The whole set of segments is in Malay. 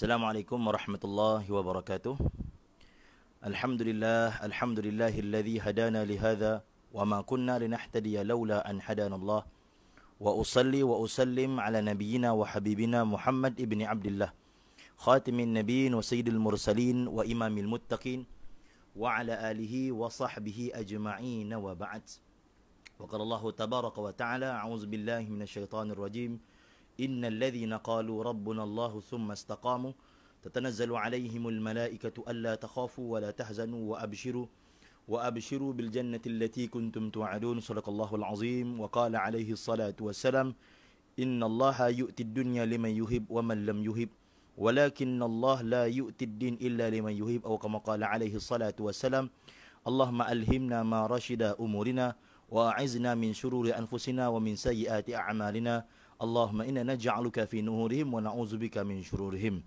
Assalamualaikum warahmatullahi wabarakatuh. Alhamdulillah, alhamdulillahilladzi hadana li hadza wa ma kunna linahtadiya laula an hadanallah. Wa usalli wa usallim ala nabiyyina wa habibina Muhammad ibni Abdullah, khatimin nabiyyin wa sayyidil mursalin wa imamil muttaqin wa ala alihi wa sahbihi ajma'in wa ba'd. Wa qala Allahu tabaraka wa ta'ala a'udzu billahi minasy syaithanir rajim. إن الذين قالوا ربنا الله ثم استقاموا تتنزل عليهم الملائكة ألا تخافوا ولا تحزنوا وأبشروا وأبشروا بالجنة التي كنتم توعدون صدق الله العظيم وقال عليه الصلاة والسلام إن الله يؤتي الدنيا لمن يهب ومن لم يهب ولكن الله لا يؤتي الدين إلا لمن يهب أو كما قال عليه الصلاة والسلام اللهم ألهمنا ما رشد أمورنا وأعزنا من شرور أنفسنا ومن سيئات أعمالنا Allahumma inna naj'aluka fi nuhurihim wa na'udzubika min syururihim.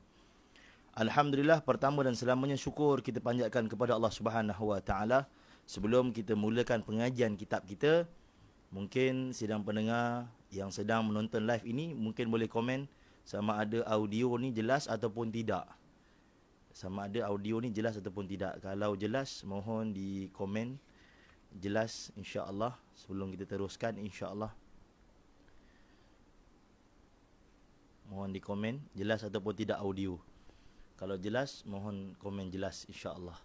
Alhamdulillah pertama dan selamanya syukur kita panjatkan kepada Allah Subhanahu wa taala sebelum kita mulakan pengajian kitab kita. Mungkin sidang pendengar yang sedang menonton live ini mungkin boleh komen sama ada audio ni jelas ataupun tidak. Sama ada audio ni jelas ataupun tidak. Kalau jelas mohon di komen jelas insya-Allah sebelum kita teruskan insya-Allah mohon dikomen jelas ataupun tidak audio. Kalau jelas mohon komen jelas insya-Allah.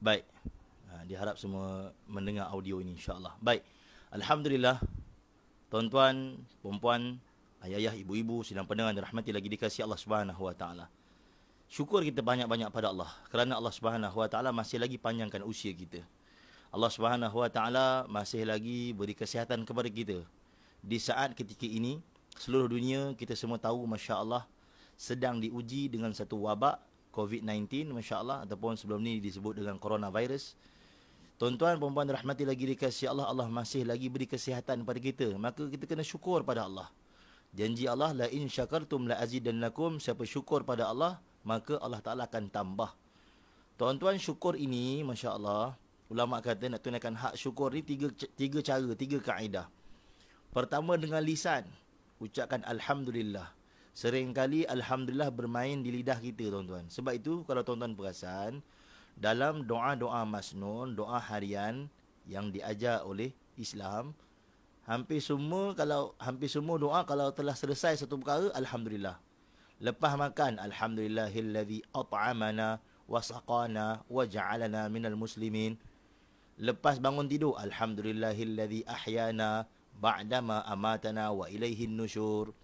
Baik. Ha, diharap semua mendengar audio ini insya-Allah. Baik. Alhamdulillah. Tuan-tuan, puan-puan, ayah-ayah, ibu-ibu sedang pendengar rahmati lagi dikasih Allah Subhanahu Syukur kita banyak-banyak pada Allah kerana Allah Subhanahu Wa Taala masih lagi panjangkan usia kita. Allah Subhanahu Wa Taala masih lagi beri kesihatan kepada kita. Di saat ketika ini, seluruh dunia kita semua tahu masya-Allah sedang diuji dengan satu wabak COVID-19 masya-Allah ataupun sebelum ni disebut dengan coronavirus. Tuan-tuan puan-puan rahmati lagi dikasihi Allah, Allah masih lagi beri kesihatan kepada kita. Maka kita kena syukur pada Allah. Janji Allah la in syakartum la azidannakum. Siapa syukur pada Allah, maka Allah Taala akan tambah. Tuan-tuan syukur ini masya-Allah Ulama kata nak tunaikan hak syukur ni tiga tiga cara, tiga kaedah. Pertama dengan lisan, ucapkan alhamdulillah. Seringkali alhamdulillah bermain di lidah kita tuan-tuan. Sebab itu kalau tuan-tuan perasan dalam doa-doa masnun, doa harian yang diajar oleh Islam, hampir semua kalau hampir semua doa kalau telah selesai satu perkara alhamdulillah. Lepas makan alhamdulillahillazi at'amana wa saqana wa ja'alana minal muslimin. Lepas bangun tidur, Alhamdulillahilladzi ahyana ba'dama amatana wa ilaihin nusyur.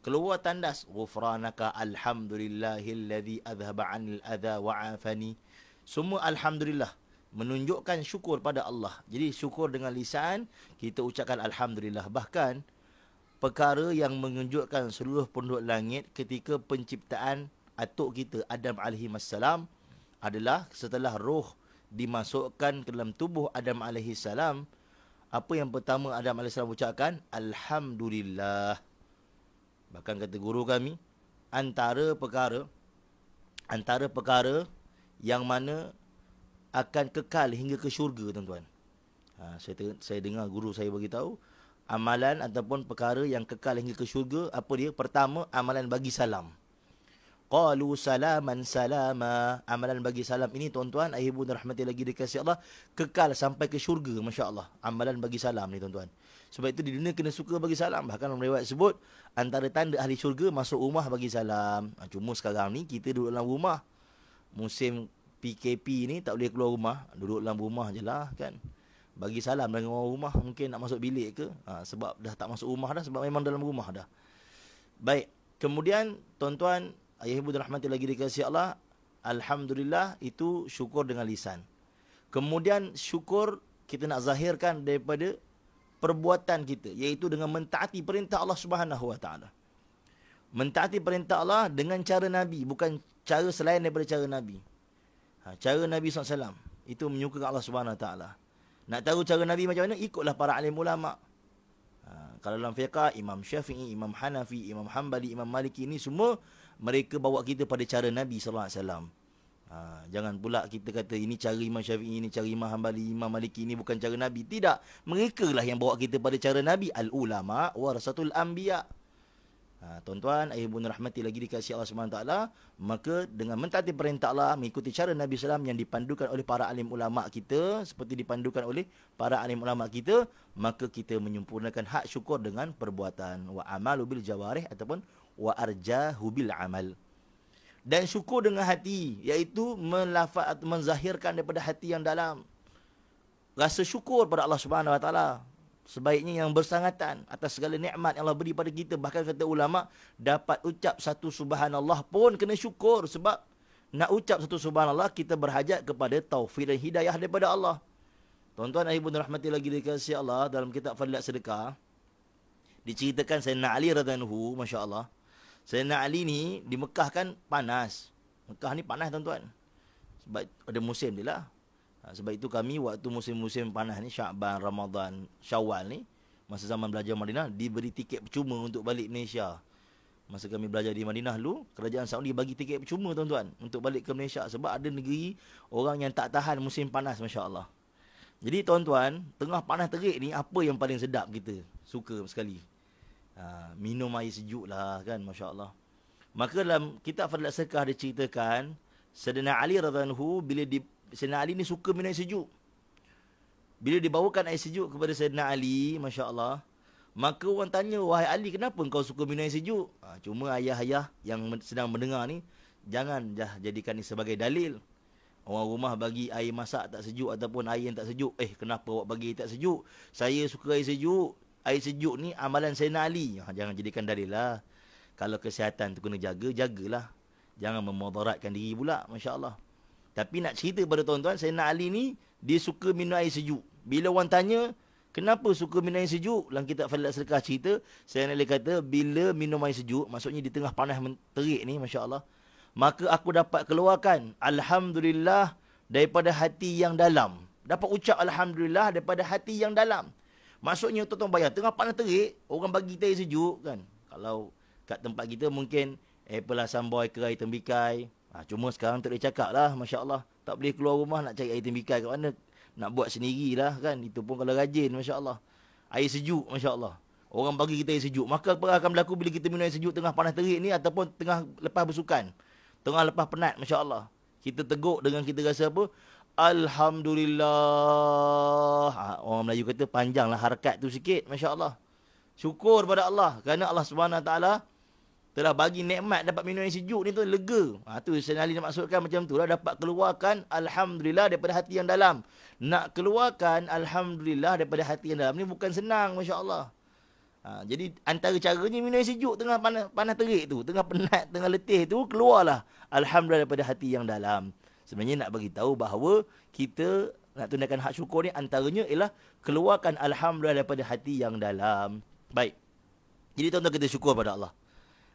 Keluar tandas, Ghufranaka alhamdulillahilladzi adhaba anil adha wa'afani. Semua Alhamdulillah menunjukkan syukur pada Allah. Jadi syukur dengan lisan, kita ucapkan Alhamdulillah. Bahkan, perkara yang menunjukkan seluruh penduduk langit ketika penciptaan atuk kita Adam alaihi salam adalah setelah roh dimasukkan ke dalam tubuh Adam alaihi salam, apa yang pertama Adam alaihi salam ucapkan? Alhamdulillah. Bahkan kata guru kami, antara perkara antara perkara yang mana akan kekal hingga ke syurga tuan-tuan. Ha, saya saya dengar guru saya bagi tahu amalan ataupun perkara yang kekal hingga ke syurga apa dia? Pertama amalan bagi salam. Qalu salaman salama. Amalan bagi salam ini tuan-tuan, ayahibu dan rahmati lagi dikasih Allah. Kekal sampai ke syurga, Masya Allah. Amalan bagi salam ni tuan-tuan. Sebab itu di dunia kena suka bagi salam. Bahkan orang meriwayat sebut, antara tanda ahli syurga masuk rumah bagi salam. Ha, cuma sekarang ni kita duduk dalam rumah. Musim PKP ni tak boleh keluar rumah. Duduk dalam rumah je lah kan. Bagi salam dengan orang rumah mungkin nak masuk bilik ke. Ha, sebab dah tak masuk rumah dah. Sebab memang dalam rumah dah. Baik. Kemudian tuan-tuan Ayah ibu dirahmati lagi dikasih Allah Alhamdulillah itu syukur dengan lisan Kemudian syukur kita nak zahirkan daripada perbuatan kita Iaitu dengan mentaati perintah Allah subhanahu Mentaati perintah Allah dengan cara Nabi Bukan cara selain daripada cara Nabi ha, Cara Nabi SAW Itu menyukur Allah subhanahu Nak tahu cara Nabi macam mana? Ikutlah para alim ulama' ha, Kalau dalam fiqah, Imam Syafi'i, Imam Hanafi, Imam Hanbali, Imam Maliki ini semua mereka bawa kita pada cara Nabi sallallahu alaihi wasallam. Ha, jangan pula kita kata ini cara Imam Syafi'i, ini cara Imam Hanbali, Imam malik ini bukan cara Nabi. Tidak. Mereka lah yang bawa kita pada cara Nabi. Al-ulama warasatul anbiya. Ha, tuan-tuan, ayah bunuh rahmati lagi dikasih Allah SWT. Maka dengan mentati perintah Allah, mengikuti cara Nabi SAW yang dipandukan oleh para alim ulama kita. Seperti dipandukan oleh para alim ulama kita. Maka kita menyempurnakan hak syukur dengan perbuatan. Wa amalu bil jawarih ataupun wa arja hubil amal dan syukur dengan hati iaitu melafaz menzahirkan daripada hati yang dalam rasa syukur pada Allah Subhanahu wa taala sebaiknya yang bersangatan atas segala nikmat yang Allah beri pada kita bahkan kata ulama dapat ucap satu subhanallah pun kena syukur sebab nak ucap satu subhanallah kita berhajat kepada taufik dan hidayah daripada Allah tuan-tuan ahli bin rahmati lagi dikasihi Allah dalam kitab fadilat sedekah diceritakan Sayyidina Ali radhiyallahu masya-Allah Sayyidina Ali ni di Mekah kan panas. Mekah ni panas tuan-tuan. Sebab ada musim dia lah. Ha, sebab itu kami waktu musim-musim panas ni Syaban, Ramadan, Syawal ni masa zaman belajar Madinah diberi tiket percuma untuk balik Malaysia. Masa kami belajar di Madinah dulu, kerajaan Saudi bagi tiket percuma tuan-tuan untuk balik ke Malaysia sebab ada negeri orang yang tak tahan musim panas masya-Allah. Jadi tuan-tuan, tengah panas terik ni apa yang paling sedap kita suka sekali? Ah, minum air sejuk lah kan masya Allah maka dalam kitab Fadlat Sekah dia ceritakan Sedina Ali radhanhu bila di Sedina Ali ni suka minum air sejuk bila dibawakan air sejuk kepada Sedina Ali masya Allah Maka orang tanya, wahai Ali, kenapa kau suka minum air sejuk? Ha, cuma ayah-ayah yang sedang mendengar ni, jangan dah jadikan ini sebagai dalil. Orang rumah bagi air masak tak sejuk ataupun air yang tak sejuk. Eh, kenapa awak bagi tak sejuk? Saya suka air sejuk air sejuk ni amalan Sayyidina Ali. Ha, jangan jadikan dalil lah. Kalau kesihatan tu kena jaga, jagalah. Jangan memudaratkan diri pula, Masya Allah. Tapi nak cerita pada tuan-tuan, Sayyidina Ali ni, dia suka minum air sejuk. Bila orang tanya, kenapa suka minum air sejuk? Dalam kitab Fadilat Serkah cerita, nak Ali kata, bila minum air sejuk, maksudnya di tengah panas terik ni, Masya Allah, maka aku dapat keluarkan, Alhamdulillah, daripada hati yang dalam. Dapat ucap Alhamdulillah daripada hati yang dalam. Maksudnya tuan-tuan bayang Tengah panas terik Orang bagi kita sejuk kan Kalau kat tempat kita mungkin Apple eh, asam boy ke air tembikai ha, Cuma sekarang tak boleh cakap lah Masya Allah Tak boleh keluar rumah nak cari air tembikai kat mana Nak buat sendiri lah kan Itu pun kalau rajin Masya Allah Air sejuk Masya Allah Orang bagi kita air sejuk Maka apa akan berlaku bila kita minum air sejuk Tengah panas terik ni Ataupun tengah lepas bersukan Tengah lepas penat Masya Allah Kita teguk dengan kita rasa apa Alhamdulillah. Ha, orang Melayu kata panjanglah harakat tu sikit. Masya Allah. Syukur pada Allah. Kerana Allah SWT telah bagi nikmat dapat minum yang sejuk ni tu lega. Ha, tu senali nak maksudkan macam tu lah. Dapat keluarkan Alhamdulillah daripada hati yang dalam. Nak keluarkan Alhamdulillah daripada hati yang dalam. Ni bukan senang Masya Allah. Ha, jadi antara caranya minum yang sejuk tengah panas, panas terik tu. Tengah penat, tengah letih tu. Keluarlah Alhamdulillah daripada hati yang dalam sebenarnya nak bagi tahu bahawa kita nak tunaikan hak syukur ni antaranya ialah keluarkan alhamdulillah daripada hati yang dalam. Baik. Jadi tuan-tuan kita syukur pada Allah.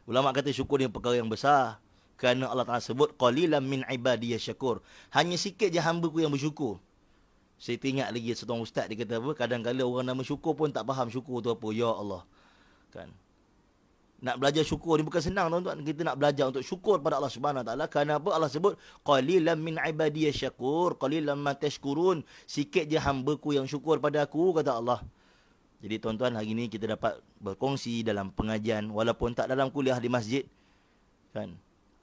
Ulama kata syukur ni perkara yang besar kerana Allah Taala sebut qalilan min ibadi syakur. Hanya sikit je hamba-ku yang bersyukur. Saya teringat lagi satu ustaz dia kata apa kadang-kadang orang nama syukur pun tak faham syukur tu apa ya Allah. Kan? Nak belajar syukur ni bukan senang tuan-tuan. Kita nak belajar untuk syukur pada Allah Subhanahu Wa Taala. Kenapa Allah sebut qalilan min ibadiy syakur, qalilan ma tashkurun. Sikit je hamba-ku yang syukur pada aku kata Allah. Jadi tuan-tuan hari ni kita dapat berkongsi dalam pengajian walaupun tak dalam kuliah di masjid. Kan?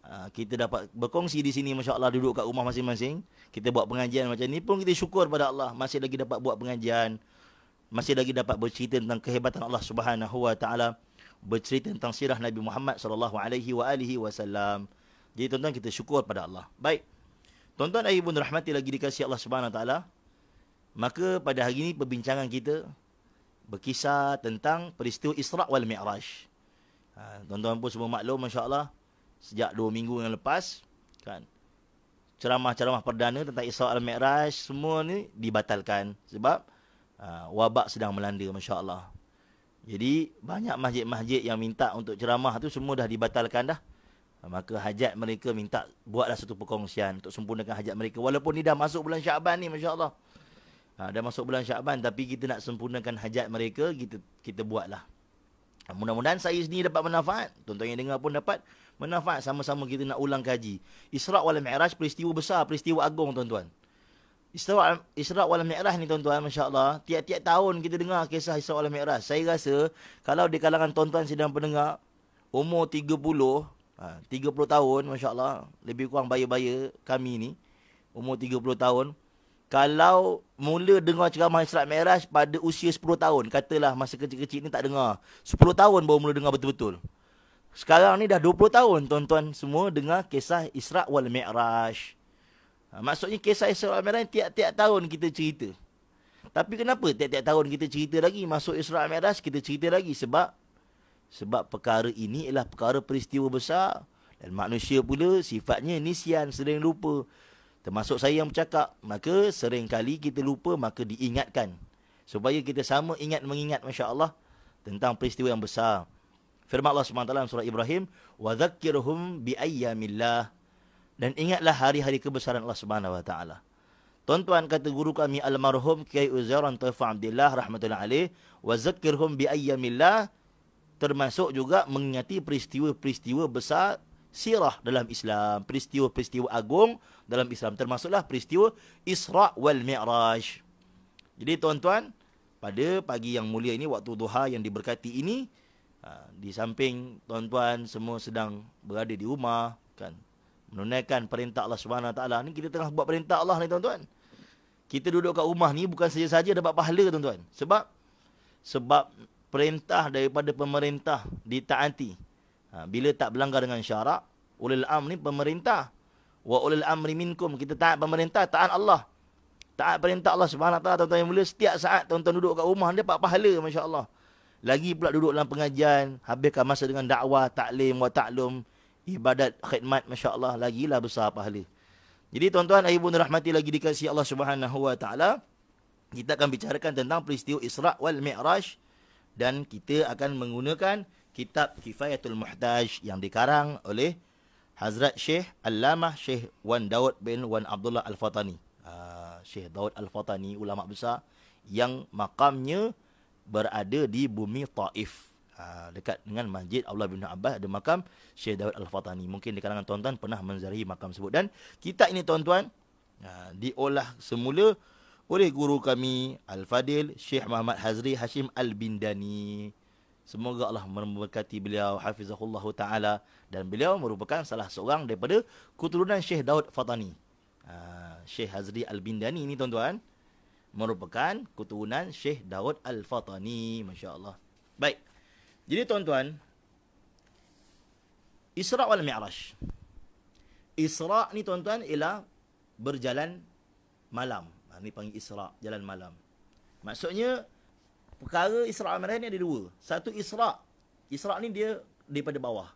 Ah, kita dapat berkongsi di sini masya-Allah duduk kat rumah masing-masing. Kita buat pengajian macam ni pun kita syukur pada Allah masih lagi dapat buat pengajian. Masih lagi dapat bercerita tentang kehebatan Allah Subhanahu Wa Taala bercerita tentang sirah Nabi Muhammad sallallahu alaihi wa alihi wasallam. Jadi tuan-tuan kita syukur pada Allah. Baik. Tuan-tuan ayah ibu rahmati lagi dikasihi Allah Subhanahu wa taala. Maka pada hari ini perbincangan kita berkisar tentang peristiwa Isra' wal Mi'raj. Ha, tuan-tuan pun semua maklum masya-Allah sejak dua minggu yang lepas kan ceramah-ceramah perdana tentang Isra' wal Mi'raj semua ni dibatalkan sebab ha, wabak sedang melanda masya-Allah. Jadi banyak masjid-masjid yang minta untuk ceramah tu semua dah dibatalkan dah. Maka hajat mereka minta buatlah satu perkongsian untuk sempurnakan hajat mereka. Walaupun ni dah masuk bulan Syaban ni Masya Allah. Ha, dah masuk bulan Syaban tapi kita nak sempurnakan hajat mereka kita kita buatlah. Ha, mudah-mudahan saya sendiri dapat manfaat. Tuan-tuan yang dengar pun dapat manfaat. Sama-sama kita nak ulang kaji. Isra' wal Mi'raj peristiwa besar, peristiwa agung tuan-tuan. Isra' Isra' wal Mi'raj ni tuan-tuan masya-Allah, tiap-tiap tahun kita dengar kisah Isra' wal Mi'raj. Saya rasa kalau di kalangan tuan-tuan sedang pendengar umur 30, 30 ha, tahun masya-Allah, lebih kurang baya-baya kami ni umur 30 tahun. Kalau mula dengar ceramah Isra' Mi'raj pada usia 10 tahun, katalah masa kecil-kecil ni tak dengar. 10 tahun baru mula dengar betul-betul. Sekarang ni dah 20 tahun tuan-tuan semua dengar kisah Isra' wal Mi'raj. Ha, maksudnya kisah Israel miraj tiap-tiap tahun kita cerita. Tapi kenapa tiap-tiap tahun kita cerita lagi masuk Isra miraj kita cerita lagi sebab sebab perkara ini ialah perkara peristiwa besar dan manusia pula sifatnya nisyan sering lupa. Termasuk saya yang bercakap, maka seringkali kita lupa maka diingatkan. Supaya kita sama ingat mengingat masya-Allah tentang peristiwa yang besar. Firman Allah Subhanahu taala surah Ibrahim, "Wa dzakkirhum bi ayyamillah." dan ingatlah hari-hari kebesaran Allah Subhanahu wa taala. Tuan-tuan kata guru kami almarhum Kiai Uzairan Taufa Abdullah rahmatullah alaih wa zakkirhum bi ayyamillah termasuk juga mengingati peristiwa-peristiwa besar sirah dalam Islam, peristiwa-peristiwa agung dalam Islam termasuklah peristiwa Isra wal Mi'raj. Jadi tuan-tuan, pada pagi yang mulia ini waktu duha yang diberkati ini ah, di samping tuan-tuan semua sedang berada di rumah kan menunaikan perintah Allah Subhanahu Wa Taala ni kita tengah buat perintah Allah ni tuan-tuan. Kita duduk kat rumah ni bukan saja-saja dapat pahala tuan-tuan. Sebab sebab perintah daripada pemerintah ditaati. Ha, bila tak berlanggar dengan syarak, ulil amr ni pemerintah. Wa ulil amri minkum kita taat pemerintah, taat Allah. Taat perintah Allah Subhanahu Wa Taala tuan-tuan yang mulia setiap saat tuan-tuan duduk kat rumah ni dapat pahala masya-Allah. Lagi pula duduk dalam pengajian, habiskan masa dengan dakwah, taklim, wa taklum, ibadat khidmat masya-Allah lah besar pahli. Jadi tuan-tuan ayu bunda rahmati lagi dikasihi Allah Subhanahu wa taala kita akan bicarakan tentang peristiwa Isra' wal Mi'raj dan kita akan menggunakan kitab Kifayatul Muhtaj yang dikarang oleh Hazrat Syekh Al-Lamah Syekh Wan Daud bin Wan Abdullah Al-Fatani. Uh, ah, Syekh Daud Al-Fatani ulama besar yang makamnya berada di bumi Taif. Ah, dekat dengan masjid Allah bin Abbas ada makam Syekh Daud Al-Fatani. Mungkin di kalangan tuan-tuan pernah menziarahi makam tersebut dan kitab ini tuan-tuan ah, diolah semula oleh guru kami Al-Fadil Syekh Muhammad Hazri Hashim Al-Bindani. Semoga Allah memberkati beliau hafizahullah taala dan beliau merupakan salah seorang daripada keturunan Syekh Daud Fatani. Ah, Syekh Hazri Al-Bindani ini tuan-tuan merupakan keturunan Syekh Daud Al-Fatani masya-Allah. Baik. Jadi tuan-tuan, Isra' wal Mi'raj. Isra' ni tuan-tuan ialah berjalan malam. Ha, ni panggil Isra' jalan malam. Maksudnya, perkara Isra' wal Mi'raj ni ada dua. Satu Isra' Isra' ni dia daripada bawah.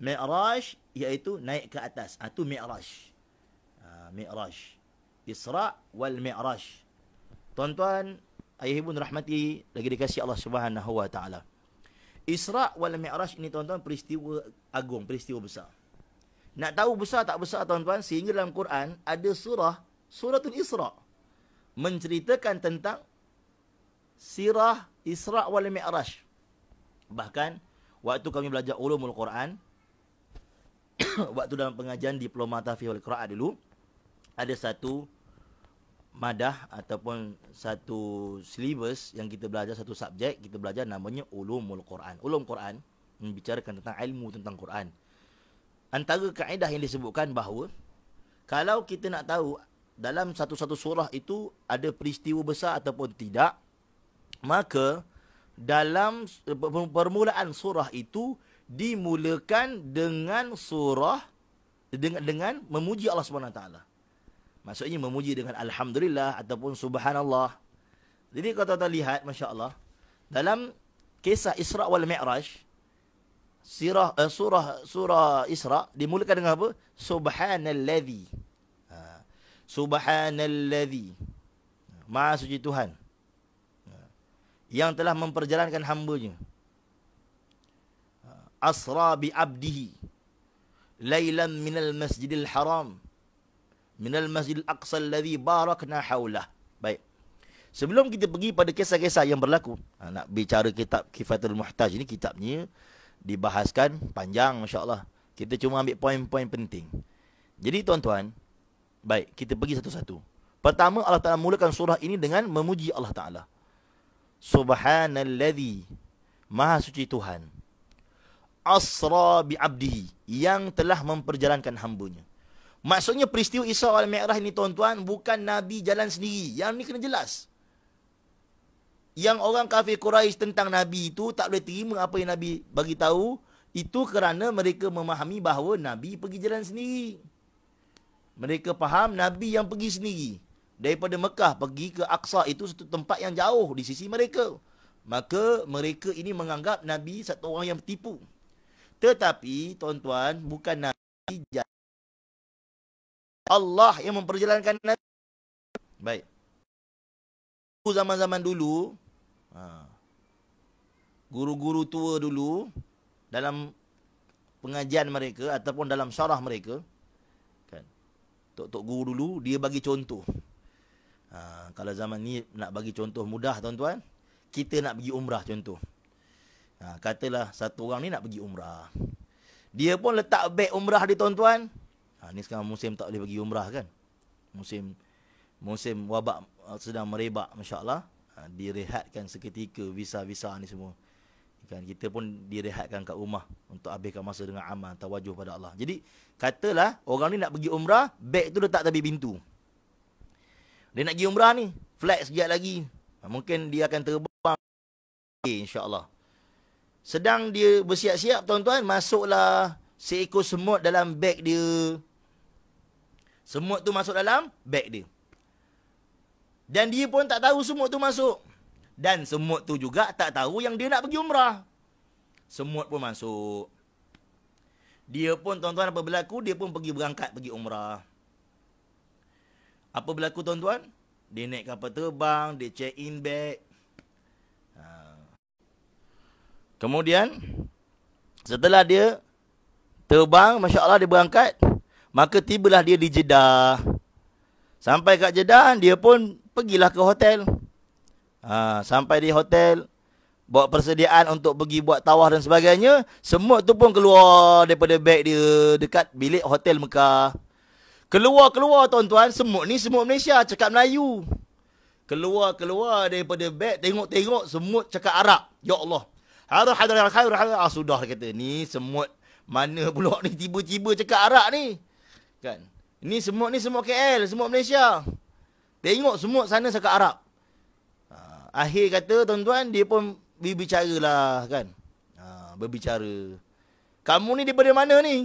Mi'raj iaitu naik ke atas. Itu ha, Mi'raj. Ha, Mi'raj. Isra' wal Mi'raj. Tuan-tuan, ayah ibu rahmati lagi dikasih Allah Subhanahu Wa Taala. Isra' wal Mi'raj ini tuan-tuan peristiwa agung, peristiwa besar. Nak tahu besar tak besar tuan-tuan, sehingga dalam Quran ada surah, suratul Isra' menceritakan tentang sirah Isra' wal Mi'raj. Bahkan, waktu kami belajar ulumul Quran, waktu dalam pengajian diploma tafiq wal Quran dulu, ada satu madah ataupun satu syllabus yang kita belajar satu subjek kita belajar namanya ulumul Quran. Ulum Quran membicarakan tentang ilmu tentang Quran. Antara kaedah yang disebutkan bahawa kalau kita nak tahu dalam satu-satu surah itu ada peristiwa besar ataupun tidak, maka dalam permulaan surah itu dimulakan dengan surah dengan, dengan memuji Allah Subhanahu Wa Taala. Maksudnya memuji dengan Alhamdulillah ataupun Subhanallah. Jadi kalau tuan lihat, Masya Allah, dalam kisah Isra' wal Mi'raj, sirah, uh, surah, surah Isra' dimulakan dengan apa? Subhanalladhi. Ha. Subhanalladhi. Maha suci Tuhan. Ha. Yang telah memperjalankan hambanya. Ha. Asra bi abdihi. Lailan minal masjidil haram minal al aqsa alladhi barakna haulah. Baik. Sebelum kita pergi pada kisah-kisah yang berlaku, ha, nak bicara kitab Kifatul Muhtaj ini kitabnya dibahaskan panjang masya-Allah. Kita cuma ambil poin-poin penting. Jadi tuan-tuan, baik, kita pergi satu-satu. Pertama Allah Taala mulakan surah ini dengan memuji Allah Taala. Subhanalladzi Maha suci Tuhan. Asra bi abdihi yang telah memperjalankan hambunya. nya Maksudnya peristiwa Isra wal Mi'raj ni tuan-tuan bukan Nabi jalan sendiri. Yang ni kena jelas. Yang orang kafir Quraisy tentang Nabi itu tak boleh terima apa yang Nabi bagi tahu itu kerana mereka memahami bahawa Nabi pergi jalan sendiri. Mereka faham Nabi yang pergi sendiri. Daripada Mekah pergi ke Aqsa itu satu tempat yang jauh di sisi mereka. Maka mereka ini menganggap Nabi satu orang yang tipu. Tetapi tuan-tuan bukan Nabi jalan. Allah yang memperjalankan Nabi. Baik. Zaman-zaman dulu, ha. guru-guru tua dulu, dalam pengajian mereka ataupun dalam syarah mereka, kan, tok-tok guru dulu, dia bagi contoh. Ha, kalau zaman ni nak bagi contoh mudah tuan-tuan, kita nak pergi umrah contoh. Ha, katalah satu orang ni nak pergi umrah. Dia pun letak beg umrah di tuan-tuan, Ha, ni sekarang musim tak boleh pergi umrah kan. Musim musim wabak uh, sedang merebak masya-Allah. Ha, direhatkan seketika visa-visa ni semua. Kan kita pun direhatkan kat rumah untuk habiskan masa dengan amal tawajuh pada Allah. Jadi katalah orang ni nak pergi umrah, beg tu letak tepi pintu. Dia nak pergi umrah ni, flag sekejap lagi. Ha, mungkin dia akan terbang okay, eh, insya-Allah. Sedang dia bersiap-siap tuan-tuan, masuklah seekor semut dalam beg dia. Semut tu masuk dalam beg dia. Dan dia pun tak tahu semut tu masuk. Dan semut tu juga tak tahu yang dia nak pergi umrah. Semut pun masuk. Dia pun tuan-tuan apa berlaku, dia pun pergi berangkat pergi umrah. Apa berlaku tuan-tuan? Dia naik kapal terbang, dia check in bag. Ha. Kemudian, setelah dia terbang, Masya Allah dia berangkat. Maka tibalah dia di Jeddah. Sampai kat Jeddah, dia pun pergilah ke hotel. Ha, sampai di hotel, buat persediaan untuk pergi buat tawah dan sebagainya. semua tu pun keluar daripada beg dia dekat bilik hotel Mekah. Keluar-keluar tuan-tuan, semua ni semua Malaysia, cakap Melayu. Keluar-keluar daripada beg, tengok-tengok semua cakap Arab. Ya Allah. Ah, sudah kata ni semua mana pulak ni tiba-tiba cakap Arab ni. Kan? ini semut ni semut KL, semut Malaysia. Tengok semut sana sekat Arab. Ha, akhir kata tuan-tuan, dia pun berbicara lah kan. Ha, berbicara. Kamu ni daripada mana ni?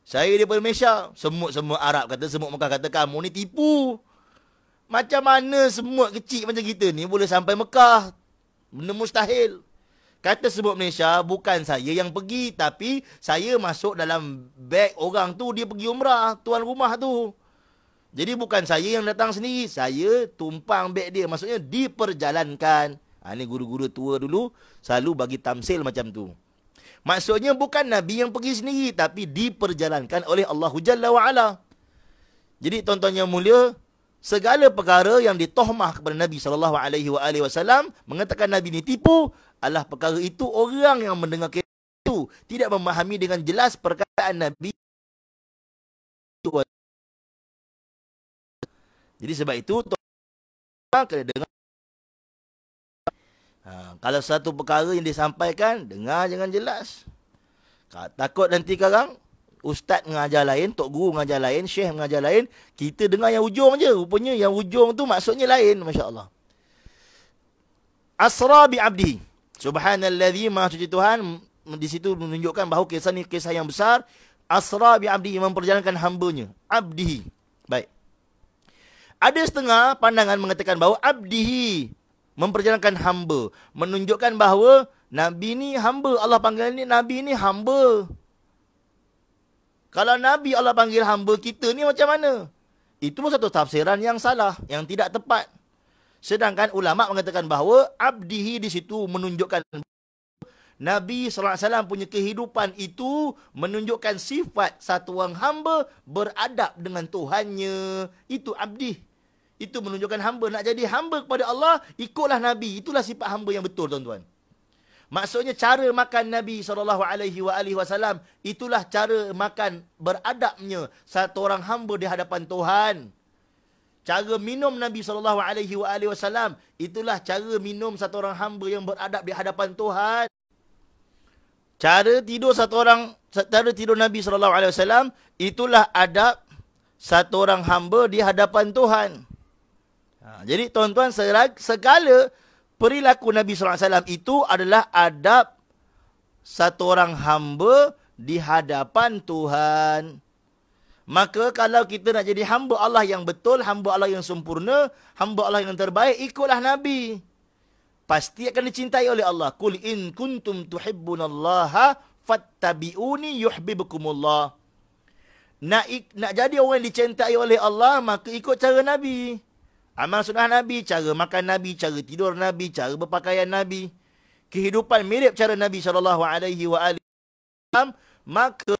Saya daripada Malaysia. Semut-semut Arab kata, semut Mekah kata, kamu ni tipu. Macam mana semut kecil macam kita ni boleh sampai Mekah? Benda mustahil. Kata sebut Malaysia, bukan saya yang pergi tapi saya masuk dalam beg orang tu dia pergi umrah, tuan rumah tu. Jadi bukan saya yang datang sendiri, saya tumpang beg dia. Maksudnya diperjalankan. Ha, ini guru-guru tua dulu selalu bagi tamsil macam tu. Maksudnya bukan Nabi yang pergi sendiri tapi diperjalankan oleh Allah Jalla wa'ala. Jadi tuan-tuan yang mulia, segala perkara yang ditohmah kepada Nabi saw mengatakan Nabi ini tipu, Allah perkara itu orang yang mendengar itu tidak memahami dengan jelas perkataan Nabi Jadi sebab itu kena dengar. Ha, kalau satu perkara yang disampaikan dengar jangan jelas. Takut nanti sekarang ustaz mengajar lain, tok guru mengajar lain, syekh mengajar lain, kita dengar yang ujung je. Rupanya yang ujung tu maksudnya lain, masya-Allah. Asra bi Subhanallazi Maha suci Tuhan di situ menunjukkan bahawa kisah ini kisah yang besar asra bi abdi memperjalankan hambanya abdi baik ada setengah pandangan mengatakan bahawa abdihi memperjalankan hamba menunjukkan bahawa nabi ni hamba Allah panggil ni nabi ni hamba kalau nabi Allah panggil hamba kita ni macam mana itu pun satu tafsiran yang salah yang tidak tepat Sedangkan ulama mengatakan bahawa abdihi di situ menunjukkan Nabi SAW punya kehidupan itu menunjukkan sifat satu orang hamba beradab dengan Tuhannya. Itu abdi. Itu menunjukkan hamba. Nak jadi hamba kepada Allah, ikutlah Nabi. Itulah sifat hamba yang betul, tuan-tuan. Maksudnya cara makan Nabi SAW, itulah cara makan beradabnya satu orang hamba di hadapan Tuhan. Tuhan. Cara minum Nabi sallallahu alaihi wasallam itulah cara minum satu orang hamba yang beradab di hadapan Tuhan. Cara tidur satu orang cara tidur Nabi sallallahu alaihi wasallam itulah adab satu orang hamba di hadapan Tuhan. Ha, jadi tuan-tuan segala perilaku Nabi sallallahu alaihi wasallam itu adalah adab satu orang hamba di hadapan Tuhan. Maka kalau kita nak jadi hamba Allah yang betul, hamba Allah yang sempurna, hamba Allah yang terbaik, ikutlah Nabi. Pasti akan dicintai oleh Allah. Qul in kuntum tuhibbunallaha fattabi'uni yuhibbukumullah. Nak ik, nak jadi orang yang dicintai oleh Allah, maka ikut cara Nabi. Amal sunnah Nabi, cara makan Nabi, cara tidur Nabi, cara berpakaian Nabi. Kehidupan mirip cara Nabi sallallahu alaihi wa Maka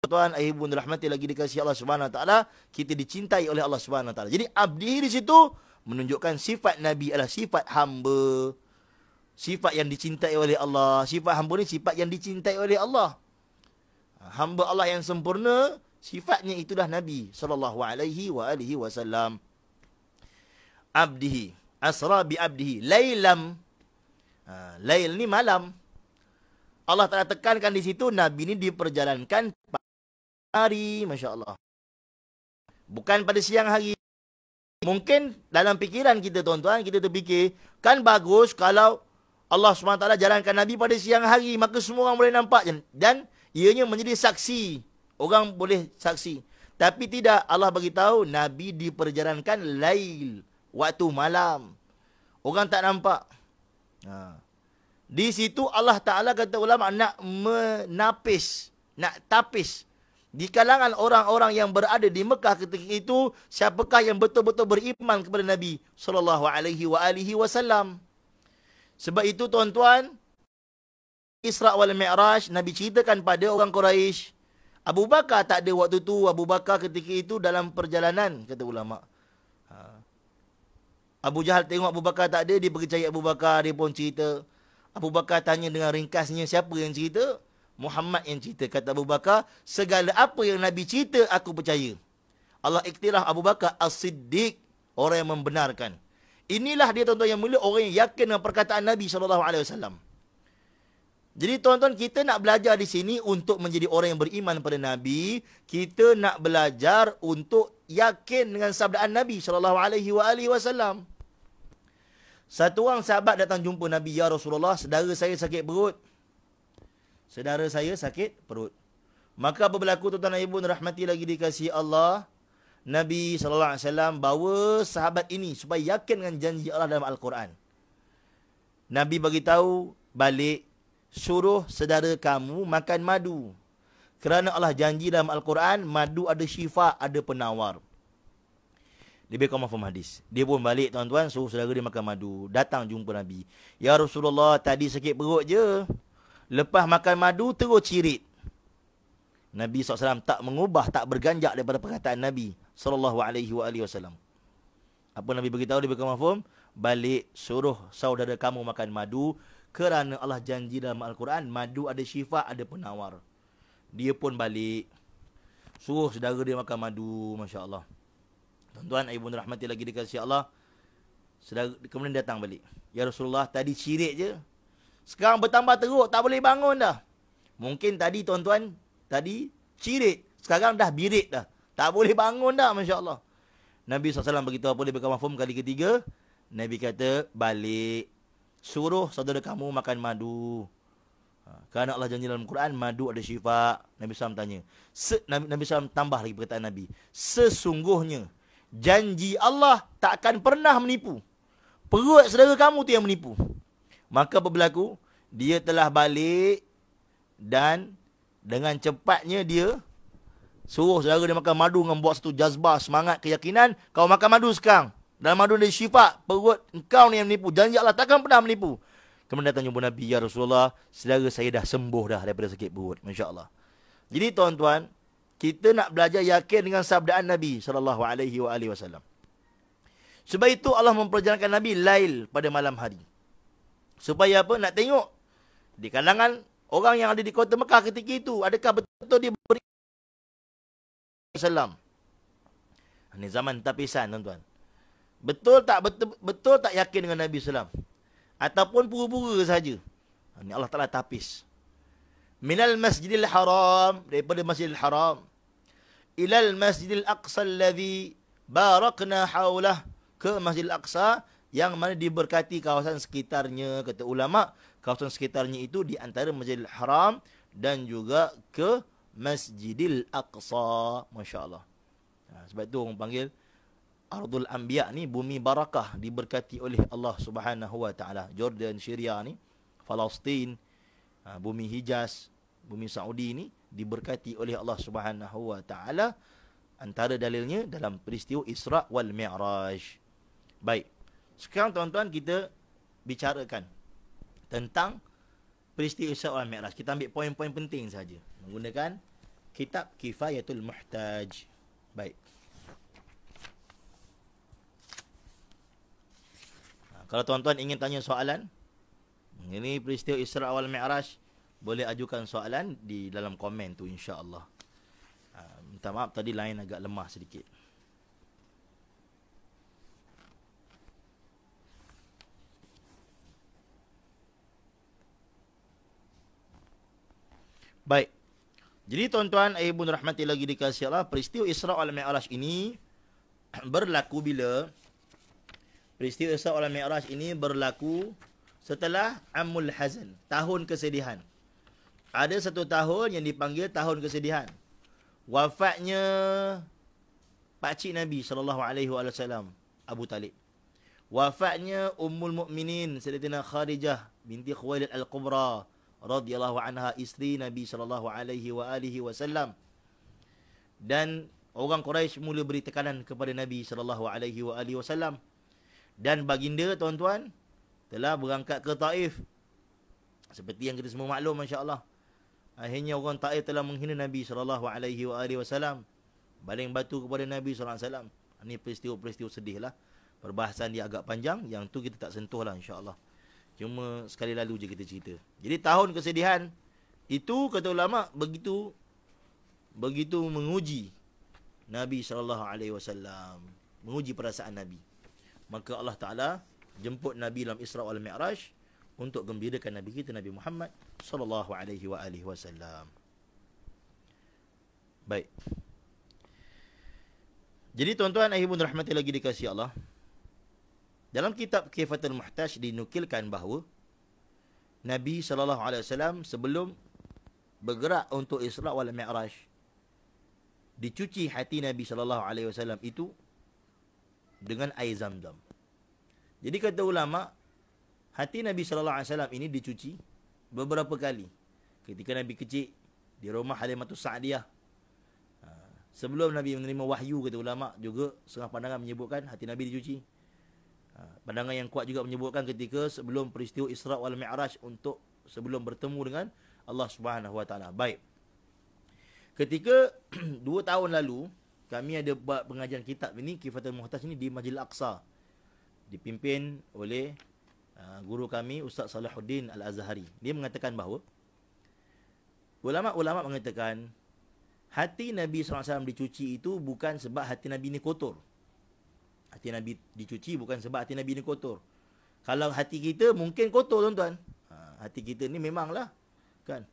Tuan, ayah ibu dirahmati lagi dikasihi Allah Subhanahu Wa Taala, kita dicintai oleh Allah Subhanahu Wa Taala. Jadi abdi di situ menunjukkan sifat nabi adalah sifat hamba. Sifat yang dicintai oleh Allah, sifat hamba ni sifat yang dicintai oleh Allah. Hamba Allah yang sempurna, sifatnya itu dah nabi sallallahu alaihi wa alihi wasallam. Abdihi, asra bi abdihi, lailam. Ha, lail ni malam. Allah Taala tekankan di situ nabi ni diperjalankan hari, masya-Allah. Bukan pada siang hari. Mungkin dalam pikiran kita tuan-tuan, kita terfikir, kan bagus kalau Allah SWT jalankan Nabi pada siang hari, maka semua orang boleh nampak dan ianya menjadi saksi. Orang boleh saksi. Tapi tidak Allah bagi tahu, Nabi diperjalankan lail, waktu malam. Orang tak nampak. Ha. Di situ Allah Ta'ala kata ulama nak menapis, nak tapis, di kalangan orang-orang yang berada di Mekah ketika itu, siapakah yang betul-betul beriman kepada Nabi sallallahu alaihi wa alihi wasallam? Sebab itu tuan-tuan, Isra wal Mi'raj Nabi ceritakan pada orang Quraisy. Abu Bakar tak ada waktu tu, Abu Bakar ketika itu dalam perjalanan kata ulama. Ha. Abu Jahal tengok Abu Bakar tak ada, dia percaya Abu Bakar, dia pun cerita. Abu Bakar tanya dengan ringkasnya siapa yang cerita? Muhammad yang cerita kata Abu Bakar segala apa yang Nabi cerita aku percaya. Allah iktiraf Abu Bakar As-Siddiq orang yang membenarkan. Inilah dia tuan-tuan yang mulia orang yang yakin dengan perkataan Nabi sallallahu alaihi wasallam. Jadi tuan-tuan kita nak belajar di sini untuk menjadi orang yang beriman pada Nabi, kita nak belajar untuk yakin dengan sabdaan Nabi sallallahu alaihi wa alihi wasallam. Satu orang sahabat datang jumpa Nabi, "Ya Rasulullah, saudara saya sakit perut." Sedara saya sakit perut. Maka apa berlaku tuan-tuan dan ibu rahmati lagi dikasih Allah. Nabi sallallahu alaihi wasallam bawa sahabat ini supaya yakin dengan janji Allah dalam al-Quran. Nabi bagi tahu balik suruh saudara kamu makan madu. Kerana Allah janji dalam al-Quran madu ada syifa, ada penawar. Lebih kau faham hadis. Dia pun balik tuan-tuan suruh saudara dia makan madu, datang jumpa Nabi. Ya Rasulullah tadi sakit perut je. Lepas makan madu, terus cirit. Nabi SAW tak mengubah, tak berganjak daripada perkataan Nabi SAW. Apa Nabi beritahu, dia berkata, balik suruh saudara kamu makan madu kerana Allah janji dalam Al-Quran, madu ada syifa ada penawar. Dia pun balik suruh saudara dia makan madu, Masya Allah. Tuan-tuan, Ibu Nur Rahmati lagi dikasih Allah, kemudian datang balik. Ya Rasulullah, tadi cirit je, sekarang bertambah teruk, tak boleh bangun dah. Mungkin tadi tuan-tuan, tadi cirit. Sekarang dah birit dah. Tak boleh bangun dah, Masya Allah. Nabi SAW beritahu apa dia berkata mafum kali ketiga. Nabi kata, balik. Suruh saudara kamu makan madu. Ha, Kerana Allah janji dalam Quran, madu ada syifa. Nabi SAW tanya. Se Nabi, Nabi SAW tambah lagi perkataan Nabi. Sesungguhnya, janji Allah tak akan pernah menipu. Perut saudara kamu tu yang menipu. Maka apa berlaku? Dia telah balik dan dengan cepatnya dia suruh saudara dia makan madu dengan buat satu jazbah semangat keyakinan. Kau makan madu sekarang. Dalam madu dia syifat perut engkau ni yang menipu. Janji Allah takkan pernah menipu. Kemudian datang jumpa Nabi, Ya Rasulullah, saudara saya dah sembuh dah daripada sakit perut. Masya Allah. Jadi tuan-tuan, kita nak belajar yakin dengan sabdaan Nabi SAW. Sebab itu Allah memperjalankan Nabi Lail pada malam hari supaya apa nak tengok di kalangan orang yang ada di kota Mekah ketika itu adakah betul dia beri salam ini zaman tapisan tuan-tuan betul tak betul, betul tak yakin dengan Nabi sallam ataupun pura-pura saja ini Allah Taala tapis minal masjidil haram daripada masjidil haram ilal masjidil aqsa alladhi barakna haulah ke masjidil aqsa yang mana diberkati kawasan sekitarnya kata ulama kawasan sekitarnya itu di antara Masjidil Haram dan juga ke Masjidil Aqsa masya-Allah ha, sebab itu orang panggil Ardul Anbiya ni bumi barakah diberkati oleh Allah Subhanahu Wa Taala Jordan Syria ni Palestin ha, bumi Hijaz bumi Saudi ni diberkati oleh Allah Subhanahu Wa Taala antara dalilnya dalam peristiwa Isra wal Mi'raj baik sekarang tuan-tuan kita bicarakan tentang peristiwa Isra dan Mi'raj. Kita ambil poin-poin penting saja menggunakan kitab Kifayatul Muhtaj. Baik. Ha, kalau tuan-tuan ingin tanya soalan, ini peristiwa Isra dan Mi'raj boleh ajukan soalan di dalam komen tu insya-Allah. Ha, minta maaf tadi lain agak lemah sedikit. Baik. Jadi tuan-tuan, ibu rahmati lagi dikasih Allah, peristiwa Isra al Mi'raj ini berlaku bila peristiwa Isra al Mi'raj ini berlaku setelah Amul Hazan, tahun kesedihan. Ada satu tahun yang dipanggil tahun kesedihan. Wafatnya pakcik Nabi saw. Abu Talib. Wafatnya Ummul Mukminin Sayyidatina Khadijah binti Khuwailid Al-Kubra radhiyallahu anha isteri Nabi sallallahu alaihi wa alihi wasallam. Dan orang Quraisy mula beri tekanan kepada Nabi sallallahu alaihi wa alihi wasallam. Dan baginda tuan-tuan telah berangkat ke Taif. Seperti yang kita semua maklum masya-Allah. Akhirnya orang Taif telah menghina Nabi sallallahu alaihi wa alihi wasallam. Baling batu kepada Nabi sallallahu alaihi wasallam. Ini peristiwa-peristiwa sedihlah. Perbahasan dia agak panjang yang tu kita tak sentuhlah insya-Allah. Cuma sekali lalu je kita cerita. Jadi tahun kesedihan itu kata ulama begitu begitu menguji Nabi sallallahu alaihi wasallam, menguji perasaan Nabi. Maka Allah Taala jemput Nabi dalam Isra wal Mi'raj untuk gembirakan Nabi kita Nabi Muhammad sallallahu alaihi wa alihi wasallam. Baik. Jadi tuan-tuan ahibun rahmati lagi dikasih Allah. Dalam kitab Kifatul Muhtaj dinukilkan bahawa Nabi saw sebelum bergerak untuk Isra wal Mi'raj dicuci hati Nabi saw itu dengan air zam-zam. Jadi kata ulama hati Nabi saw ini dicuci beberapa kali ketika Nabi kecil di rumah Halimatus Sa'diyah. Ha, sebelum Nabi menerima wahyu kata ulama juga serah pandangan menyebutkan hati Nabi dicuci. Ha, pandangan yang kuat juga menyebutkan ketika sebelum peristiwa Isra wal Mi'raj untuk sebelum bertemu dengan Allah Subhanahu Wa Taala. Baik. Ketika dua tahun lalu kami ada buat pengajian kitab ini Kifatul Muhtaj ini di Masjid Al-Aqsa dipimpin oleh ha, guru kami Ustaz Salahuddin Al-Azhari. Dia mengatakan bahawa ulama-ulama mengatakan hati Nabi SAW dicuci itu bukan sebab hati Nabi ini kotor hati Nabi dicuci bukan sebab hati Nabi ni kotor. Kalau hati kita mungkin kotor tuan-tuan. Ha, hati kita ni memanglah. Kan?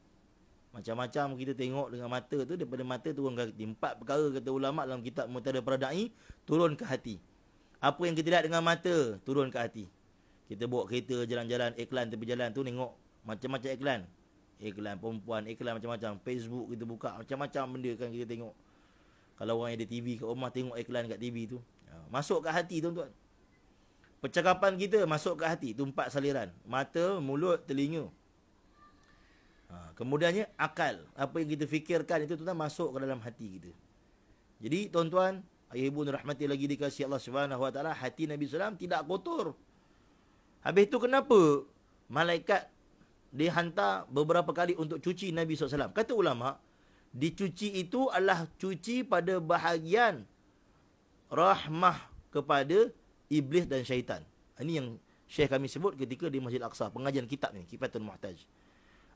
Macam-macam kita tengok dengan mata tu, daripada mata turun ke hati. Empat perkara kata ulama' dalam kitab Mutada Pradai, turun ke hati. Apa yang kita lihat dengan mata, turun ke hati. Kita bawa kereta jalan-jalan, iklan tepi jalan tu, nengok macam-macam iklan. Iklan perempuan, iklan macam-macam. Facebook kita buka, macam-macam benda kan kita tengok. Kalau orang ada TV kat rumah, tengok iklan kat TV tu masuk kat hati tuan-tuan. Percakapan kita masuk kat hati, tu empat saliran. Mata, mulut, telinga. Ha, kemudiannya akal. Apa yang kita fikirkan itu tuan-tuan masuk ke dalam hati kita. Jadi tuan-tuan, ayah ibu rahmati lagi dikasih Allah swt hati Nabi SAW tidak kotor. Habis itu kenapa malaikat dihantar beberapa kali untuk cuci Nabi SAW? Kata ulama, dicuci itu adalah cuci pada bahagian rahmah kepada iblis dan syaitan. Ah, ini yang syekh kami sebut ketika di Masjid Al-Aqsa, pengajian kitab ni, Kifatul Muhtaj.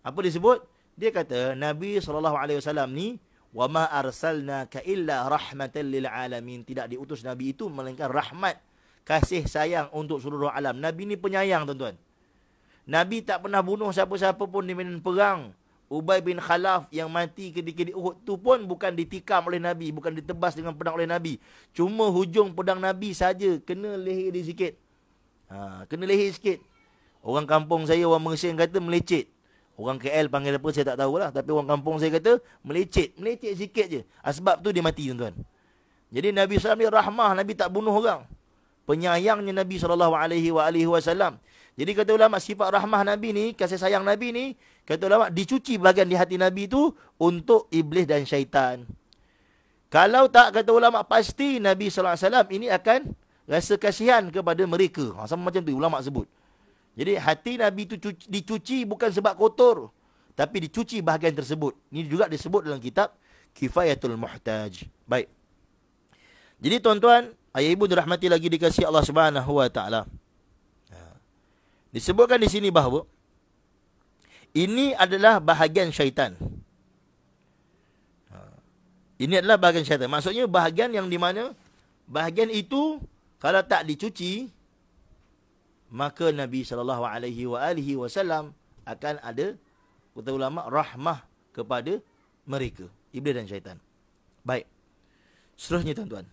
Apa disebut? Dia kata Nabi saw alaihi wasallam ni wa ma arsalnaka illa rahmatan lil alamin. Tidak diutus nabi itu melainkan rahmat, kasih sayang untuk seluruh alam. Nabi ni penyayang, tuan-tuan. Nabi tak pernah bunuh siapa-siapa pun di medan perang. Ubay bin Khalaf yang mati ketika di Uhud tu pun bukan ditikam oleh Nabi, bukan ditebas dengan pedang oleh Nabi. Cuma hujung pedang Nabi saja kena leher dia sikit. Ha, kena leher sikit. Orang kampung saya, orang Mersin kata melecit. Orang KL panggil apa saya tak tahulah. Tapi orang kampung saya kata melecit. Melecit sikit je. Ha, sebab tu dia mati tuan-tuan. Jadi Nabi SAW ni rahmah. Nabi tak bunuh orang. Penyayangnya Nabi SAW. Jadi kata ulama sifat rahmah Nabi ni, kasih sayang Nabi ni, kata ulama dicuci bahagian di hati Nabi tu untuk iblis dan syaitan. Kalau tak kata ulama pasti Nabi sallallahu alaihi wasallam ini akan rasa kasihan kepada mereka. Ha, sama macam tu ulama sebut. Jadi hati Nabi tu cuci, dicuci bukan sebab kotor, tapi dicuci bahagian tersebut. Ini juga disebut dalam kitab Kifayatul Muhtaj. Baik. Jadi tuan-tuan, ayah ibu dirahmati lagi dikasihi Allah Subhanahu wa taala. Disebutkan di sini bahawa ini adalah bahagian syaitan. Ha. Ini adalah bahagian syaitan. Maksudnya bahagian yang di mana bahagian itu kalau tak dicuci maka Nabi saw akan ada kata ulama rahmah kepada mereka, iblis dan syaitan. Baik. Seterusnya tuan-tuan.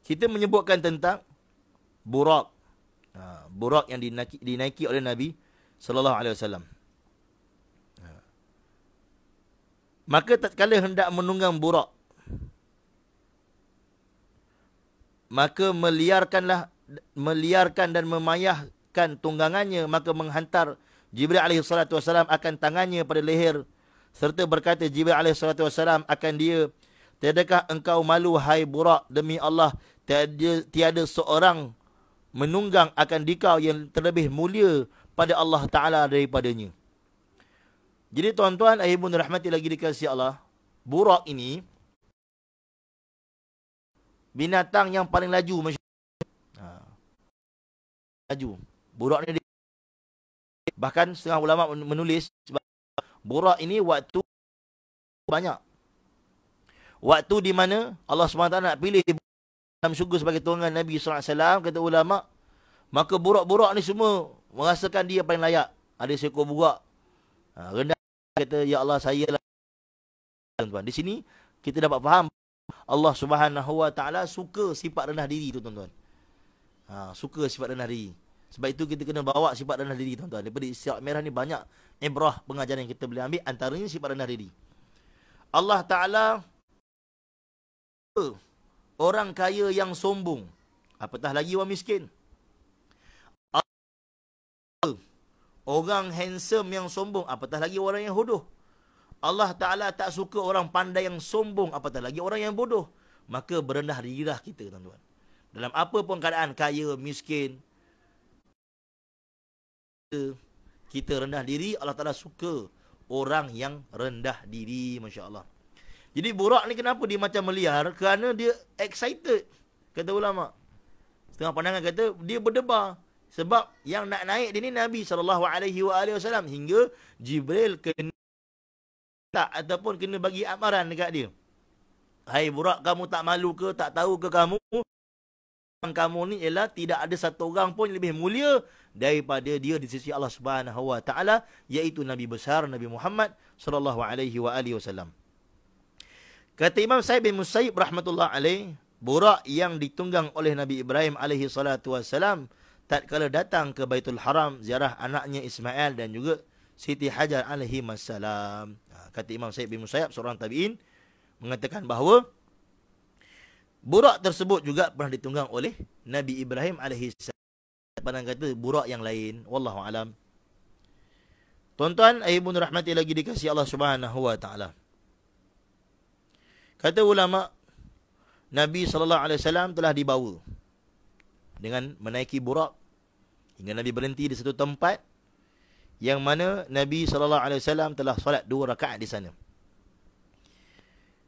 Kita menyebutkan tentang burak Ha, burak yang dinaiki, dinaiki oleh Nabi sallallahu alaihi wasallam. Ha. Maka tak tatkala hendak menunggang burak maka meliarkanlah meliarkan dan memayahkan tunggangannya maka menghantar Jibril alaihi akan tangannya pada leher serta berkata Jibril alaihi akan dia Tidakkah engkau malu hai burak demi Allah tiada, tiada seorang menunggang akan dikau yang terlebih mulia pada Allah Ta'ala daripadanya. Jadi tuan-tuan, ayah bunda rahmati lagi dikasih Allah. Burak ini, binatang yang paling laju. Ha. laju. Burak ini, bahkan setengah ulama menulis, burak ini waktu banyak. Waktu di mana Allah SWT nak pilih dalam syurga sebagai tuan Nabi sallallahu alaihi wasallam kata ulama maka buruk-buruk ni semua merasakan dia paling layak ada seekor buruk ha, rendah kata ya Allah saya lah tuan-tuan di sini kita dapat faham Allah Subhanahu wa taala suka sifat rendah diri tu tuan-tuan ha, suka sifat rendah diri sebab itu kita kena bawa sifat rendah diri tuan-tuan daripada sifat merah ni banyak ibrah pengajaran yang kita boleh ambil antaranya sifat rendah diri Allah taala orang kaya yang sombong. Apatah lagi orang miskin. Orang handsome yang sombong. Apatah lagi orang yang hodoh. Allah Ta'ala tak suka orang pandai yang sombong. Apatah lagi orang yang bodoh. Maka berendah dirilah kita, tuan-tuan. Dalam apa pun keadaan, kaya, miskin. Kita rendah diri, Allah Ta'ala suka orang yang rendah diri, Masya Allah. Jadi borak ni kenapa dia macam meliar? Kerana dia excited. Kata ulama. Setengah pandangan kata dia berdebar. Sebab yang nak naik dia ni Nabi SAW. Hingga Jibril kena tak ataupun kena bagi amaran dekat dia. Hai burak kamu tak malu ke tak tahu ke kamu kamu ni ialah tidak ada satu orang pun lebih mulia daripada dia di sisi Allah Subhanahu Wa Taala iaitu nabi besar Nabi Muhammad sallallahu alaihi wa alihi wasallam. Kata Imam Sa'id bin Musayyib rahmatullah alaih, burak yang ditunggang oleh Nabi Ibrahim alaihi salatu tak tatkala datang ke Baitul Haram ziarah anaknya Ismail dan juga Siti Hajar alaihi wasalam. Ha, kata Imam Sa'id bin Musayyib seorang tabi'in mengatakan bahawa burak tersebut juga pernah ditunggang oleh Nabi Ibrahim alaihi salam. Pandang kata burak yang lain, wallahu alam. Tuan-tuan, ayyubun rahmati lagi dikasih Allah Subhanahu wa taala. Kata ulama Nabi sallallahu alaihi wasallam telah dibawa dengan menaiki burak hingga Nabi berhenti di satu tempat yang mana Nabi sallallahu alaihi wasallam telah solat dua rakaat di sana.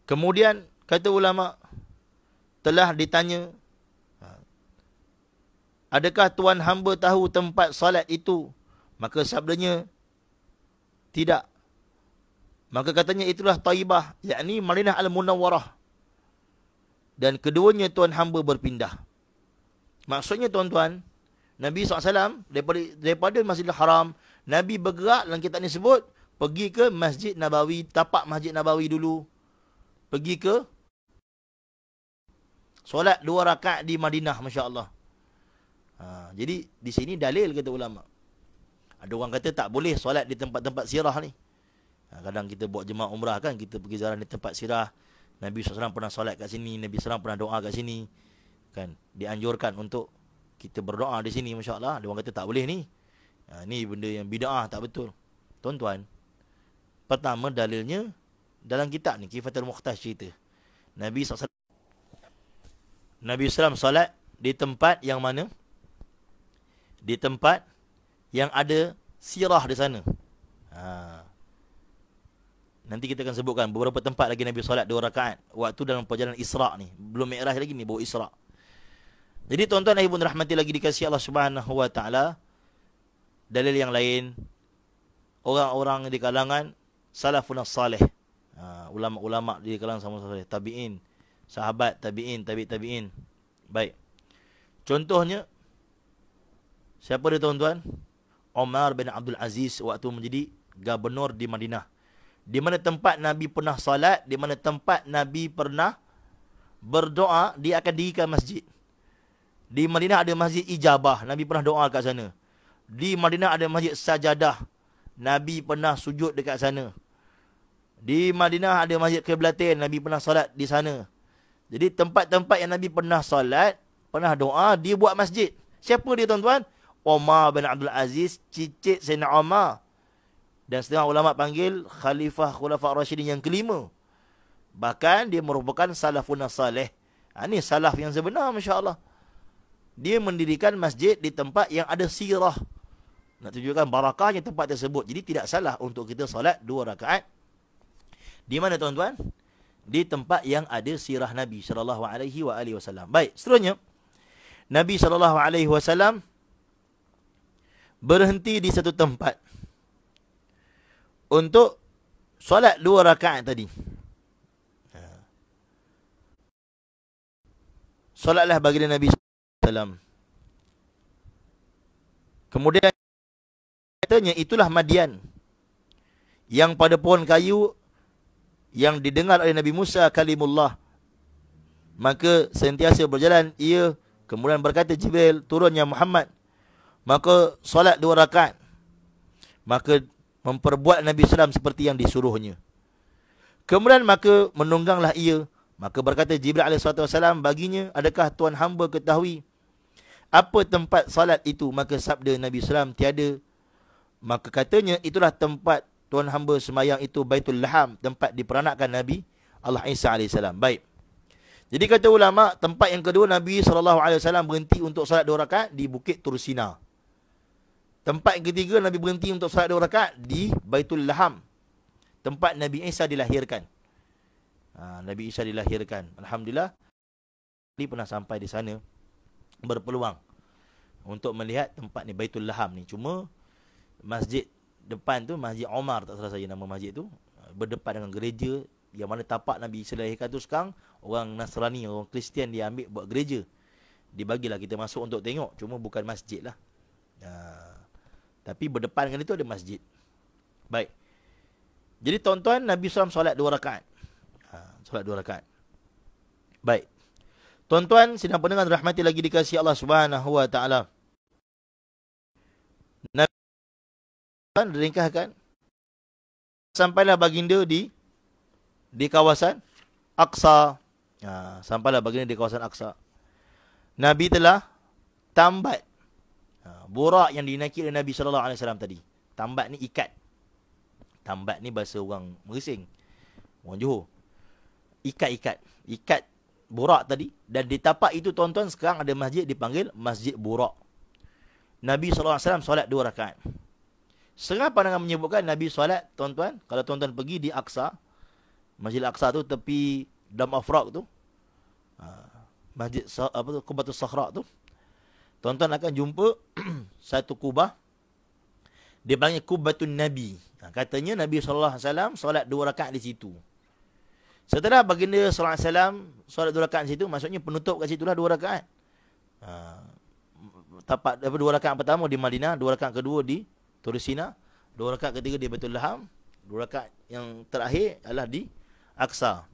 Kemudian kata ulama telah ditanya ha, Adakah tuan hamba tahu tempat solat itu? Maka sabdanya tidak. Maka katanya itulah Taibah, yakni Madinah Al-Munawwarah. Dan keduanya tuan hamba berpindah. Maksudnya tuan-tuan, Nabi SAW daripada, daripada Masjidil Haram, Nabi bergerak dalam kitab ni sebut, pergi ke Masjid Nabawi, tapak Masjid Nabawi dulu. Pergi ke solat dua rakaat di Madinah, Masya Allah. Ha, jadi di sini dalil kata ulama. Ada orang kata tak boleh solat di tempat-tempat sirah ni. Ha, kadang kita buat jemaah umrah kan Kita pergi jalan di tempat sirah Nabi SAW pernah solat kat sini Nabi SAW pernah doa kat sini kan Dianjurkan untuk kita berdoa di sini Masya Allah Dia orang kata tak boleh ni ha, Ni benda yang bida'ah tak betul Tuan-tuan Pertama dalilnya Dalam kitab ni Kifatul Mukhtas cerita Nabi SAW Nabi SAW solat di tempat yang mana? Di tempat yang ada sirah di sana. Ha. Nanti kita akan sebutkan beberapa tempat lagi Nabi solat dua rakaat waktu dalam perjalanan Isra' ni. Belum Mi'raj lagi ni bawa Isra'. Jadi tuan-tuan dan ibu rahmati lagi dikasih Allah Subhanahu wa taala dalil yang lain orang-orang di kalangan salafun salih. Uh, ulama-ulama di kalangan sama salih, tabi'in, sahabat tabi'in, tabi' tabi'in. Baik. Contohnya siapa dia tuan-tuan? Umar bin Abdul Aziz waktu menjadi gubernur di Madinah di mana tempat Nabi pernah salat, di mana tempat Nabi pernah berdoa, dia akan dirikan masjid. Di Madinah ada masjid Ijabah, Nabi pernah doa dekat sana. Di Madinah ada masjid Sajadah, Nabi pernah sujud dekat sana. Di Madinah ada masjid Qiblatain, Nabi pernah salat di sana. Jadi tempat-tempat yang Nabi pernah salat, pernah doa, dia buat masjid. Siapa dia tuan-tuan? Omar bin Abdul Aziz, cicit Sayyidina Omar dan setengah ulama panggil khalifah khulafa rasyidin yang kelima bahkan dia merupakan salafun salih ha, ini salaf yang sebenar masya-Allah dia mendirikan masjid di tempat yang ada sirah nak tunjukkan barakahnya tempat tersebut jadi tidak salah untuk kita solat dua rakaat di mana tuan-tuan di tempat yang ada sirah Nabi sallallahu alaihi wasallam. Baik, seterusnya Nabi sallallahu alaihi wasallam berhenti di satu tempat untuk solat dua rakaat tadi. Ya. Solatlah bagi Nabi SAW. Kemudian katanya itulah Madian yang pada pohon kayu yang didengar oleh Nabi Musa kalimullah maka sentiasa berjalan ia kemudian berkata Jibril turunnya Muhammad maka solat dua rakaat maka memperbuat Nabi Sallam seperti yang disuruhnya. Kemudian maka menungganglah ia. Maka berkata Jibril AS baginya, adakah Tuan hamba ketahui apa tempat salat itu? Maka sabda Nabi SAW tiada. Maka katanya itulah tempat Tuan hamba semayang itu Baitul Laham. Tempat diperanakkan Nabi Allah Isa AS. Baik. Jadi kata ulama tempat yang kedua Nabi SAW berhenti untuk salat dua rakaat di Bukit Tursinah. Tempat yang ketiga Nabi berhenti untuk salat dua rakaat di Baitul Laham. Tempat Nabi Isa dilahirkan. Ha, Nabi Isa dilahirkan. Alhamdulillah. Ali pernah sampai di sana berpeluang untuk melihat tempat ni Baitul Laham ni. Cuma masjid depan tu Masjid Omar tak salah saya nama masjid tu berdepan dengan gereja yang mana tapak Nabi Isa dilahirkan tu sekarang orang Nasrani, orang Kristian dia ambil buat gereja. Dibagilah kita masuk untuk tengok. Cuma bukan masjid lah. Ha, tapi berdepan dengan itu ada masjid. Baik. Jadi tuan-tuan, Nabi SAW solat dua rakaat. Ha, solat dua rakaat. Baik. Tuan-tuan, sedang pendengar rahmati lagi dikasih Allah Subhanahu Wa Taala. Nabi SAW diringkahkan. Sampailah baginda di di kawasan Aqsa. Ha, sampailah baginda di kawasan Aqsa. Nabi telah tambat Ha, borak yang dinaiki oleh Nabi sallallahu alaihi wasallam tadi. Tambat ni ikat. Tambat ni bahasa orang Mersing. Orang Johor. Ikat-ikat. Ikat borak tadi dan di tapak itu tuan-tuan sekarang ada masjid dipanggil Masjid Borak. Nabi sallallahu alaihi wasallam solat dua rakaat. Sengaja pandangan menyebutkan Nabi solat tuan-tuan kalau tuan-tuan pergi di Aqsa Masjid Al-Aqsa tu tepi Dam Afraq Rock tu. Ha, masjid apa tu Kubatul Sakhra tu. Tuan-tuan akan jumpa satu kubah. Dia panggil kubatun Nabi. Ha, katanya Nabi SAW solat dua rakaat di situ. Setelah baginda SAW solat dua rakaat di situ, maksudnya penutup kat situ lah dua rakaat. Ha, tapak, dua rakaat pertama di Madinah, dua rakaat kedua di Turisina, dua rakaat ketiga di Betul Laham, dua rakaat yang terakhir adalah di Aqsa.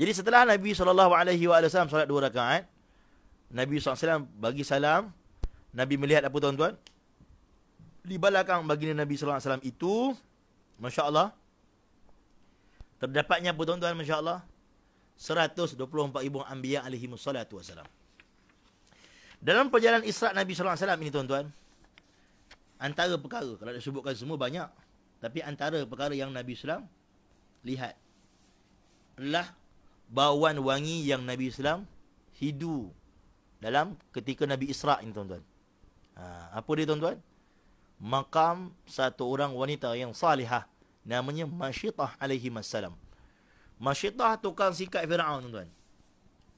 Jadi setelah Nabi SAW solat dua rakaat, Nabi SAW bagi salam Nabi melihat apa tuan-tuan Di belakang baginda Nabi SAW itu Masya Allah Terdapatnya apa tuan-tuan Masya Allah 124 ibu ambiya alaihi musallatu wassalam Dalam perjalanan Isra' Nabi SAW ini tuan-tuan Antara perkara Kalau dia sebutkan semua banyak Tapi antara perkara yang Nabi SAW Lihat Adalah Bauan wangi yang Nabi SAW Hidu dalam ketika Nabi Isra' ini tuan-tuan. Ha, apa dia tuan-tuan? Makam satu orang wanita yang salihah namanya Masyitah alaihi masalam. Masyitah tukang sikat Firaun tuan-tuan.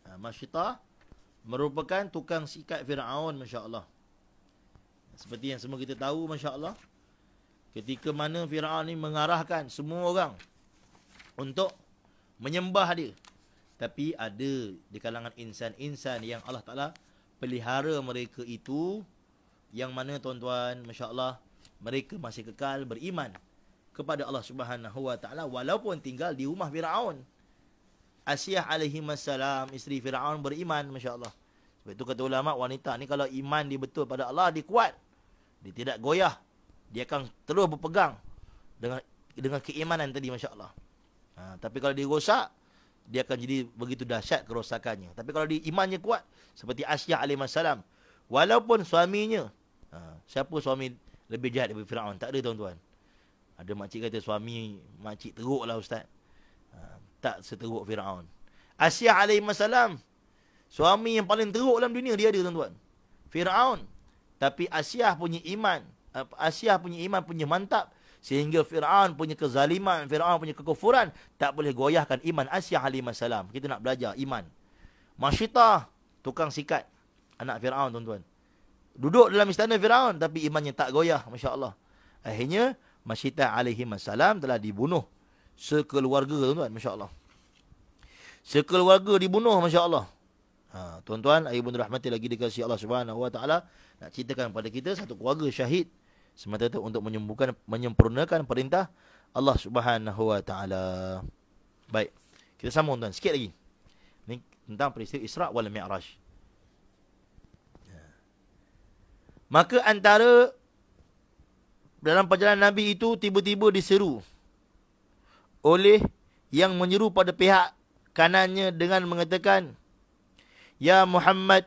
Ha, Masyitah merupakan tukang sikat Firaun masya-Allah. Seperti yang semua kita tahu masya-Allah ketika mana Firaun ini mengarahkan semua orang untuk menyembah dia tapi ada di kalangan insan-insan yang Allah Ta'ala pelihara mereka itu yang mana tuan-tuan, Masya Allah, mereka masih kekal beriman kepada Allah Subhanahu Wa Ta'ala walaupun tinggal di rumah Fir'aun. Asiyah alaihi masalam, isteri Fir'aun beriman, Masya Allah. Sebab itu kata ulama wanita ni kalau iman dia betul pada Allah, dia kuat. Dia tidak goyah. Dia akan terus berpegang dengan dengan keimanan tadi, Masya Allah. Ha, tapi kalau dia rosak, dia akan jadi begitu dahsyat kerosakannya. Tapi kalau di imannya kuat, seperti Asyah AS, walaupun suaminya, ha, siapa suami lebih jahat daripada Fir'aun? Tak ada tuan-tuan. Ada makcik kata suami, makcik teruk lah ustaz. Ha, tak seteruk Fir'aun. Asyah AS, suami yang paling teruk dalam dunia dia ada tuan-tuan. Fir'aun. Tapi Asyah punya iman, Asyah punya iman punya mantap, Sehingga Fir'aun punya kezaliman, Fir'aun punya kekufuran, tak boleh goyahkan iman Asia Salam. Kita nak belajar iman. Masyidah, tukang sikat. Anak Fir'aun, tuan-tuan. Duduk dalam istana Fir'aun, tapi imannya tak goyah, Masya Allah. Akhirnya, Masyidah Salam telah dibunuh. Sekeluarga, tuan-tuan, Masya Allah. Sekeluarga dibunuh, Masya ha, Allah. tuan-tuan, ayah bunda rahmatin lagi dikasih Allah SWT nak ceritakan kepada kita satu keluarga syahid semata itu untuk menyembuhkan menyempurnakan perintah Allah Subhanahu Wa Taala. Baik. Kita sambung tuan sikit lagi. Ni tentang peristiwa Isra' wal Mi'raj. Ya. Maka antara dalam perjalanan Nabi itu tiba-tiba diseru oleh yang menyeru pada pihak kanannya dengan mengatakan Ya Muhammad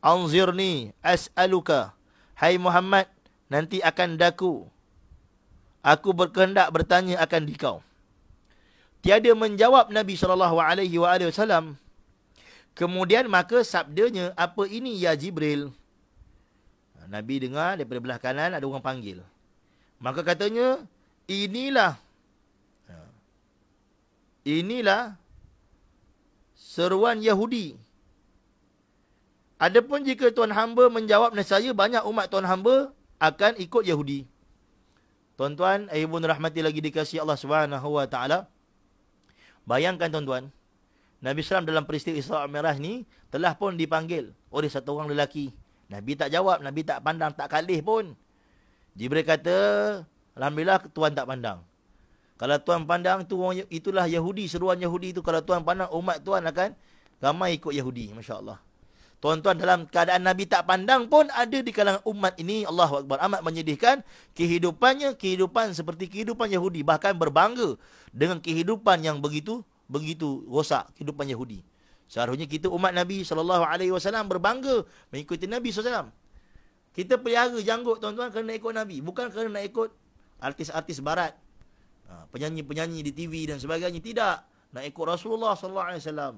anzirni as'aluka Hai Muhammad nanti akan daku. Aku berkehendak bertanya akan dikau. Tiada menjawab Nabi SAW. Kemudian maka sabdanya, apa ini ya Jibril? Nabi dengar daripada belah kanan ada orang panggil. Maka katanya, inilah. Ha, inilah seruan Yahudi. Adapun jika tuan hamba menjawab nasihat saya, banyak umat tuan hamba akan ikut Yahudi. Tuan-tuan, ibu rahmati lagi dikasih Allah Subhanahu wa taala. Bayangkan tuan-tuan, Nabi Sallam dalam peristiwa Isra Mi'raj ni telah pun dipanggil oleh satu orang lelaki. Nabi tak jawab, Nabi tak pandang, tak kalih pun. Jibril kata, alhamdulillah tuan tak pandang. Kalau tuan pandang tu itulah Yahudi, seruan Yahudi itu kalau tuan pandang umat tuan akan ramai ikut Yahudi, masya-Allah. Tuan-tuan dalam keadaan Nabi tak pandang pun ada di kalangan umat ini Allah Akbar amat menyedihkan kehidupannya kehidupan seperti kehidupan Yahudi bahkan berbangga dengan kehidupan yang begitu begitu rosak kehidupan Yahudi. Seharusnya kita umat Nabi sallallahu alaihi wasallam berbangga mengikuti Nabi sallallahu Kita pelihara janggut tuan-tuan kerana ikut Nabi bukan kerana ikut artis-artis barat. Ha, penyanyi-penyanyi di TV dan sebagainya tidak nak ikut Rasulullah sallallahu alaihi wasallam.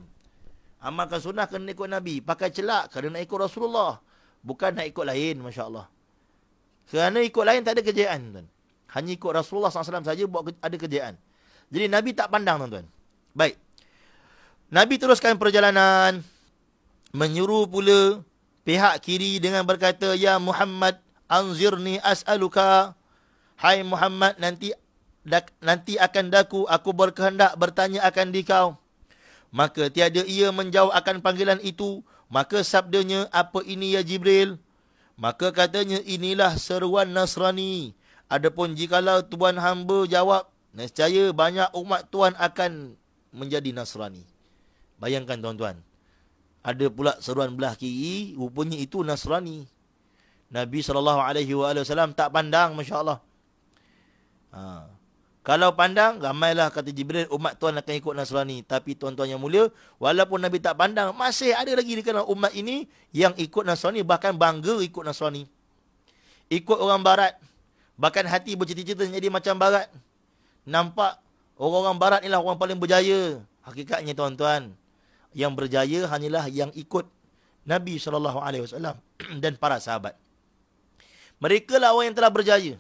Amalkan sunnah kena ikut Nabi. Pakai celak kena nak ikut Rasulullah. Bukan nak ikut lain, Masya Allah. Kerana ikut lain tak ada kejayaan, tuan-tuan. Hanya ikut Rasulullah SAW saja buat ada kejayaan. Jadi Nabi tak pandang, tuan-tuan. Baik. Nabi teruskan perjalanan. Menyuruh pula pihak kiri dengan berkata, Ya Muhammad, anzirni as'aluka. Hai Muhammad, nanti nanti akan daku, aku berkehendak bertanya akan dikau. kau. Maka tiada ia menjawab akan panggilan itu. Maka sabdanya, apa ini ya Jibril? Maka katanya, inilah seruan Nasrani. Adapun jikalau Tuan hamba jawab, nescaya banyak umat Tuhan akan menjadi Nasrani. Bayangkan tuan-tuan. Ada pula seruan belah kiri, rupanya itu Nasrani. Nabi SAW tak pandang, masyaAllah. Haa. Kalau pandang, ramailah kata Jibril, umat Tuhan akan ikut Nasrani. Tapi tuan-tuan yang mulia, walaupun Nabi tak pandang, masih ada lagi di kalangan umat ini yang ikut Nasrani, bahkan bangga ikut Nasrani. Ikut orang barat. Bahkan hati bercita-cita jadi macam barat. Nampak orang-orang barat inilah orang paling berjaya. Hakikatnya tuan-tuan, yang berjaya hanyalah yang ikut Nabi SAW dan para sahabat. Mereka lah orang yang telah berjaya.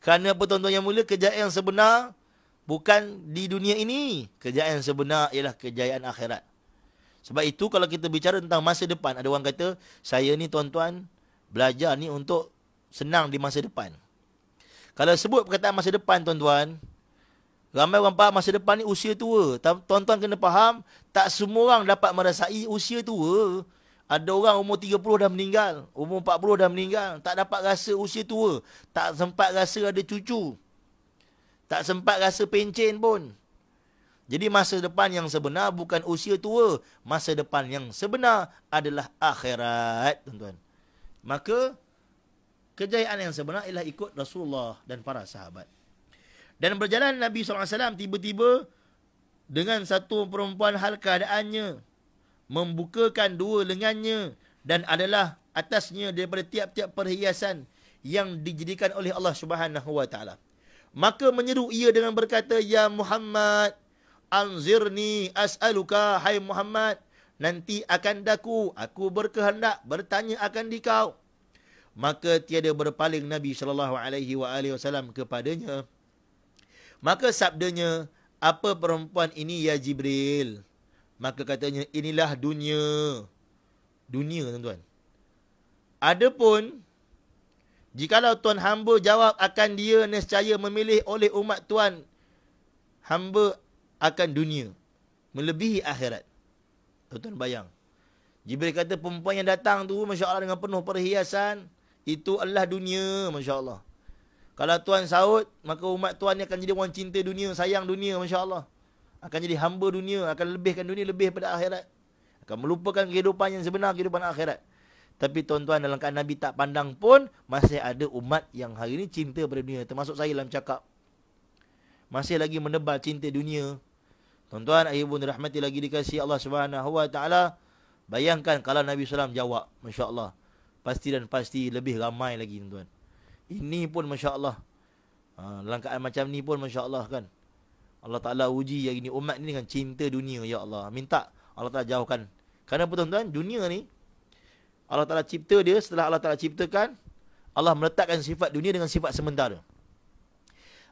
Kerana apa tuan-tuan yang mula kejayaan yang sebenar bukan di dunia ini. Kejayaan yang sebenar ialah kejayaan akhirat. Sebab itu kalau kita bicara tentang masa depan, ada orang kata, saya ni tuan-tuan belajar ni untuk senang di masa depan. Kalau sebut perkataan masa depan tuan-tuan, ramai orang faham masa depan ni usia tua. Tuan-tuan kena faham, tak semua orang dapat merasai usia tua. Ada orang umur 30 dah meninggal, umur 40 dah meninggal, tak dapat rasa usia tua, tak sempat rasa ada cucu. Tak sempat rasa pencen pun. Jadi masa depan yang sebenar bukan usia tua, masa depan yang sebenar adalah akhirat, tuan-tuan. Maka kejayaan yang sebenar ialah ikut Rasulullah dan para sahabat. Dan berjalan Nabi SAW tiba-tiba dengan satu perempuan hal keadaannya membukakan dua lengannya dan adalah atasnya daripada tiap-tiap perhiasan yang dijadikan oleh Allah Subhanahu Wa Taala. Maka menyeru ia dengan berkata, Ya Muhammad, anzirni as'aluka, hai Muhammad, nanti akan daku, aku berkehendak bertanya akan dikau. Maka tiada berpaling Nabi Sallallahu Alaihi Wasallam kepadanya. Maka sabdanya, apa perempuan ini ya Jibril? maka katanya inilah dunia dunia tuan-tuan adapun jikalau tuan hamba jawab akan dia nescaya memilih oleh umat tuan hamba akan dunia melebihi akhirat tuan-tuan bayang Jibril kata perempuan yang datang tu Masya Allah dengan penuh perhiasan Itu Allah dunia Masya Allah Kalau tuan sahut Maka umat tuan ni akan jadi orang cinta dunia Sayang dunia Masya Allah akan jadi hamba dunia, akan lebihkan dunia lebih pada akhirat. Akan melupakan kehidupan yang sebenar, kehidupan akhirat. Tapi tuan-tuan dalam keadaan Nabi tak pandang pun masih ada umat yang hari ini cinta pada dunia. Termasuk saya dalam cakap. Masih lagi menebal cinta dunia. Tuan-tuan, ayah bunda rahmati lagi dikasih Allah Subhanahu Bayangkan kalau Nabi SAW jawab, Masya Allah. Pasti dan pasti lebih ramai lagi tuan-tuan. Ini pun Masya Allah. Ha, dalam macam ni pun Masya Allah kan. Allah Ta'ala uji yang ini umat ni dengan cinta dunia Ya Allah Minta Allah Ta'ala jauhkan Kerana apa tuan-tuan Dunia ni Allah Ta'ala cipta dia Setelah Allah Ta'ala ciptakan Allah meletakkan sifat dunia dengan sifat sementara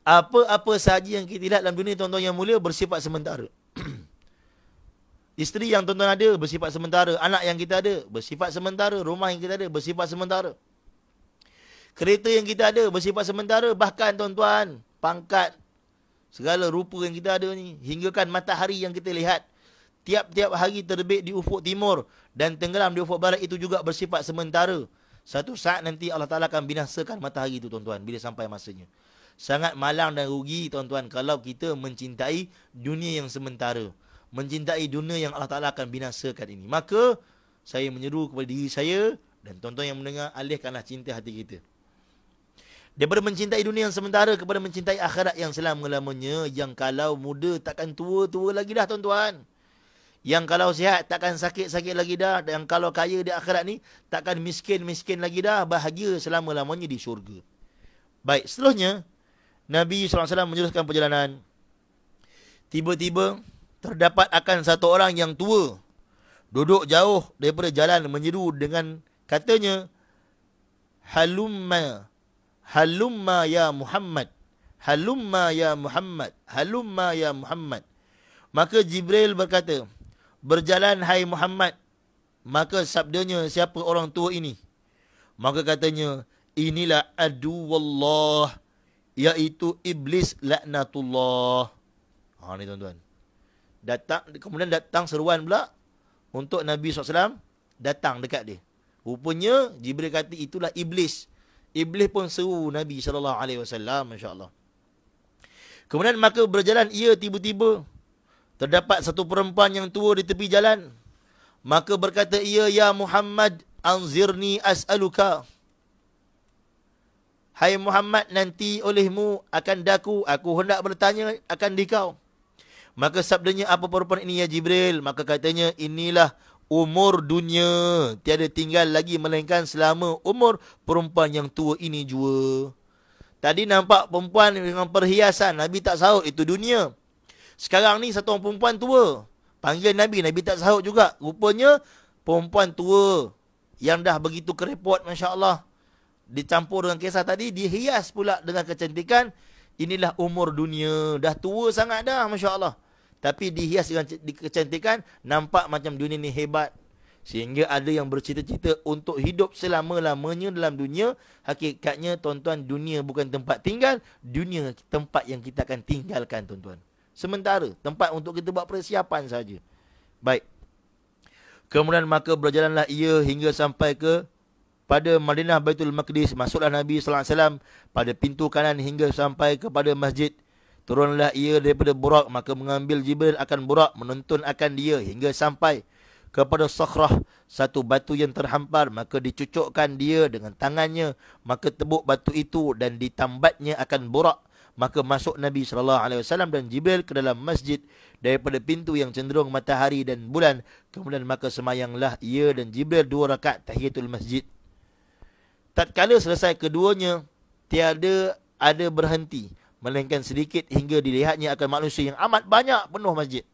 Apa-apa sahaja yang kita lihat dalam dunia Tuan-tuan yang mulia bersifat sementara Isteri yang tuan-tuan ada bersifat sementara Anak yang kita ada bersifat sementara Rumah yang kita ada bersifat sementara Kereta yang kita ada bersifat sementara Bahkan tuan-tuan Pangkat Segala rupa yang kita ada ni Hinggakan matahari yang kita lihat Tiap-tiap hari terbit di ufuk timur Dan tenggelam di ufuk barat itu juga bersifat sementara Satu saat nanti Allah Ta'ala akan binasakan matahari itu tuan-tuan Bila sampai masanya Sangat malang dan rugi tuan-tuan Kalau kita mencintai dunia yang sementara Mencintai dunia yang Allah Ta'ala akan binasakan ini Maka saya menyeru kepada diri saya Dan tuan-tuan yang mendengar Alihkanlah cinta hati kita Daripada mencintai dunia yang sementara kepada mencintai akhirat yang selama-lamanya. Yang kalau muda takkan tua-tua lagi dah tuan-tuan. Yang kalau sihat takkan sakit-sakit lagi dah. Yang kalau kaya di akhirat ni takkan miskin-miskin lagi dah. Bahagia selama-lamanya di syurga. Baik, seterusnya Nabi SAW menjelaskan perjalanan. Tiba-tiba terdapat akan satu orang yang tua. Duduk jauh daripada jalan menyeru dengan katanya. Halumma halumma ya Muhammad. Halumma ya Muhammad. Halumma ya Muhammad. Maka Jibril berkata, Berjalan hai Muhammad. Maka sabdanya siapa orang tua ini? Maka katanya, inilah adu Allah. Iaitu Iblis laknatullah. Ha ni tuan-tuan. Datang, kemudian datang seruan pula untuk Nabi SAW datang dekat dia. Rupanya Jibril kata itulah Iblis. Iblis pun seru Nabi sallallahu alaihi wasallam masya-Allah. Kemudian maka berjalan ia tiba-tiba terdapat satu perempuan yang tua di tepi jalan. Maka berkata ia ya Muhammad anzirni as'aluka. Hai Muhammad nanti olehmu akan daku aku hendak bertanya akan dikau. Maka sabdanya apa perempuan ini ya Jibril? Maka katanya inilah umur dunia tiada tinggal lagi melainkan selama umur perempuan yang tua ini jua. Tadi nampak perempuan dengan perhiasan, Nabi tak sahut itu dunia. Sekarang ni satu orang perempuan tua panggil Nabi, Nabi tak sahut juga. Rupanya perempuan tua yang dah begitu kerepot masya-Allah dicampur dengan kisah tadi dihias pula dengan kecantikan inilah umur dunia dah tua sangat dah masya-Allah tapi dihias dengan kecantikan nampak macam dunia ni hebat sehingga ada yang bercita-cita untuk hidup selama-lamanya dalam dunia hakikatnya tuan-tuan dunia bukan tempat tinggal dunia tempat yang kita akan tinggalkan tuan-tuan sementara tempat untuk kita buat persiapan saja baik kemudian maka berjalanlah ia hingga sampai ke pada Madinah Baitul Maqdis masuklah Nabi sallallahu alaihi wasallam pada pintu kanan hingga sampai kepada masjid Turunlah ia daripada Burak maka mengambil Jibril akan Burak menuntun akan dia hingga sampai kepada Sakhrah satu batu yang terhampar maka dicucukkan dia dengan tangannya maka tebuk batu itu dan ditambatnya akan Burak maka masuk Nabi sallallahu alaihi wasallam dan Jibril ke dalam masjid daripada pintu yang cenderung matahari dan bulan kemudian maka semayanglah ia dan Jibril dua rakaat tahiyatul masjid tatkala selesai keduanya tiada ada berhenti melainkan sedikit hingga dilihatnya akan manusia yang amat banyak penuh masjid.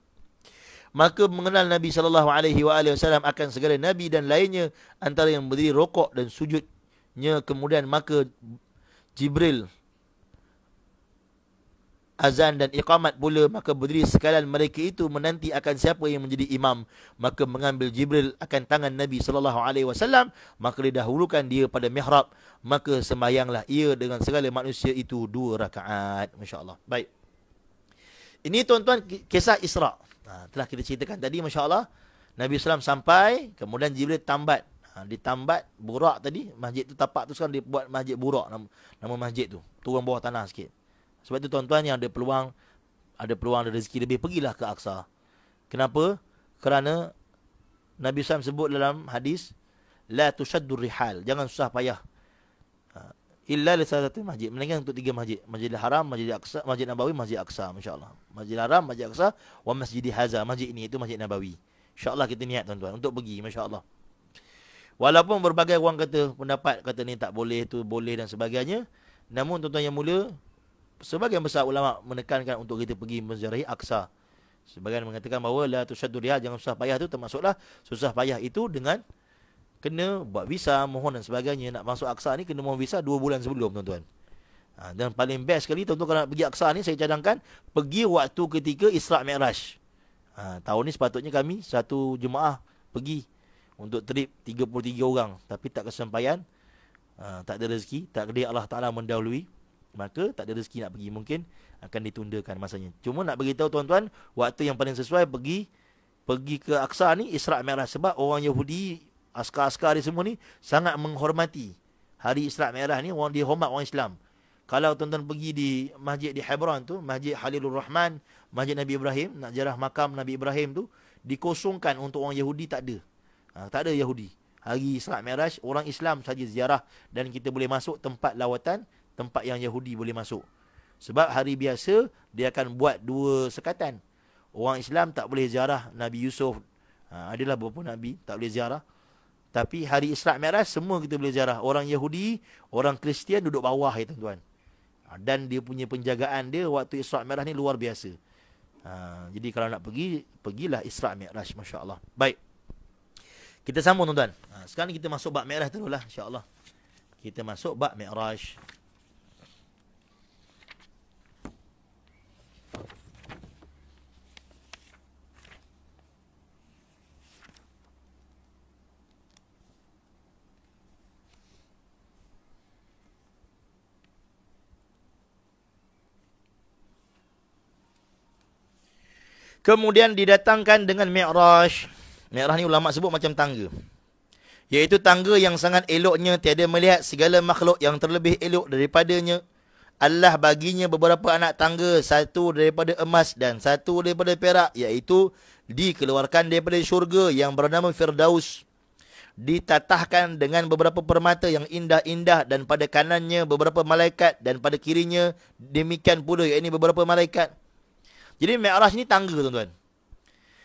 Maka mengenal Nabi saw akan segala nabi dan lainnya antara yang berdiri rokok dan sujudnya kemudian maka Jibril azan dan iqamat pula maka berdiri sekalian mereka itu menanti akan siapa yang menjadi imam maka mengambil Jibril akan tangan Nabi sallallahu alaihi wasallam maka didahulukan dia pada mihrab maka sembahyanglah ia dengan segala manusia itu dua rakaat masya-Allah baik ini tuan-tuan kisah Isra ha, telah kita ceritakan tadi masya-Allah Nabi sallam sampai kemudian Jibril tambat ha, ditambat burak tadi masjid tu tapak tu sekarang dibuat masjid burak nama, nama masjid tu turun bawah tanah sikit sebab itu tuan-tuan yang ada peluang ada peluang ada rezeki lebih pergilah ke Aqsa. Kenapa? Kerana Nabi SAW sebut dalam hadis la tushaddu rihal, jangan susah payah. Ha, illa li salatati masjid, melainkan untuk tiga masjid, Masjidil Haram, Masjid Aqsa, Masjid Nabawi, Masjid Aqsa insya-Allah. Masjid Haram, Masjid Aqsa, wa Masjid Haza, masjid ini itu Masjid Nabawi. Insya-Allah kita niat tuan-tuan untuk pergi masya-Allah. Walaupun berbagai orang kata pendapat kata ni tak boleh tu boleh dan sebagainya, namun tuan-tuan yang mula sebagian besar ulama menekankan untuk kita pergi menziarahi Aqsa. Sebagian mengatakan bahawa la tusaddu riyad jangan susah payah itu termasuklah susah payah itu dengan kena buat visa, mohon dan sebagainya nak masuk Aqsa ni kena mohon visa dua bulan sebelum tuan-tuan. Ha, dan paling best sekali tuan-tuan kalau nak pergi Aqsa ni saya cadangkan pergi waktu ketika Isra Mi'raj. Ha, tahun ni sepatutnya kami satu jemaah pergi untuk trip 33 orang tapi tak kesempatan. Ha, tak ada rezeki, tak ada Allah Ta'ala mendahului maka tak ada rezeki nak pergi mungkin akan ditundakan masanya cuma nak beritahu tuan-tuan waktu yang paling sesuai pergi pergi ke Aqsa ni Isra Mikraj sebab orang Yahudi askar-askar dia semua ni sangat menghormati hari Isra Mikraj ni orang dihormat orang Islam kalau tuan-tuan pergi di masjid di Hebron tu masjid Halilur Rahman masjid Nabi Ibrahim nak jarah makam Nabi Ibrahim tu dikosongkan untuk orang Yahudi tak ada ha, tak ada Yahudi hari Isra Mikraj orang Islam saja ziarah dan kita boleh masuk tempat lawatan tempat yang Yahudi boleh masuk. Sebab hari biasa dia akan buat dua sekatan. Orang Islam tak boleh ziarah Nabi Yusuf. Ha, adalah beberapa Nabi tak boleh ziarah. Tapi hari Isra' Mi'raj semua kita boleh ziarah. Orang Yahudi, orang Kristian duduk bawah ya tuan-tuan. Ha, dan dia punya penjagaan dia waktu Isra' Mi'raj ni luar biasa. Ha, jadi kalau nak pergi, pergilah Isra' Mi'raj. Masya Allah. Baik. Kita sambung tuan-tuan. Ha, sekarang kita masuk bak merah tu insya Allah. Kita masuk bak Mi'raj. Kemudian didatangkan dengan mi'raj. Mi'raj ni ulama sebut macam tangga. Iaitu tangga yang sangat eloknya tiada melihat segala makhluk yang terlebih elok daripadanya. Allah baginya beberapa anak tangga, satu daripada emas dan satu daripada perak iaitu dikeluarkan daripada syurga yang bernama Firdaus. Ditatahkan dengan beberapa permata yang indah-indah dan pada kanannya beberapa malaikat dan pada kirinya demikian pula Ini beberapa malaikat. Jadi mi'raj ni tangga tuan-tuan.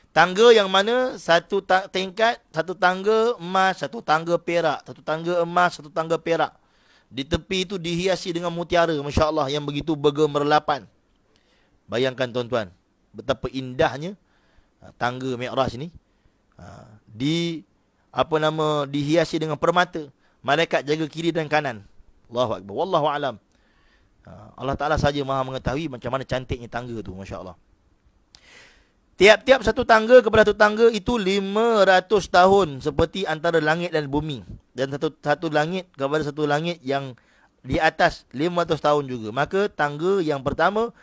Tangga yang mana satu ta- tingkat, satu tangga emas, satu tangga perak. Satu tangga emas, satu tangga perak. Di tepi itu dihiasi dengan mutiara, Masya Allah, yang begitu bergemerlapan. Bayangkan tuan-tuan, betapa indahnya ha, tangga mi'raj ni. Ha, di, apa nama, dihiasi dengan permata. Malaikat jaga kiri dan kanan. Allahu Akbar. Wallahu alam. Ha, Allah Ta'ala saja maha mengetahui macam mana cantiknya tangga tu, Masya Allah. Tiap-tiap satu tangga kepada satu tangga itu 500 tahun seperti antara langit dan bumi. Dan satu satu langit kepada satu langit yang di atas 500 tahun juga. Maka tangga yang pertama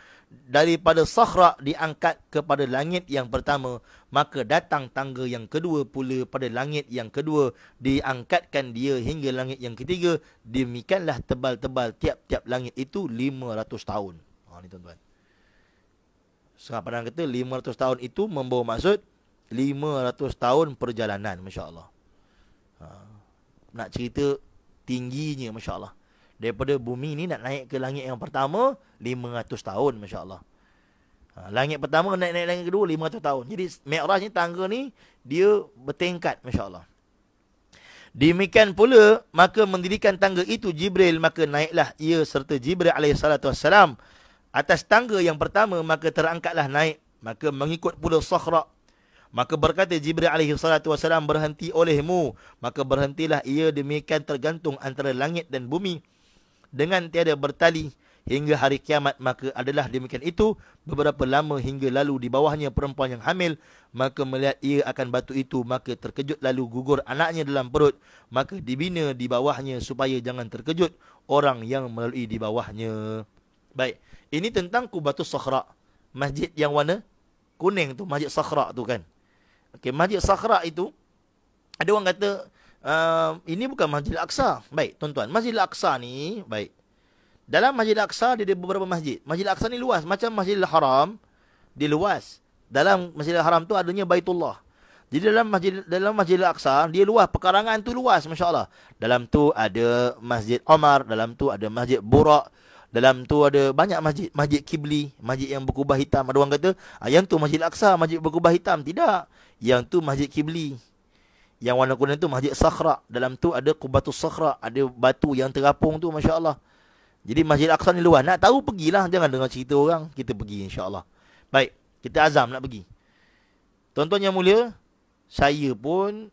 daripada sahra diangkat kepada langit yang pertama maka datang tangga yang kedua pula pada langit yang kedua diangkatkan dia hingga langit yang ketiga demikianlah tebal-tebal tiap-tiap langit itu 500 tahun ha ni tuan-tuan sebab pandang kata 500 tahun itu membawa maksud 500 tahun perjalanan masya-Allah ha nak cerita tingginya masya-Allah daripada bumi ni nak naik ke langit yang pertama 500 tahun masya-Allah. Ha, langit pertama naik naik langit kedua 500 tahun. Jadi Mi'raj ni tangga ni dia bertingkat masya-Allah. Demikian pula maka mendirikan tangga itu Jibril maka naiklah ia serta Jibril alaihi wassalam atas tangga yang pertama maka terangkatlah naik maka mengikut pula sakhra maka berkata Jibril alaihi salatu wassalam berhenti olehmu maka berhentilah ia demikian tergantung antara langit dan bumi dengan tiada bertali hingga hari kiamat maka adalah demikian itu beberapa lama hingga lalu di bawahnya perempuan yang hamil maka melihat ia akan batu itu maka terkejut lalu gugur anaknya dalam perut maka dibina di bawahnya supaya jangan terkejut orang yang melalui di bawahnya baik ini tentang kubatu sakhra masjid yang warna kuning tu masjid sakhra tu kan okey masjid sakhra itu ada orang kata Uh, ini bukan Masjid Al-Aqsa. Baik, tuan-tuan. Masjid Al-Aqsa ni, baik. Dalam Masjid Al-Aqsa, dia ada beberapa masjid. Masjid Al-Aqsa ni luas. Macam Masjid Al-Haram, dia luas. Dalam Masjid Al-Haram tu adanya Baitullah. Jadi dalam Masjid dalam Masjid Al-Aqsa, dia luas. Pekarangan tu luas, Masya Allah. Dalam tu ada Masjid Omar. Dalam tu ada Masjid Burak. Dalam tu ada banyak masjid. Masjid Kibli, Masjid yang berkubah hitam. Ada orang kata, ah, yang tu Masjid Al-Aqsa, Masjid berkubah hitam. Tidak. Yang tu Masjid Kibli yang warna kuning tu masjid Sakhra. Dalam tu ada Kubatu Sakhra. Ada batu yang terapung tu, Masya Allah. Jadi Masjid Aqsa ni luar Nak tahu, pergilah. Jangan dengar cerita orang. Kita pergi, Insya Allah. Baik. Kita azam nak pergi. Tuan-tuan yang mulia, saya pun,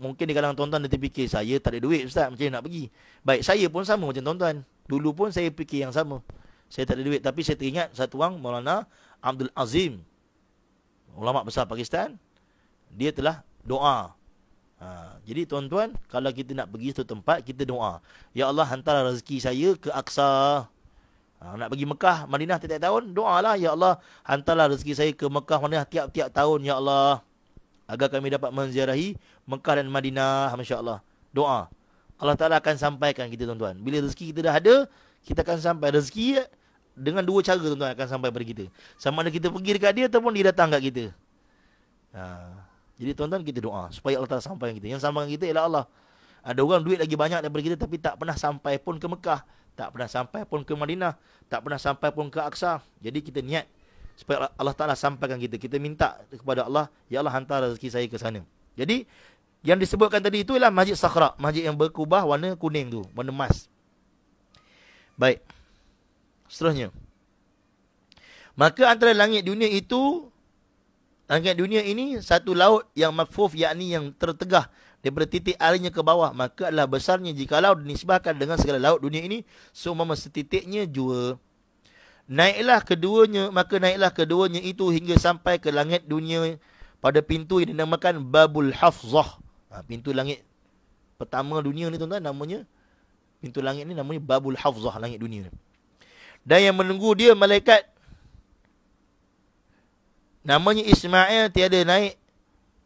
mungkin di kalangan tuan-tuan dia terfikir, saya tak ada duit, Ustaz. Macam nak pergi? Baik, saya pun sama macam tuan-tuan. Dulu pun saya fikir yang sama. Saya tak ada duit. Tapi saya teringat satu orang, Maulana Abdul Azim. Ulama besar Pakistan. Dia telah doa Ha, jadi tuan-tuan, kalau kita nak pergi satu tempat, kita doa. Ya Allah, hantar rezeki saya ke Aqsa. Ha, nak pergi Mekah, Madinah tiap-tiap tahun, doa lah. Ya Allah, hantarlah rezeki saya ke Mekah, Madinah tiap-tiap tahun, Ya Allah. Agar kami dapat menziarahi Mekah dan Madinah, Masya Allah. Doa. Allah Ta'ala akan sampaikan kita tuan-tuan. Bila rezeki kita dah ada, kita akan sampai rezeki dengan dua cara tuan-tuan akan sampai pada kita. Sama ada kita pergi dekat dia ataupun dia datang dekat kita. Ha. Jadi tuan-tuan kita doa supaya Allah Taala sampaikan kita. Yang sampaikan kita ialah Allah. Ada orang duit lagi banyak daripada kita tapi tak pernah sampai pun ke Mekah, tak pernah sampai pun ke Madinah, tak pernah sampai pun ke Aqsa. Jadi kita niat supaya Allah Taala sampaikan kita. Kita minta kepada Allah, ya Allah hantar rezeki saya ke sana. Jadi yang disebutkan tadi itu ialah Masjid Sakhra, masjid yang berkubah warna kuning tu, warna emas. Baik. Seterusnya. Maka antara langit dunia itu Langit dunia ini satu laut yang mafuf yakni yang tertegah daripada titik airnya ke bawah maka adalah besarnya jika laut dinisbahkan dengan segala laut dunia ini seumpama setitiknya jua naiklah keduanya maka naiklah keduanya itu hingga sampai ke langit dunia pada pintu yang dinamakan babul hafzah ha, pintu langit pertama dunia ni tuan-tuan namanya pintu langit ni namanya babul hafzah langit dunia ni dan yang menunggu dia malaikat Namanya Ismail tiada naik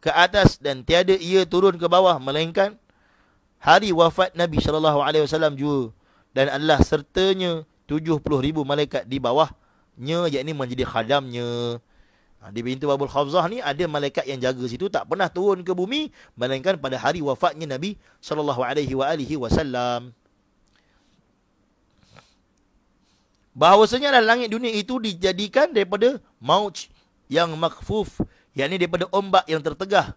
ke atas dan tiada ia turun ke bawah melainkan hari wafat Nabi sallallahu alaihi wasallam jua dan Allah sertanya 70000 malaikat di bawahnya yakni menjadi khadamnya. Ha, di pintu Babul Khafzah ni ada malaikat yang jaga situ tak pernah turun ke bumi melainkan pada hari wafatnya Nabi sallallahu alaihi wasallam. Bahawasanya adalah langit dunia itu dijadikan daripada mauj yang makfuf yakni daripada ombak yang tertegah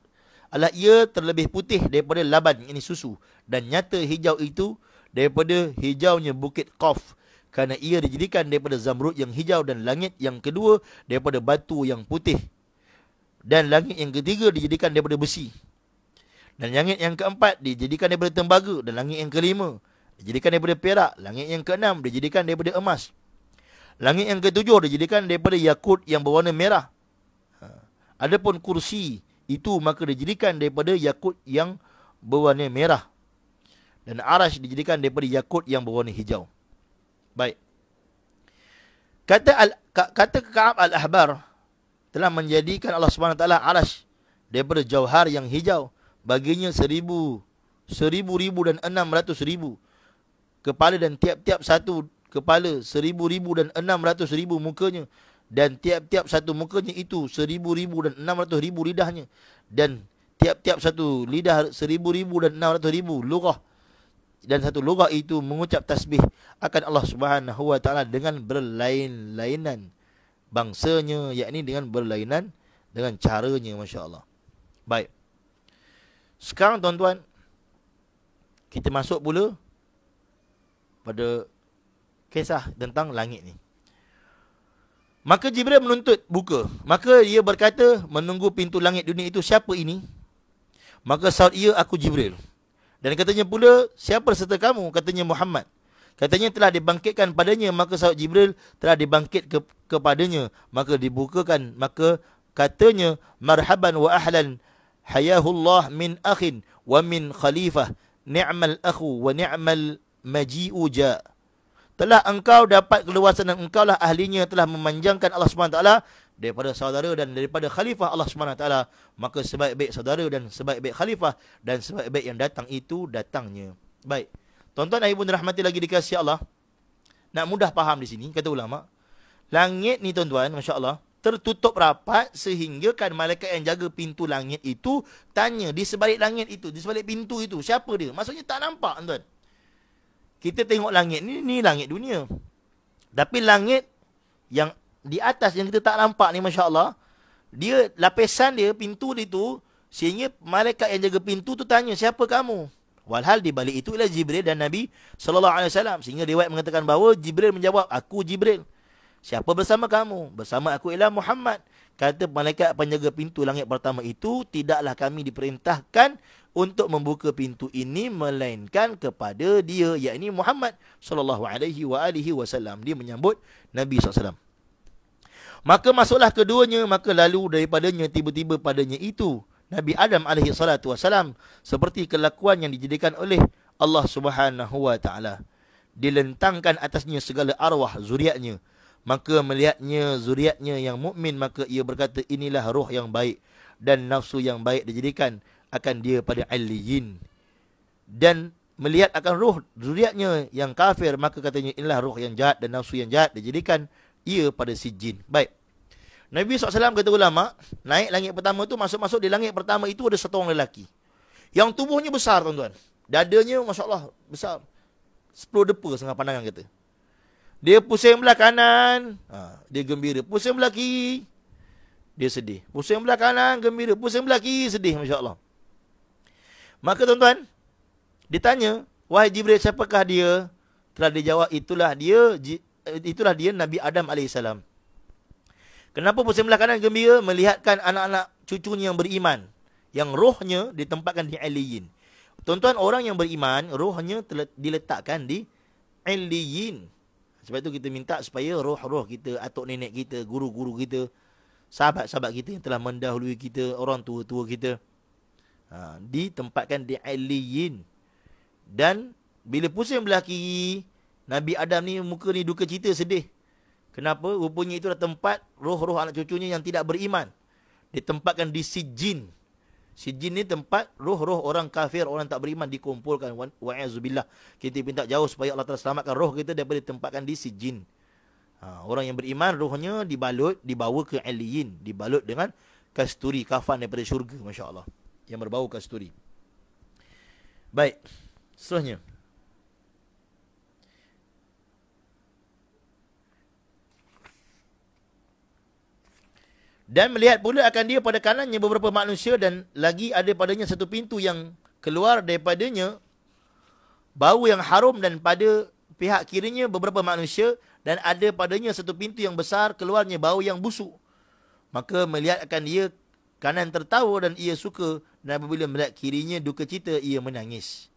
adalah ia terlebih putih daripada laban ini susu dan nyata hijau itu daripada hijaunya bukit Qaf kerana ia dijadikan daripada zamrud yang hijau dan langit yang kedua daripada batu yang putih dan langit yang ketiga dijadikan daripada besi dan langit yang keempat dijadikan daripada tembaga dan langit yang kelima dijadikan daripada perak langit yang keenam dijadikan daripada emas langit yang ketujuh dijadikan daripada yakut yang berwarna merah Adapun kursi itu maka dijadikan daripada yakut yang berwarna merah. Dan arash dijadikan daripada yakut yang berwarna hijau. Baik. Kata al kata Ka'ab Al-Ahbar telah menjadikan Allah Subhanahu Taala arash daripada jauhar yang hijau baginya seribu seribu ribu dan enam ratus ribu kepala dan tiap-tiap satu kepala seribu ribu dan enam ratus ribu mukanya dan tiap-tiap satu mukanya itu seribu-ribu dan enam ratus ribu lidahnya. Dan tiap-tiap satu lidah seribu-ribu dan enam ratus ribu lurah. Dan satu lurah itu mengucap tasbih akan Allah subhanahu wa ta'ala dengan berlain-lainan bangsanya. yakni dengan berlainan dengan caranya Masya Allah. Baik. Sekarang tuan-tuan, kita masuk pula pada kisah tentang langit ni. Maka Jibril menuntut buka. Maka ia berkata, menunggu pintu langit dunia itu siapa ini? Maka saud ia, aku Jibril. Dan katanya pula, siapa serta kamu? Katanya Muhammad. Katanya telah dibangkitkan padanya, maka saud Jibril telah dibangkit ke kepadanya. Maka dibukakan, maka katanya, Marhaban wa ahlan hayahullah min akhin wa min khalifah. Ni'mal akhu wa ni'mal maji'u ja'a telah engkau dapat keluasan dan engkaulah ahlinya telah memanjangkan Allah SWT daripada saudara dan daripada khalifah Allah SWT. Maka sebaik-baik saudara dan sebaik-baik khalifah dan sebaik-baik yang datang itu datangnya. Baik. Tuan-tuan ayah bunda rahmati lagi dikasih Allah. Nak mudah faham di sini, kata ulama. Langit ni tuan-tuan, Masya Allah, tertutup rapat sehingga kan malaikat yang jaga pintu langit itu tanya di sebalik langit itu, di sebalik pintu itu, siapa dia? Maksudnya tak nampak tuan-tuan kita tengok langit ni ni langit dunia. Tapi langit yang di atas yang kita tak nampak ni masya-Allah, dia lapisan dia pintu dia tu sehingga malaikat yang jaga pintu tu tanya siapa kamu? Walhal di balik itu ialah Jibril dan Nabi sallallahu alaihi wasallam. Sehingga riwayat mengatakan bahawa Jibril menjawab, "Aku Jibril. Siapa bersama kamu? Bersama aku ialah Muhammad." Kata malaikat penjaga pintu langit pertama itu, "Tidaklah kami diperintahkan untuk membuka pintu ini melainkan kepada dia yakni Muhammad sallallahu alaihi wa alihi wasallam dia menyambut Nabi SAW. Maka masuklah keduanya maka lalu daripadanya tiba-tiba padanya itu Nabi Adam alaihi salatu wasallam seperti kelakuan yang dijadikan oleh Allah Subhanahu wa taala dilentangkan atasnya segala arwah zuriatnya maka melihatnya zuriatnya yang mukmin maka ia berkata inilah roh yang baik dan nafsu yang baik dijadikan akan dia pada aliyin dan melihat akan ruh zuriatnya yang kafir maka katanya inilah ruh yang jahat dan nafsu yang jahat dijadikan ia pada si jin baik Nabi SAW kata ulama, naik langit pertama tu masuk-masuk di langit pertama itu ada satu orang lelaki. Yang tubuhnya besar tuan-tuan. Dadanya Masya Allah besar. 10 depa sangat pandangan kata. Dia pusing belah kanan, ha, dia gembira. Pusing belah kiri, dia sedih. Pusing belah kanan, gembira. Pusing belah kiri, sedih Masya Allah. Maka tuan-tuan, ditanya, wahai Jibril siapakah dia? Telah dijawab, itulah dia itulah dia Nabi Adam AS. Kenapa bersembelah kanan gembira melihatkan anak-anak cucunya yang beriman? Yang rohnya ditempatkan di Aliyin. Tuan-tuan, orang yang beriman, rohnya diletakkan di Aliyin. Sebab itu kita minta supaya roh-roh kita, atuk nenek kita, guru-guru kita, sahabat-sahabat kita yang telah mendahului kita, orang tua-tua kita, ha, ditempatkan di aliyin dan bila pusing belah kiri Nabi Adam ni muka ni duka cita sedih kenapa rupanya itu adalah tempat roh-roh anak cucunya yang tidak beriman ditempatkan di sijin sijin ni tempat roh-roh orang kafir orang tak beriman dikumpulkan wa'azubillah kita minta jauh supaya Allah terselamatkan roh kita daripada ditempatkan di sijin Ha, orang yang beriman rohnya dibalut dibawa ke aliyin dibalut dengan kasturi kafan daripada syurga masya-Allah yang berbau kasturi. Baik, selanjutnya. Dan melihat pula akan dia pada kanannya beberapa manusia dan lagi ada padanya satu pintu yang keluar daripadanya bau yang harum dan pada pihak kirinya beberapa manusia dan ada padanya satu pintu yang besar keluarnya bau yang busuk. Maka melihat akan dia kanan tertawa dan ia suka dan apabila melihat kirinya duka cita ia menangis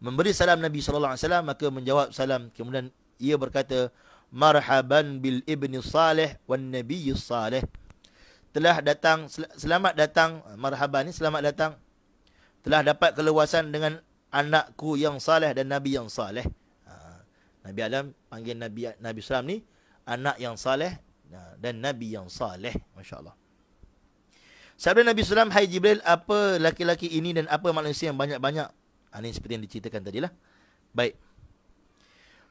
memberi salam Nabi sallallahu alaihi wasallam maka menjawab salam kemudian ia berkata marhaban bil ibni salih wan nabiy salih telah datang selamat datang marhaban ni selamat datang telah dapat keluasan dengan anakku yang saleh dan nabi yang saleh ha, Nabi Adam panggil Nabi Nabi Islam ni anak yang saleh ha, dan nabi yang saleh masyaAllah. Sabda Nabi Sallam, Hai Jibril, apa laki-laki ini dan apa manusia yang banyak-banyak? Ha, ah, ini seperti yang diceritakan tadi lah. Baik.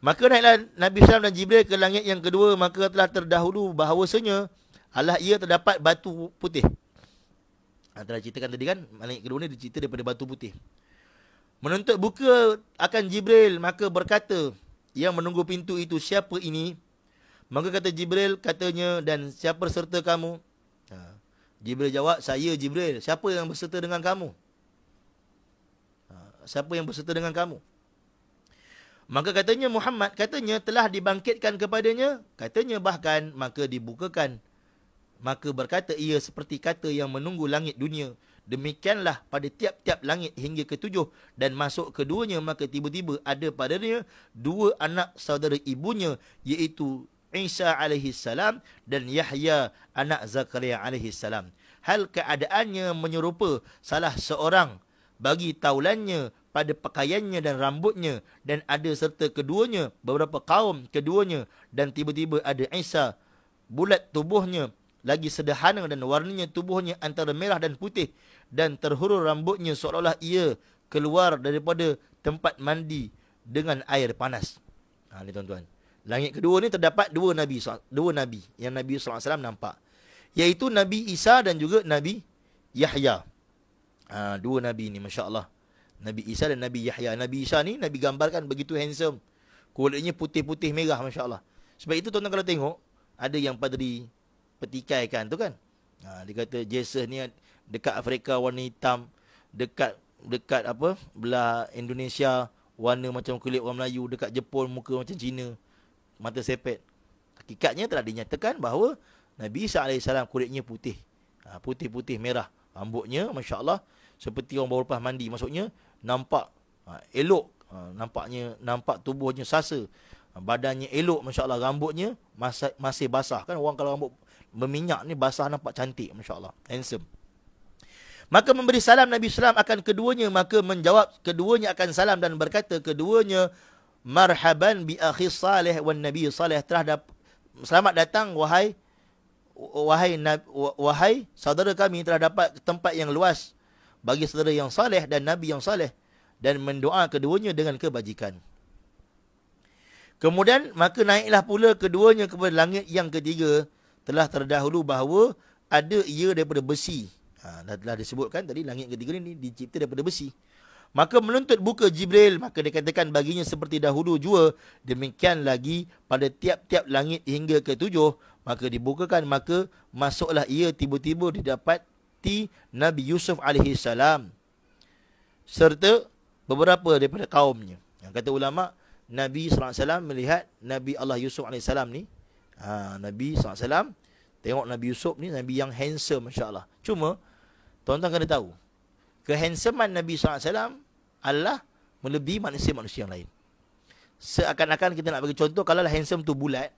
Maka naiklah Nabi Sallam dan Jibril ke langit yang kedua, maka telah terdahulu bahawasanya Allah ia terdapat batu putih. Ha, telah ceritakan tadi kan, langit kedua ni dicerita daripada batu putih. Menuntut buka akan Jibril, maka berkata, yang menunggu pintu itu siapa ini? Maka kata Jibril, katanya, dan siapa serta kamu? Ah. Jibril jawab, saya Jibril. Siapa yang berserta dengan kamu? Ha, siapa yang berserta dengan kamu? Maka katanya Muhammad, katanya telah dibangkitkan kepadanya. Katanya bahkan, maka dibukakan. Maka berkata ia seperti kata yang menunggu langit dunia. Demikianlah pada tiap-tiap langit hingga ketujuh dan masuk keduanya maka tiba-tiba ada padanya dua anak saudara ibunya iaitu Isa alaihi salam dan Yahya anak Zakaria alaihi salam. Hal keadaannya menyerupa salah seorang bagi taulannya pada pakaiannya dan rambutnya dan ada serta keduanya beberapa kaum keduanya dan tiba-tiba ada Isa bulat tubuhnya lagi sederhana dan warnanya tubuhnya antara merah dan putih dan terhurur rambutnya seolah-olah ia keluar daripada tempat mandi dengan air panas. Ha ni tuan-tuan. Langit kedua ni terdapat dua nabi, dua nabi yang Nabi sallallahu alaihi wasallam nampak. Yaitu Nabi Isa dan juga Nabi Yahya. Ha, dua nabi ni masya-Allah. Nabi Isa dan Nabi Yahya. Nabi Isa ni Nabi gambarkan begitu handsome. Kulitnya putih-putih merah masya-Allah. Sebab itu tuan-tuan kalau tengok ada yang padri petikaikan tu kan. Ha, dia kata Jesus ni dekat Afrika warna hitam, dekat dekat apa? Belah Indonesia warna macam kulit orang Melayu, dekat Jepun muka macam Cina mata sepet. Hakikatnya telah dinyatakan bahawa Nabi Isa AS kulitnya putih. Ha, putih-putih merah. Rambutnya, Masya Allah, seperti orang baru lepas mandi. Maksudnya, nampak ha, elok. Ha, nampaknya, nampak tubuhnya sasa. Badannya elok, Masya Allah. Rambutnya masih, masih basah. Kan orang kalau rambut berminyak ni basah nampak cantik, Masya Allah. Handsome. Maka memberi salam Nabi SAW akan keduanya. Maka menjawab keduanya akan salam dan berkata keduanya marhaban bi akhi salih wan nabi salih terhadap selamat datang wahai wahai wahai saudara kami telah dapat tempat yang luas bagi saudara yang saleh dan nabi yang saleh dan mendoa keduanya dengan kebajikan kemudian maka naiklah pula keduanya ke langit yang ketiga telah terdahulu bahawa ada ia daripada besi ha, telah disebutkan tadi langit ketiga ini dicipta daripada besi Maka menuntut buka Jibril, maka dikatakan baginya seperti dahulu jua. Demikian lagi pada tiap-tiap langit hingga ke tujuh. Maka dibukakan, maka masuklah ia tiba-tiba didapati Nabi Yusuf AS. Serta beberapa daripada kaumnya. Yang kata ulama' Nabi SAW melihat Nabi Allah Yusuf AS ni. Ha, Nabi SAW tengok Nabi Yusuf ni Nabi yang handsome insyaAllah. Cuma, tuan-tuan kena tahu. Kehandsaman Nabi SAW Allah melebihi manusia-manusia yang lain. Seakan-akan kita nak bagi contoh kalau lah handsome tu bulat,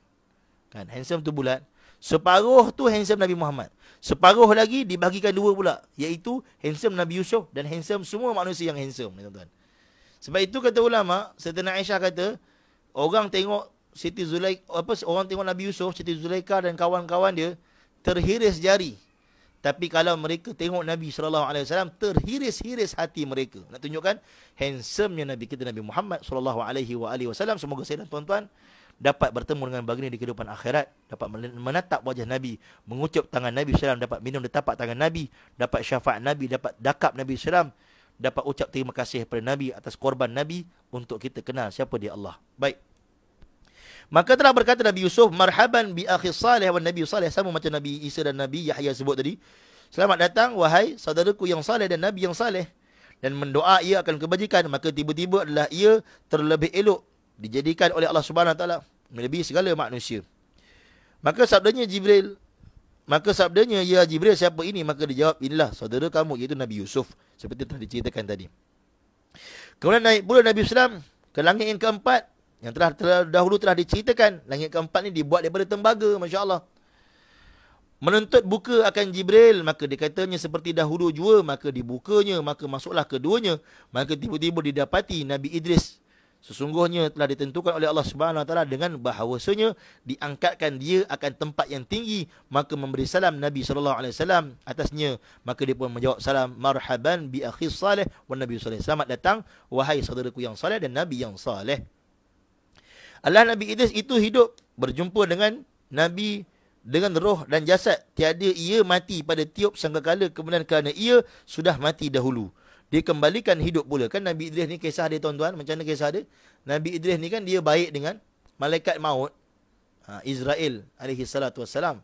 kan? Handsome tu bulat. Separuh tu handsome Nabi Muhammad. Separuh lagi dibahagikan dua pula, iaitu handsome Nabi Yusuf dan handsome semua manusia yang handsome, ya tuan-tuan. Sebab itu kata ulama, Siti Aisyah kata, orang tengok Siti Zulaika apa orang tengok Nabi Yusuf, Siti Zulaika dan kawan-kawan dia terhiris jari tapi kalau mereka tengok Nabi saw alaihi wasallam terhiris-hiris hati mereka. Nak tunjukkan handsome-nya Nabi kita Nabi Muhammad saw. Semoga saya dan tuan-tuan dapat bertemu dengan baginda di kehidupan akhirat, dapat menatap wajah Nabi, mengucap tangan Nabi saw, dapat minum di tapak tangan Nabi, dapat syafaat Nabi, dapat dakap Nabi saw, dapat ucap terima kasih kepada Nabi atas korban Nabi untuk kita kenal siapa dia Allah. Baik. Maka telah berkata Nabi Yusuf, marhaban bi akhi Saleh wa Nabi Saleh sama macam Nabi Isa dan Nabi Yahya sebut tadi. Selamat datang wahai saudaraku yang saleh dan Nabi yang saleh. Dan mendoa ia akan kebajikan, maka tiba-tiba adalah ia terlebih elok dijadikan oleh Allah Subhanahu Taala melebihi segala manusia. Maka sabdanya Jibril, maka sabdanya ya Jibril siapa ini? Maka dijawab inilah saudara kamu iaitu Nabi Yusuf seperti telah diceritakan tadi. Kemudian naik pula Nabi Islam ke langit yang keempat yang telah dahulu telah diceritakan langit keempat ni dibuat daripada tembaga, masya-Allah. Menuntut buka akan Jibril, maka dikatanya seperti dahulu jua, maka dibukanya, maka masuklah keduanya. Maka tiba-tiba didapati Nabi Idris sesungguhnya telah ditentukan oleh Allah Subhanahu Wa Taala dengan bahawasanya diangkatkan dia akan tempat yang tinggi maka memberi salam Nabi Sallallahu Alaihi Wasallam atasnya maka dia pun menjawab salam marhaban bi akhi salih wa nabi Alaihi Wasallam, datang wahai saudaraku yang saleh dan nabi yang saleh Allah Nabi Idris itu hidup berjumpa dengan Nabi dengan roh dan jasad tiada ia mati pada tiup sangkakala kemudian kerana ia sudah mati dahulu. Dia kembalikan hidup pula kan Nabi Idris ni kisah dia tuan-tuan macam mana kisah dia? Nabi Idris ni kan dia baik dengan malaikat maut. Ha, Israel alaihi salatu wassalam.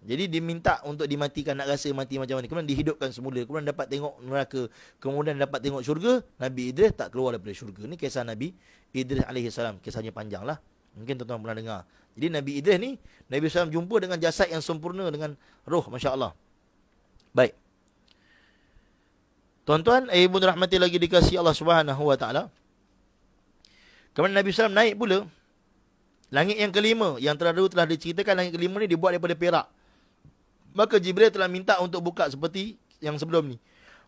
Jadi dia minta untuk dimatikan nak rasa mati macam mana. Kemudian dihidupkan semula. Kemudian dapat tengok neraka. Kemudian dapat tengok syurga. Nabi Idris tak keluar daripada syurga. Ini kisah Nabi Idris AS. Kisahnya panjang lah. Mungkin tuan-tuan pernah dengar. Jadi Nabi Idris ni, Nabi SAW jumpa dengan jasad yang sempurna dengan roh. Masya Allah. Baik. Tuan-tuan, eh, ibu rahmati lagi dikasih Allah Subhanahu Wa Taala. Kemudian Nabi SAW naik pula. Langit yang kelima, yang terlalu telah diceritakan, langit kelima ni dibuat daripada perak. Maka Jibril telah minta untuk buka seperti yang sebelum ni.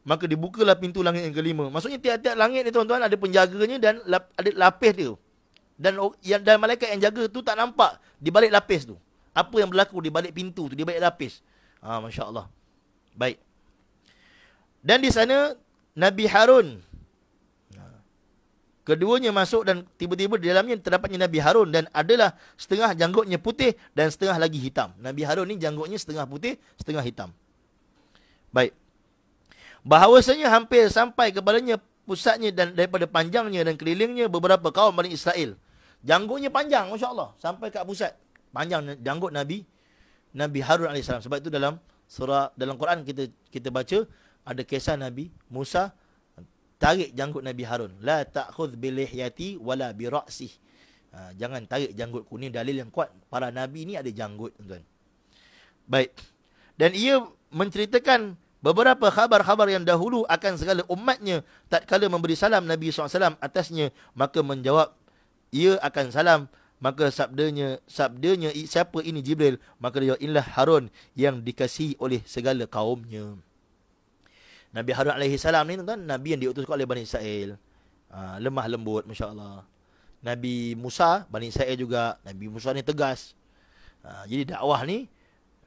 Maka dibukalah pintu langit yang kelima. Maksudnya tiap-tiap langit ni tuan-tuan ada penjaganya dan lap, ada lapis dia. Dan yang dan malaikat yang jaga tu tak nampak di balik lapis tu. Apa yang berlaku di balik pintu tu, di balik lapis. Ah, ha, Masya Allah. Baik. Dan di sana, Nabi Harun Keduanya masuk dan tiba-tiba di dalamnya terdapatnya Nabi Harun dan adalah setengah janggutnya putih dan setengah lagi hitam. Nabi Harun ni janggutnya setengah putih, setengah hitam. Baik. Bahawasanya hampir sampai kepadanya pusatnya dan daripada panjangnya dan kelilingnya beberapa kaum Bani Israel. Janggutnya panjang, Masya Allah. Sampai ke pusat. Panjang janggut Nabi Nabi Harun AS. Sebab itu dalam surah dalam Quran kita kita baca ada kisah Nabi Musa tarik janggut Nabi Harun. La ta'khudh bi lihyati wala bi ra'sih. Ha, jangan tarik janggut ku ni dalil yang kuat para nabi ni ada janggut tuan. Baik. Dan ia menceritakan beberapa khabar-khabar yang dahulu akan segala umatnya tatkala memberi salam Nabi SAW atasnya maka menjawab ia akan salam maka sabdanya sabdanya siapa ini Jibril maka dia inilah Harun yang dikasihi oleh segala kaumnya. Nabi Harun alaihi salam ni tuan nabi yang diutus oleh Bani Israel. Uh, lemah lembut masya-Allah. Nabi Musa Bani Israel juga Nabi Musa ni tegas. Uh, jadi dakwah ni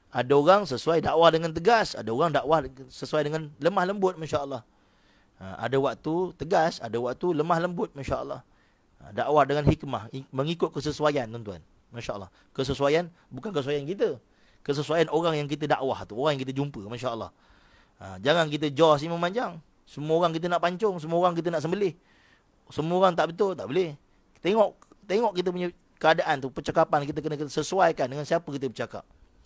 ada orang sesuai dakwah dengan tegas, ada orang dakwah sesuai dengan lemah lembut masya-Allah. Uh, ada waktu tegas, ada waktu lemah lembut masya-Allah. Uh, dakwah dengan hikmah mengikut kesesuaian tuan-tuan. Masya-Allah. Kesesuaian bukan kesesuaian kita. Kesesuaian orang yang kita dakwah tu, orang yang kita jumpa masya-Allah. Ha, jangan kita jaws ni memanjang. Semua orang kita nak pancung. Semua orang kita nak sembelih. Semua orang tak betul. Tak boleh. Tengok tengok kita punya keadaan tu. Percakapan kita kena sesuaikan dengan siapa kita bercakap.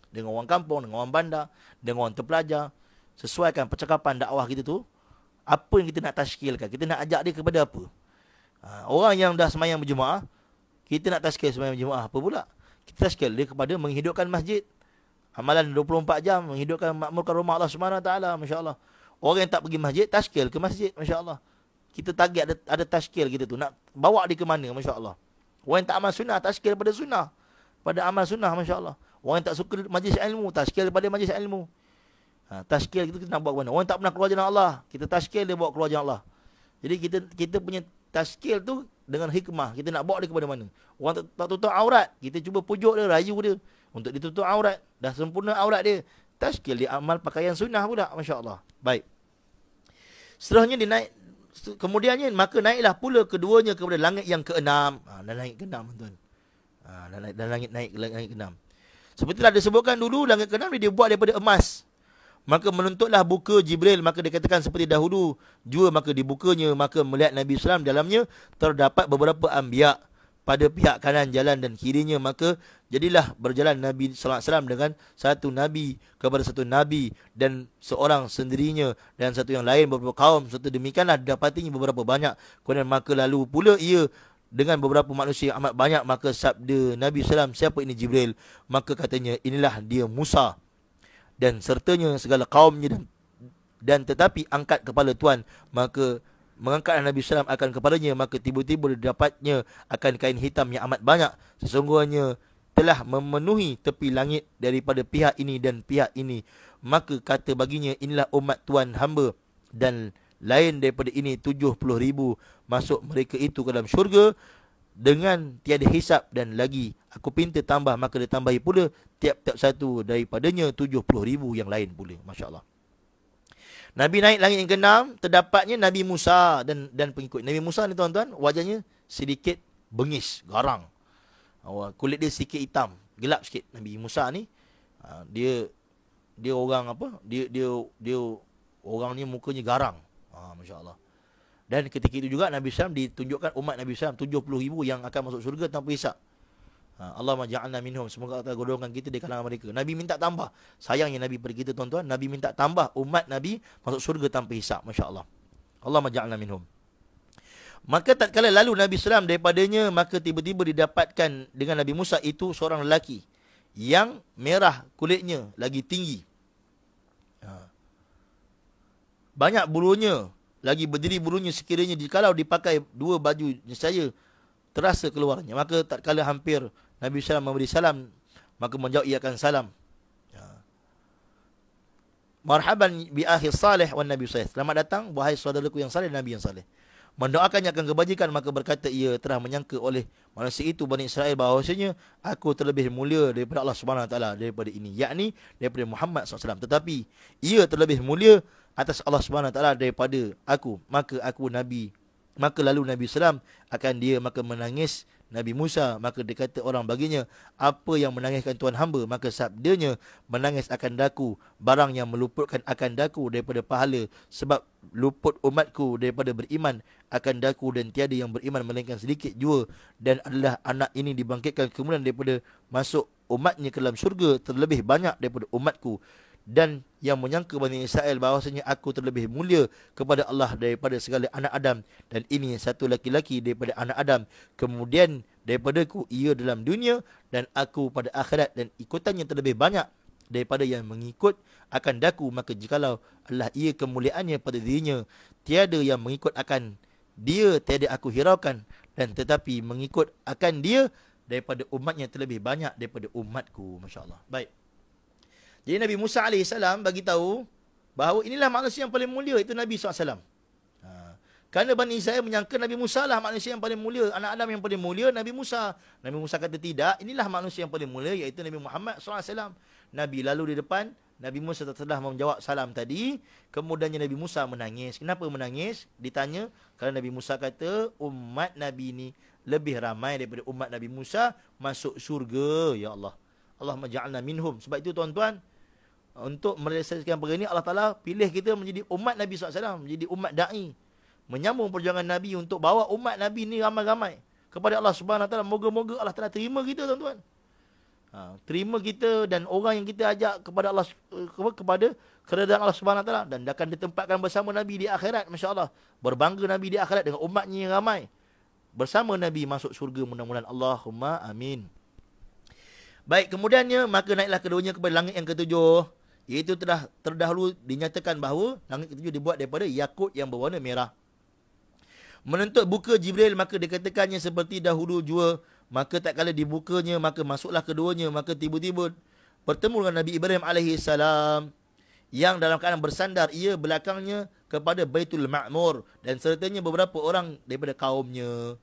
Dengan orang kampung, dengan orang bandar, dengan orang terpelajar. Sesuaikan percakapan dakwah kita tu. Apa yang kita nak tashkilkan. Kita nak ajak dia kepada apa. Ha, orang yang dah semayang berjemaah. Kita nak tashkil semayang berjemaah apa pula. Kita tashkil dia kepada menghidupkan masjid. Amalan 24 jam menghidupkan makmurkan rumah Allah Subhanahu taala masya-Allah. Orang yang tak pergi masjid tashkil ke masjid masya-Allah. Kita target ada ada tashkil kita tu nak bawa dia ke mana masya-Allah. Orang yang tak amal sunnah tashkil pada sunnah. Pada amal sunnah masya-Allah. Orang yang tak suka majlis ilmu tashkil pada majlis ilmu. Ha, tashkil kita, kita nak buat mana? Orang yang tak pernah keluar jalan Allah, kita tashkil dia bawa keluar jalan Allah. Jadi kita kita punya tashkil tu dengan hikmah kita nak bawa dia ke mana-mana. Orang tak, tak tutup aurat, kita cuba pujuk dia, rayu dia untuk ditutup aurat dah sempurna aurat dia tashkil di amal pakaian sunnah pula masya-Allah baik seterusnya dinaik kemudiannya maka naiklah pula keduanya kepada langit yang keenam ha, dan langit keenam tuan ha, dan langit, dan langit naik langit keenam seperti telah disebutkan dulu langit keenam dia dibuat daripada emas Maka menuntutlah buka Jibril Maka dikatakan seperti dahulu Jua maka dibukanya Maka melihat Nabi SAW dalamnya Terdapat beberapa ambiak Pada pihak kanan jalan dan kirinya Maka Jadilah berjalan Nabi sallallahu alaihi wasallam dengan satu nabi kepada satu nabi dan seorang sendirinya dan satu yang lain beberapa kaum satu demikianlah dapatinya beberapa banyak kemudian maka lalu pula ia dengan beberapa manusia yang amat banyak maka sabda Nabi sallam siapa ini Jibril maka katanya inilah dia Musa dan sertanya segala kaumnya dan, dan tetapi angkat kepala tuan maka mengangkat Nabi sallam akan kepadanya maka tiba-tiba dapatnya akan kain hitam yang amat banyak sesungguhnya telah memenuhi tepi langit daripada pihak ini dan pihak ini. Maka kata baginya, inilah umat Tuhan hamba. Dan lain daripada ini, 70 ribu masuk mereka itu ke dalam syurga dengan tiada hisap dan lagi. Aku pinta tambah, maka dia tambahi pula tiap-tiap satu daripadanya 70 ribu yang lain pula. Masya Allah. Nabi naik langit yang keenam terdapatnya Nabi Musa dan dan pengikut Nabi Musa ni tuan-tuan wajahnya sedikit bengis garang kulit dia sikit hitam gelap sikit Nabi Musa ni ah, dia dia orang apa dia dia dia orang ni mukanya garang ha masya-Allah dan ketika itu juga Nabi Sallam ditunjukkan umat Nabi Sallam ribu yang akan masuk syurga tanpa hisap. Ha, ah, Allah maja'alna minhum. Semoga Allah godongkan kita di kalangan mereka. Nabi minta tambah. Sayangnya Nabi pergi kita tuan-tuan. Nabi minta tambah umat Nabi masuk syurga tanpa hisap. Masya Allah. Allah maja'alna minhum. Maka tak kala lalu Nabi Sallam daripadanya, maka tiba-tiba didapatkan dengan Nabi Musa itu seorang lelaki yang merah kulitnya lagi tinggi. Ha. Banyak bulunya, lagi berdiri bulunya sekiranya kalau dipakai dua baju saya terasa keluarnya. Maka tak kala hampir Nabi Sallam memberi salam, maka menjawab ia akan salam. Ha. Marhaban bi akhir salih wa nabi salih. Selamat datang, wahai saudaraku yang saleh nabi yang saleh mendoakannya akan kebajikan maka berkata ia telah menyangka oleh manusia itu Bani Israel bahawasanya aku terlebih mulia daripada Allah Subhanahu taala daripada ini yakni daripada Muhammad SAW tetapi ia terlebih mulia atas Allah Subhanahu taala daripada aku maka aku nabi maka lalu Nabi Sallam akan dia maka menangis Nabi Musa maka dia kata orang baginya apa yang menangiskan tuan hamba maka sabdanya menangis akan daku barang yang meluputkan akan daku daripada pahala sebab luput umatku daripada beriman akan daku dan tiada yang beriman melainkan sedikit jua dan adalah anak ini dibangkitkan kemudian daripada masuk umatnya ke dalam syurga terlebih banyak daripada umatku dan yang menyangka Bani Israel bahawasanya aku terlebih mulia kepada Allah daripada segala anak Adam dan ini satu laki-laki daripada anak Adam kemudian daripadaku ia dalam dunia dan aku pada akhirat dan ikutannya terlebih banyak daripada yang mengikut akan daku maka jikalau Allah ia kemuliaannya pada dirinya tiada yang mengikut akan dia tiada aku hiraukan dan tetapi mengikut akan dia daripada umatnya terlebih banyak daripada umatku masya-Allah baik jadi Nabi Musa AS bagi tahu bahawa inilah manusia yang paling mulia itu Nabi SAW. Ha. Kerana Bani Israel menyangka Nabi Musa lah manusia yang paling mulia. Anak Adam yang paling mulia Nabi Musa. Nabi Musa kata tidak. Inilah manusia yang paling mulia iaitu Nabi Muhammad SAW. Nabi lalu di depan. Nabi Musa telah menjawab salam tadi. Kemudiannya Nabi Musa menangis. Kenapa menangis? Ditanya. Kerana Nabi Musa kata umat Nabi ini lebih ramai daripada umat Nabi Musa masuk syurga. Ya Allah. Allah maja'alna minhum. Sebab itu tuan-tuan untuk merealisasikan perkara ini Allah Taala pilih kita menjadi umat Nabi SAW menjadi umat dai menyambung perjuangan Nabi untuk bawa umat Nabi ni ramai-ramai kepada Allah Subhanahu Wa Taala moga-moga Allah Taala terima kita tuan-tuan ha, terima kita dan orang yang kita ajak kepada Allah eh, kepada kerajaan Allah Subhanahu Wa Taala dan akan ditempatkan bersama Nabi di akhirat masya-Allah berbangga Nabi di akhirat dengan umatnya yang ramai bersama Nabi masuk syurga mudah-mudahan Allahumma amin Baik, kemudiannya maka naiklah keduanya kepada langit yang ketujuh iaitu telah terdahulu dinyatakan bahawa langit ketujuh dibuat daripada yakut yang berwarna merah. Menuntut buka Jibril, maka dikatakannya seperti dahulu jua, maka tak kala dibukanya, maka masuklah keduanya, maka tiba-tiba bertemu dengan Nabi Ibrahim AS yang dalam keadaan bersandar ia belakangnya kepada Baitul Ma'mur dan sertanya beberapa orang daripada kaumnya.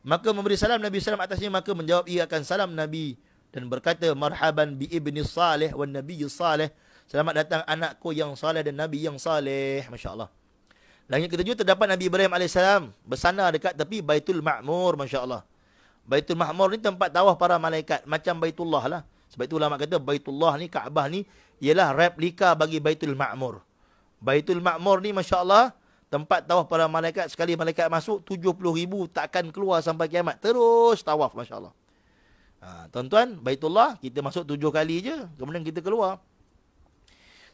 Maka memberi salam Nabi salam atasnya, maka menjawab ia akan salam Nabi dan berkata, Marhaban bi Ibni Salih wa Nabi Salih. Selamat datang anakku yang saleh dan Nabi yang saleh. Masya Allah. Langit ketujuh terdapat Nabi Ibrahim AS bersana dekat tepi Baitul Ma'mur. Masya Allah. Baitul Ma'mur ni tempat tawah para malaikat. Macam Baitullah lah. Sebab itu ulama kata Baitullah ni, Kaabah ni ialah replika bagi Baitul Ma'mur. Baitul Ma'mur ni Masya Allah tempat tawaf para malaikat sekali malaikat masuk 70 ribu takkan keluar sampai kiamat terus tawaf masya-Allah. Ha tuan-tuan Baitullah kita masuk tujuh kali je kemudian kita keluar.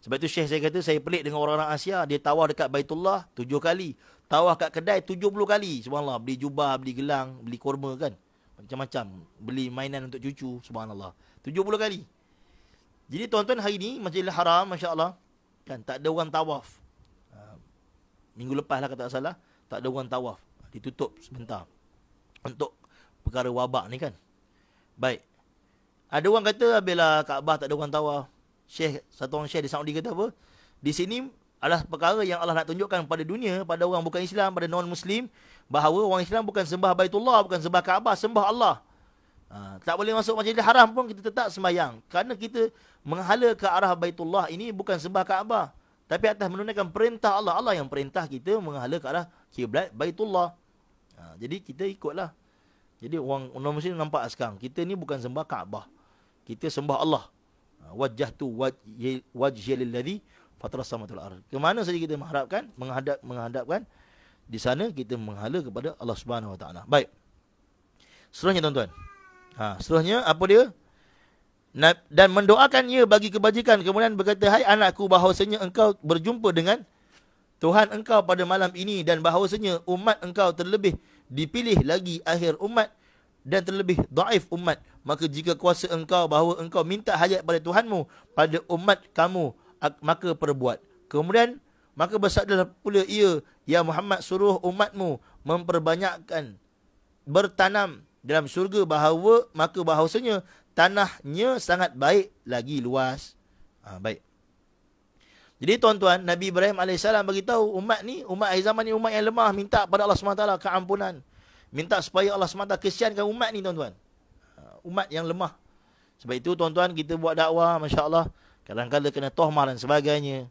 Sebab tu Syekh saya kata saya pelik dengan orang-orang Asia. Dia tawaf dekat Baitullah tujuh kali. Tawaf kat kedai tujuh puluh kali. Subhanallah. Beli jubah, beli gelang, beli korma kan. Macam-macam. Beli mainan untuk cucu. Subhanallah. Tujuh puluh kali. Jadi tuan-tuan hari ni Masjidil Haram Masya Allah. Kan tak ada orang tawaf. Ha, minggu lepas lah kata tak salah. Tak ada orang tawaf. Ditutup sebentar. Untuk perkara wabak ni kan. Baik. Ada orang kata bila Kaabah tak ada orang tawaf. Syekh satu orang Syekh di Saudi kata apa? Di sini adalah perkara yang Allah nak tunjukkan pada dunia, pada orang bukan Islam, pada non-Muslim, bahawa orang Islam bukan sembah Baitullah, bukan sembah Kaabah, sembah Allah. Ha, tak boleh masuk majlis haram pun kita tetap sembahyang. Kerana kita menghala ke arah Baitullah ini bukan sembah Kaabah. Tapi atas menunaikan perintah Allah. Allah yang perintah kita menghala ke arah kiblat Baitullah. Ha, jadi kita ikutlah. Jadi orang non-Muslim nampak sekarang. Kita ni bukan sembah Kaabah. Kita sembah Allah. Ah, wajah tu wajhi lillazi fatras sama ardh ke mana saja kita mengharapkan menghadap menghadapkan di sana kita menghala kepada Allah Subhanahu wa taala baik seterusnya tuan-tuan ha seterusnya apa dia dan mendoakan ia bagi kebajikan kemudian berkata hai anakku bahawasanya engkau berjumpa dengan Tuhan engkau pada malam ini dan bahawasanya umat engkau terlebih dipilih lagi akhir umat dan terlebih daif umat maka jika kuasa engkau bahawa engkau minta hajat pada Tuhanmu pada umat kamu maka perbuat kemudian maka bersabdalah pula ia ya Muhammad suruh umatmu memperbanyakkan bertanam dalam surga bahawa maka bahawasanya tanahnya sangat baik lagi luas ha, baik jadi tuan-tuan Nabi Ibrahim AS beritahu umat ni umat air zaman ni umat yang lemah minta pada Allah SWT keampunan minta supaya Allah SWT kesiankan umat ni tuan-tuan umat yang lemah. Sebab itu tuan-tuan kita buat dakwah, masya-Allah, kadang-kadang kena tohmah dan sebagainya.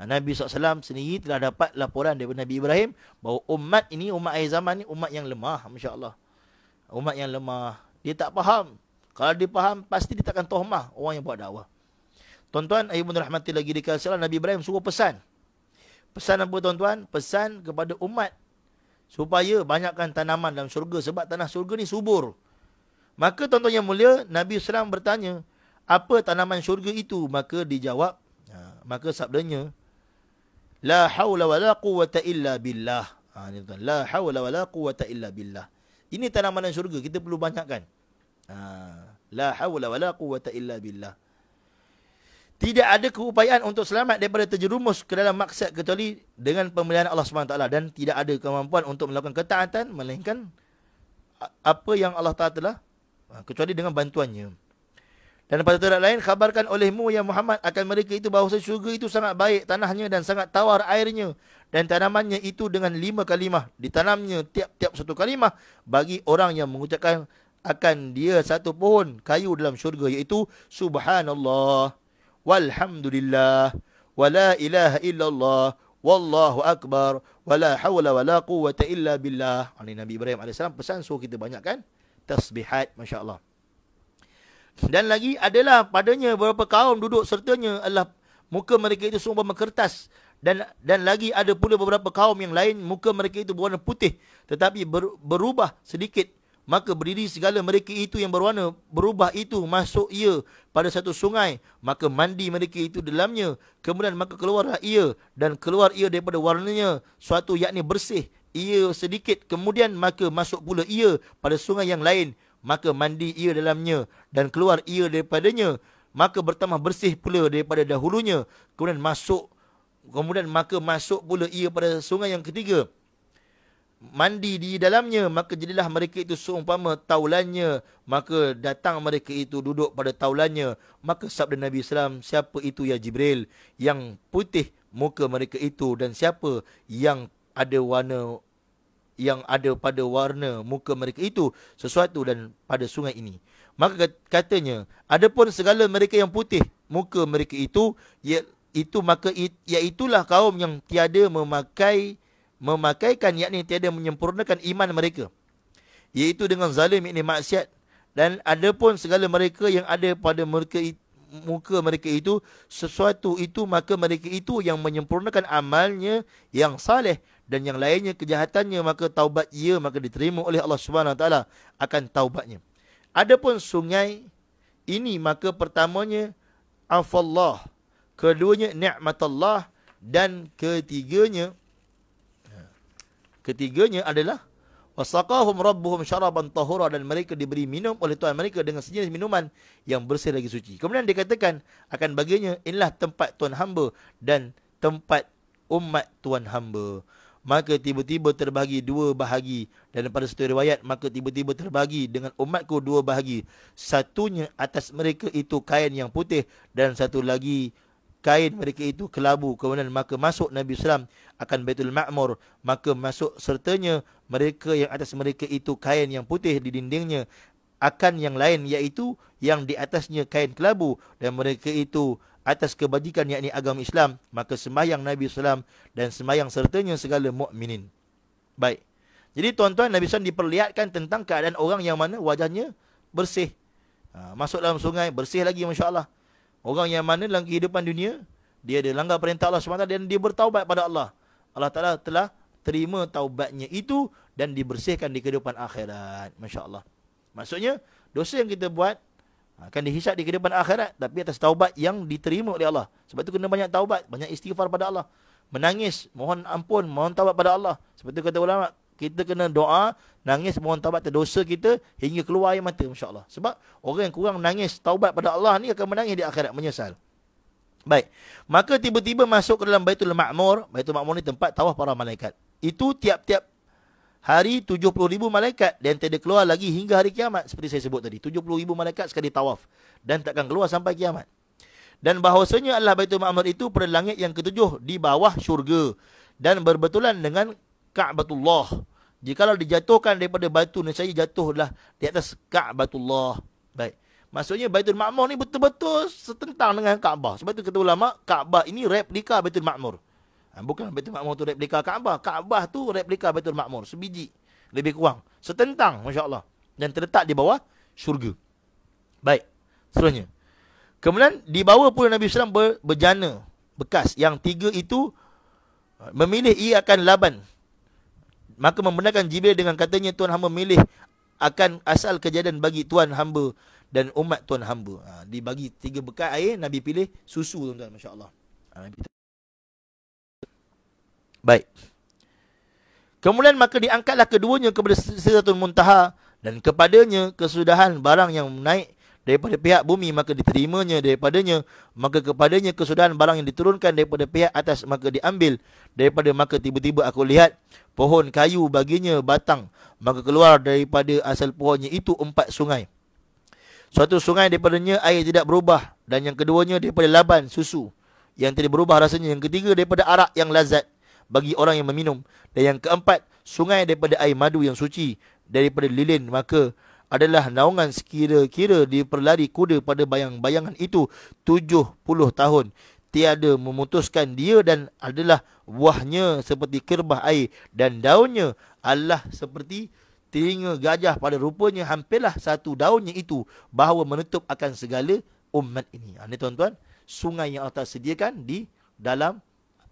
Ha, Nabi SAW sendiri telah dapat laporan daripada Nabi Ibrahim bahawa umat ini, umat akhir zaman ini umat yang lemah, masya-Allah. Umat yang lemah, dia tak faham. Kalau dia faham, pasti dia takkan tohmah orang yang buat dakwah. Tuan-tuan, ayah bunda rahmati lagi dikasihlah Nabi Ibrahim suruh pesan. Pesan apa tuan-tuan? Pesan kepada umat supaya banyakkan tanaman dalam surga sebab tanah surga ni subur. Maka tuan-tuan yang mulia, Nabi SAW bertanya, apa tanaman syurga itu? Maka dijawab, ha, maka sabdanya, La hawla wa la quwata illa billah. Ha, ini tuan, la hawla wa la quwata illa billah. Ini tanaman syurga, kita perlu banyakkan. Ha, la hawla wa la quwata illa billah. Tidak ada keupayaan untuk selamat daripada terjerumus ke dalam maksiat kecuali dengan pemilihan Allah SWT. Dan tidak ada kemampuan untuk melakukan ketaatan melainkan apa yang Allah Ta'ala telah Ah, kecuali dengan bantuannya. Dan pada tempat lain, khabarkan olehmu ya Muhammad akan mereka itu bahawa syurga itu sangat baik tanahnya dan sangat tawar airnya. Dan tanamannya itu dengan lima kalimah. Ditanamnya tiap-tiap satu kalimah bagi orang yang mengucapkan akan dia satu pohon kayu dalam syurga iaitu Subhanallah, Walhamdulillah, Wala ilaha illallah, Wallahu akbar, Wala hawla wala quwata illa billah. Ini Nabi Ibrahim AS pesan suruh kita banyakkan tasbihat masya-Allah. Dan lagi adalah padanya beberapa kaum duduk sertanya adalah muka mereka itu semua berkertas dan dan lagi ada pula beberapa kaum yang lain muka mereka itu berwarna putih tetapi ber, berubah sedikit maka berdiri segala mereka itu yang berwarna berubah itu masuk ia pada satu sungai maka mandi mereka itu dalamnya kemudian maka keluarlah ia dan keluar ia daripada warnanya suatu yakni bersih ia sedikit kemudian maka masuk pula ia pada sungai yang lain maka mandi ia dalamnya dan keluar ia daripadanya maka bertambah bersih pula daripada dahulunya kemudian masuk kemudian maka masuk pula ia pada sungai yang ketiga mandi di dalamnya maka jadilah mereka itu seumpama taulannya maka datang mereka itu duduk pada taulannya maka sabda Nabi Sallam siapa itu ya Jibril yang putih muka mereka itu dan siapa yang ada warna yang ada pada warna muka mereka itu sesuatu dan pada sungai ini maka katanya ada pun segala mereka yang putih muka mereka itu ia, itu maka iaitulah kaum yang tiada memakai memakaikan yakni tiada menyempurnakan iman mereka iaitu dengan zalim ini maksiat dan ada pun segala mereka yang ada pada mereka muka mereka itu sesuatu itu maka mereka itu yang menyempurnakan amalnya yang saleh dan yang lainnya kejahatannya maka taubat ia maka diterima oleh Allah Subhanahu taala akan taubatnya adapun sungai ini maka pertamanya afallah keduanya nikmatullah dan ketiganya ketiganya adalah wasaqahum rabbuhum syaraban tahura dan mereka diberi minum oleh Tuhan mereka dengan sejenis minuman yang bersih lagi suci. Kemudian dikatakan akan baginya inilah tempat Tuhan hamba dan tempat umat Tuhan hamba maka tiba-tiba terbagi dua bahagi dan pada satu riwayat maka tiba-tiba terbagi dengan umatku dua bahagi satunya atas mereka itu kain yang putih dan satu lagi kain mereka itu kelabu kemudian maka masuk Nabi Sallam akan betul makmur maka masuk sertanya mereka yang atas mereka itu kain yang putih di dindingnya akan yang lain iaitu yang di atasnya kain kelabu dan mereka itu atas kebajikan yakni agama Islam maka sembahyang Nabi sallam dan sembahyang sertanya segala mukminin. Baik. Jadi tuan-tuan Nabi sallam diperlihatkan tentang keadaan orang yang mana wajahnya bersih. Ha, masuk dalam sungai bersih lagi masya-Allah. Orang yang mana dalam kehidupan dunia dia ada langgar perintah Allah Subhanahu dan dia bertaubat pada Allah. Allah Taala telah terima taubatnya itu dan dibersihkan di kehidupan akhirat masya-Allah. Maksudnya dosa yang kita buat akan ha, dihisab di kehidupan akhirat Tapi atas taubat yang diterima oleh Allah Sebab itu kena banyak taubat Banyak istighfar pada Allah Menangis Mohon ampun Mohon taubat pada Allah Sebab itu kata ulama Kita kena doa Nangis mohon taubat terdosa kita Hingga keluar air mata Masya Allah Sebab orang yang kurang nangis Taubat pada Allah ni Akan menangis di akhirat Menyesal Baik Maka tiba-tiba masuk ke dalam Baitul Ma'mur Baitul Ma'mur ni tempat tawaf para malaikat Itu tiap-tiap hari 70 ribu malaikat dan tiada keluar lagi hingga hari kiamat seperti saya sebut tadi 70 ribu malaikat sekali tawaf dan takkan keluar sampai kiamat dan bahawasanya Allah Baitul Ma'mur itu pada langit yang ketujuh di bawah syurga dan berbetulan dengan Ka'batullah jikalau dijatuhkan daripada batu saya jatuhlah di atas Ka'batullah baik Maksudnya Baitul Ma'mur ni betul-betul setentang dengan Kaabah. Sebab tu kata ulama, Kaabah ini replika Baitul Ma'mur. Ma Ha, bukan betul Makmur tu replika Kaabah. Kaabah tu replika betul Makmur. Sebiji. Lebih kurang. Setentang, Masya Allah. Dan terletak di bawah syurga. Baik. selanjutnya. Kemudian, di bawah pula Nabi SAW ber, berjana. Bekas. Yang tiga itu, ha, memilih ia akan laban. Maka membenarkan Jibril dengan katanya, Tuan hamba memilih akan asal kejadian bagi Tuan hamba dan umat Tuan hamba. Ha, dibagi tiga bekas air, Nabi pilih susu, Tuan-Tuan. Masya Allah. Ha, Baik. Kemudian maka diangkatlah keduanya kepada Sidratul Muntaha dan kepadanya kesudahan barang yang naik daripada pihak bumi maka diterimanya daripadanya maka kepadanya kesudahan barang yang diturunkan daripada pihak atas maka diambil daripada maka tiba-tiba aku lihat pohon kayu baginya batang maka keluar daripada asal pohonnya itu empat sungai suatu sungai daripadanya air tidak berubah dan yang keduanya daripada laban susu yang tidak berubah rasanya yang ketiga daripada arak yang lazat bagi orang yang meminum. Dan yang keempat, sungai daripada air madu yang suci daripada lilin maka adalah naungan sekira-kira diperlari kuda pada bayang-bayangan itu 70 tahun. Tiada memutuskan dia dan adalah buahnya seperti kerbah air dan daunnya Allah seperti telinga gajah pada rupanya hampirlah satu daunnya itu bahawa menutup akan segala umat ini. Ini tuan-tuan, sungai yang Allah sediakan di dalam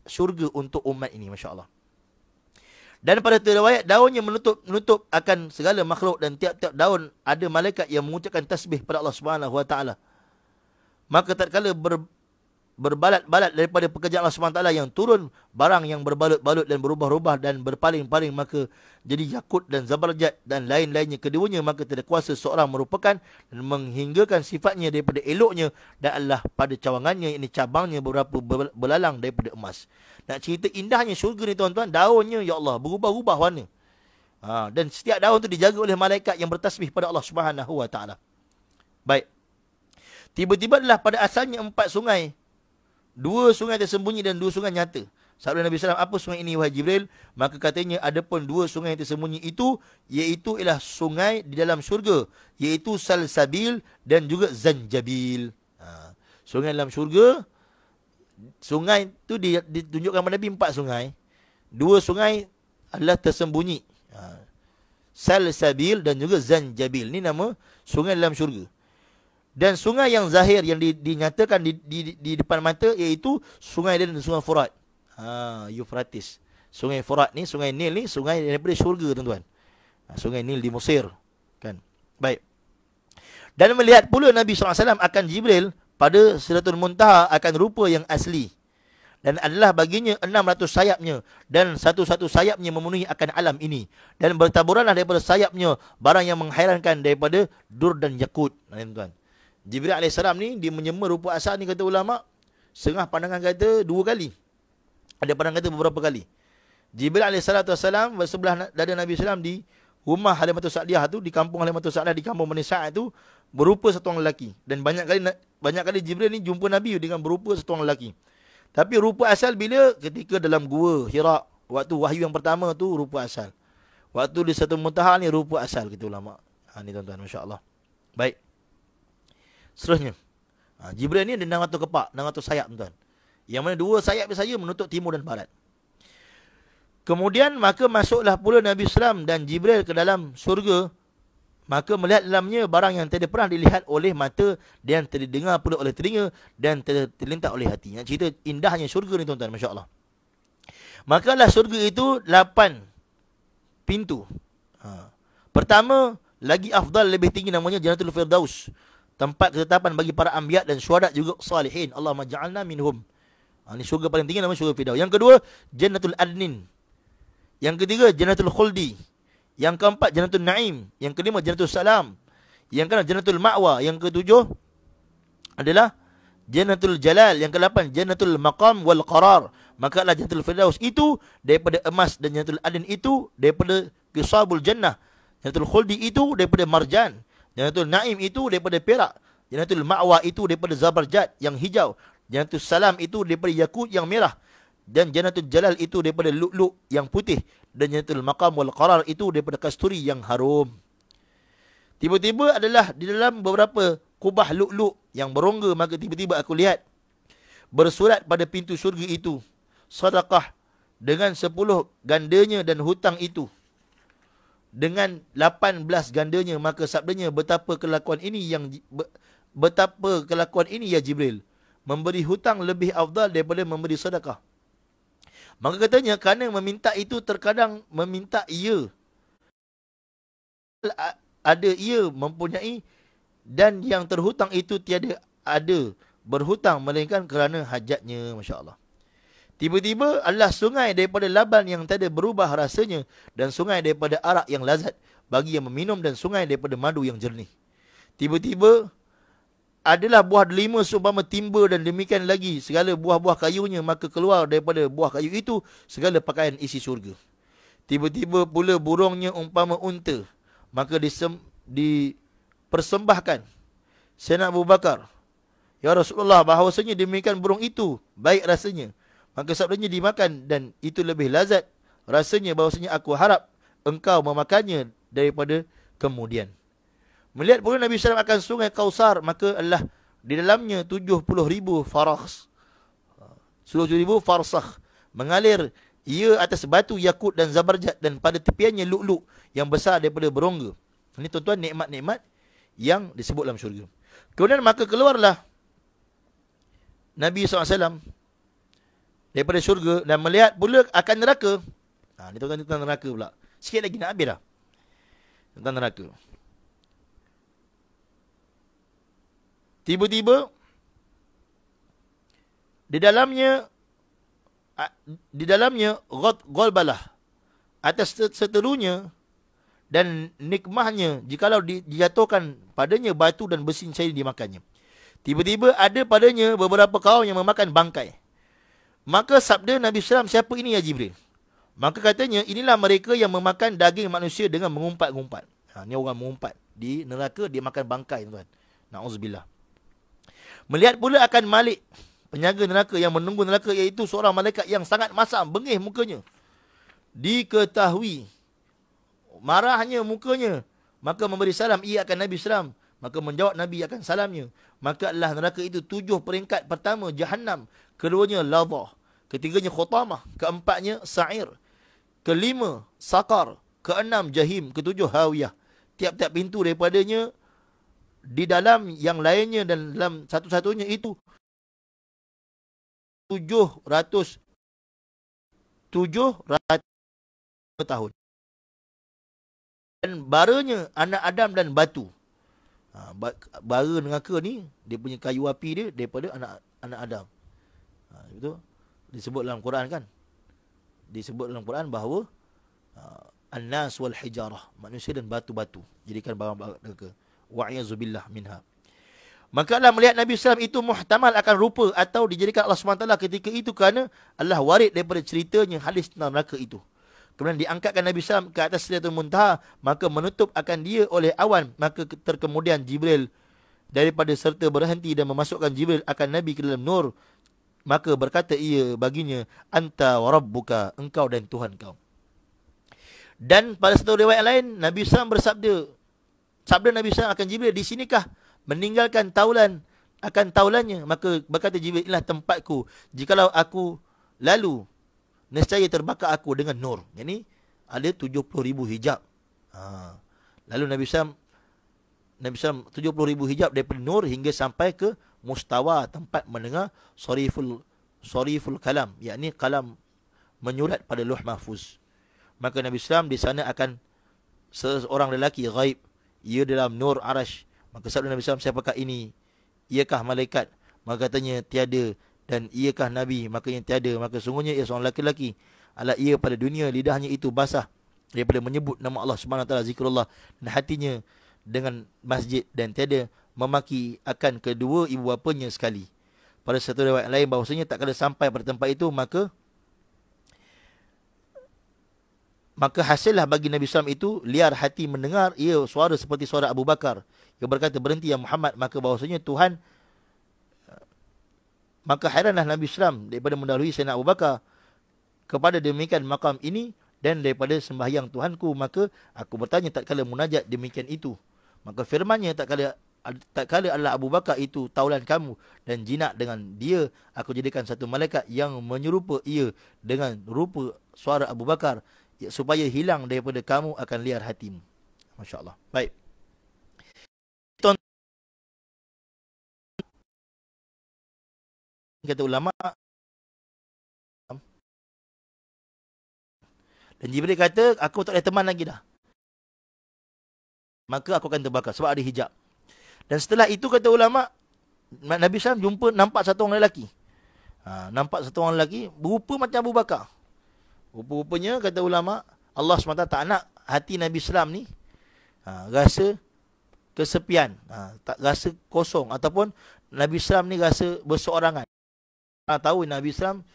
syurga untuk umat ini masya Allah. Dan pada riwayat daunnya menutup menutup akan segala makhluk dan tiap-tiap daun ada malaikat yang mengucapkan tasbih pada Allah Subhanahu Wa Taala. Maka tak kala ber, berbalat-balat daripada pekerja Allah SWT yang turun barang yang berbalut-balut dan berubah-ubah dan berpaling-paling maka jadi yakut dan zabarjat dan lain-lainnya keduanya maka tidak kuasa seorang merupakan dan menghinggakan sifatnya daripada eloknya dan Allah pada cawangannya ini cabangnya beberapa belalang daripada emas. Nak cerita indahnya syurga ni tuan-tuan daunnya ya Allah berubah-ubah warna. Ha, dan setiap daun tu dijaga oleh malaikat yang bertasbih pada Allah Subhanahu Wa Taala. Baik. Tiba-tiba adalah pada asalnya empat sungai Dua sungai tersembunyi dan dua sungai nyata. Sabda Nabi SAW, apa sungai ini, wahai Jibril? Maka katanya, ada pun dua sungai yang tersembunyi itu, iaitu ialah sungai di dalam syurga, iaitu Salsabil dan juga Zanjabil. Ha. Sungai dalam syurga, sungai itu ditunjukkan kepada Nabi empat sungai. Dua sungai adalah tersembunyi. Ha. Salsabil dan juga Zanjabil. Ini nama sungai dalam syurga dan sungai yang zahir yang di, dinyatakan di, di, di depan mata iaitu sungai dan sungai Furat. Ha, Euphrates. Sungai Furat ni, sungai Nil ni, sungai daripada syurga tuan-tuan. Ha, sungai Nil di Mesir. Kan? Baik. Dan melihat pula Nabi SAW akan Jibril pada Siratul Muntaha akan rupa yang asli. Dan adalah baginya enam ratus sayapnya dan satu-satu sayapnya memenuhi akan alam ini. Dan bertaburanlah daripada sayapnya barang yang menghairankan daripada Dur dan Yakut. Tuan-tuan. Jibril Alaihissalam ni dia menyema rupa asal ni kata ulama setengah pandangan kata dua kali Ada pandangan kata beberapa kali Jibril AS sebelah dada Nabi Sallam di rumah Halimatul Sa'diyah tu Di kampung Halimatul Sa'diyah di kampung Mani Sa'ad tu Berupa satu orang lelaki Dan banyak kali banyak kali Jibril ni jumpa Nabi dengan berupa satu orang lelaki Tapi rupa asal bila ketika dalam gua Hirak Waktu wahyu yang pertama tu rupa asal Waktu di satu mutahal ni rupa asal kita ulama' Ha, ni tuan-tuan, masya Allah. Baik. Seterusnya. Ha, Jibril ni ada 600 kepak, 600 sayap tuan Yang mana dua sayap dia saja menutup timur dan barat. Kemudian maka masuklah pula Nabi Sallam dan Jibril ke dalam surga. Maka melihat dalamnya barang yang tidak pernah dilihat oleh mata dan tidak dengar pula oleh telinga dan tidak terlintas oleh hati. Yang cerita indahnya surga ni tuan-tuan, Masya Allah. Maka lah surga itu lapan pintu. Ha. Pertama, lagi afdal, lebih tinggi namanya Jannatul Firdaus tempat ketetapan bagi para ambiat dan syuhada juga salihin. Allah ja'alna minhum. Ha, ini syurga paling tinggi namanya syurga Firdaus. Yang kedua, Jannatul Adnin. Yang ketiga, Jannatul Khuldi. Yang keempat, Jannatul Naim. Yang kelima, Jannatul Salam. Yang keenam, Jannatul Ma'wa. Yang ketujuh adalah Jannatul Jalal. Yang kelapan, Jannatul Maqam wal Qarar. Maka lah Jannatul Firdaus itu daripada emas dan Jannatul Adnin itu daripada Kisabul Jannah. Jannatul Khuldi itu daripada Marjan. Jannatul Naim itu daripada Perak. Jannatul Ma'wa itu daripada Zabarjat yang hijau. Jannatul Salam itu daripada Yakut yang merah. Dan Jannatul Jalal itu daripada Luk-Luk yang putih. Dan Jannatul Maqam wal Qarar itu daripada Kasturi yang harum. Tiba-tiba adalah di dalam beberapa kubah Luk-Luk yang berongga. Maka tiba-tiba aku lihat bersurat pada pintu syurga itu. Sadaqah dengan sepuluh gandanya dan hutang itu dengan 18 gandanya maka sabdanya betapa kelakuan ini yang betapa kelakuan ini ya Jibril memberi hutang lebih afdal daripada memberi sedekah maka katanya kerana meminta itu terkadang meminta ia ada ia mempunyai dan yang terhutang itu tiada ada berhutang melainkan kerana hajatnya masya-Allah Tiba-tiba Allah sungai daripada laban yang tak berubah rasanya dan sungai daripada arak yang lazat bagi yang meminum dan sungai daripada madu yang jernih. Tiba-tiba adalah buah delima seumpama timba dan demikian lagi segala buah-buah kayunya maka keluar daripada buah kayu itu segala pakaian isi surga. Tiba-tiba pula burungnya umpama unta maka disem, dipersembahkan. Sayyidina Abu Bakar, Ya Rasulullah bahawasanya demikian burung itu baik rasanya. Maka sabdanya dimakan dan itu lebih lazat. Rasanya bahawasanya aku harap engkau memakannya daripada kemudian. Melihat pula Nabi SAW akan sungai Kausar, maka Allah di dalamnya 70 ribu farahs. 70 ribu farsakh. Mengalir ia atas batu yakut dan zabarjat dan pada tepiannya luk-luk yang besar daripada berongga. Ini tuan-tuan nikmat-nikmat yang disebut dalam syurga. Kemudian maka keluarlah Nabi SAW daripada syurga dan melihat pula akan neraka. Ha, ni tentang, tentang neraka pula. Sikit lagi nak habis dah. Tentang neraka. Tiba-tiba, di dalamnya, di dalamnya, Ghot Golbalah, atas seterunya, dan nikmahnya, jikalau dijatuhkan padanya batu dan besi cair dimakannya. Tiba-tiba ada padanya beberapa kaum yang memakan bangkai. Maka sabda Nabi Sallam siapa ini ya Jibril? Maka katanya, inilah mereka yang memakan daging manusia dengan mengumpat-ngumpat. Ha, ini orang mengumpat. Di neraka, dia makan bangkai, tuan. Na'uzubillah. Melihat pula akan Malik, penjaga neraka yang menunggu neraka, iaitu seorang malaikat yang sangat masam, bengih mukanya. Diketahui, marahnya mukanya, maka memberi salam ia akan Nabi Sallam maka menjawab Nabi akan salamnya. Maka adalah neraka itu tujuh peringkat pertama jahanam. Keduanya lavah. Ketiganya khutamah. Keempatnya sa'ir. Kelima sakar. Keenam jahim. Ketujuh hawiyah. Tiap-tiap pintu daripadanya di dalam yang lainnya dan dalam satu-satunya itu tujuh ratus tujuh ratus tahun. Dan baranya anak Adam dan batu. Ha, bara neraka ni dia punya kayu api dia daripada anak anak Adam. Ha, itu disebut dalam Quran kan? Disebut dalam Quran bahawa ha, an wal hijarah, manusia dan batu-batu. Jadikan barang neraka. Wa yazubillah minha. Maka Allah melihat Nabi SAW itu muhtamal akan rupa atau dijadikan Allah SWT ketika itu kerana Allah warid daripada ceritanya hadis tentang neraka itu. Kemudian diangkatkan Nabi SAW ke atas Sidratul Muntaha. Maka menutup akan dia oleh awan. Maka terkemudian Jibril daripada serta berhenti dan memasukkan Jibril akan Nabi ke dalam nur. Maka berkata ia baginya, Anta warabbuka, engkau dan Tuhan kau. Dan pada satu riwayat lain, Nabi SAW bersabda, sabda Nabi SAW akan Jibril, di sinikah meninggalkan taulan, akan taulannya. Maka berkata Jibril, inilah tempatku. Jikalau aku lalu nescaya terbakar aku dengan nur. Yang ni ada ribu hijab. Ha. Lalu Nabi SAW, Nabi SAW ribu hijab daripada nur hingga sampai ke mustawa tempat mendengar soriful soriful kalam. Yang ni kalam menyurat pada luh mahfuz. Maka Nabi SAW di sana akan seorang lelaki gaib. Ia dalam nur arash. Maka sabda Nabi SAW, siapakah ini? Iakah malaikat? Maka katanya, tiada dan iakah Nabi makanya tiada maka sungguhnya ia seorang lelaki ala ia pada dunia lidahnya itu basah daripada menyebut nama Allah Subhanahu taala zikrullah dan hatinya dengan masjid dan tiada memaki akan kedua ibu bapanya sekali pada satu riwayat lain bahawasanya tak kala sampai pada tempat itu maka Maka hasillah bagi Nabi SAW itu liar hati mendengar ia suara seperti suara Abu Bakar. Ia berkata berhenti ya Muhammad maka bahawasanya Tuhan Maka hairanlah Nabi Islam daripada mendahului Sayyidina Abu Bakar kepada demikian makam ini dan daripada sembahyang Tuhanku. Maka aku bertanya tak kala munajat demikian itu. Maka firmannya tak kala tak kala Allah Abu Bakar itu taulan kamu dan jinak dengan dia aku jadikan satu malaikat yang menyerupa ia dengan rupa suara Abu Bakar ya, supaya hilang daripada kamu akan liar hatimu. Masya-Allah. Baik. kata ulama dan Jibril kata aku tak ada teman lagi dah maka aku akan terbakar sebab ada hijab dan setelah itu kata ulama Nabi SAW jumpa nampak satu orang lelaki ha, nampak satu orang lelaki berupa macam Abu Bakar rupa-rupanya kata ulama Allah SWT tak nak hati Nabi SAW ni ha, rasa kesepian ha, tak rasa kosong ataupun Nabi Islam ni rasa bersorangan. Ah tahu Nabi Islam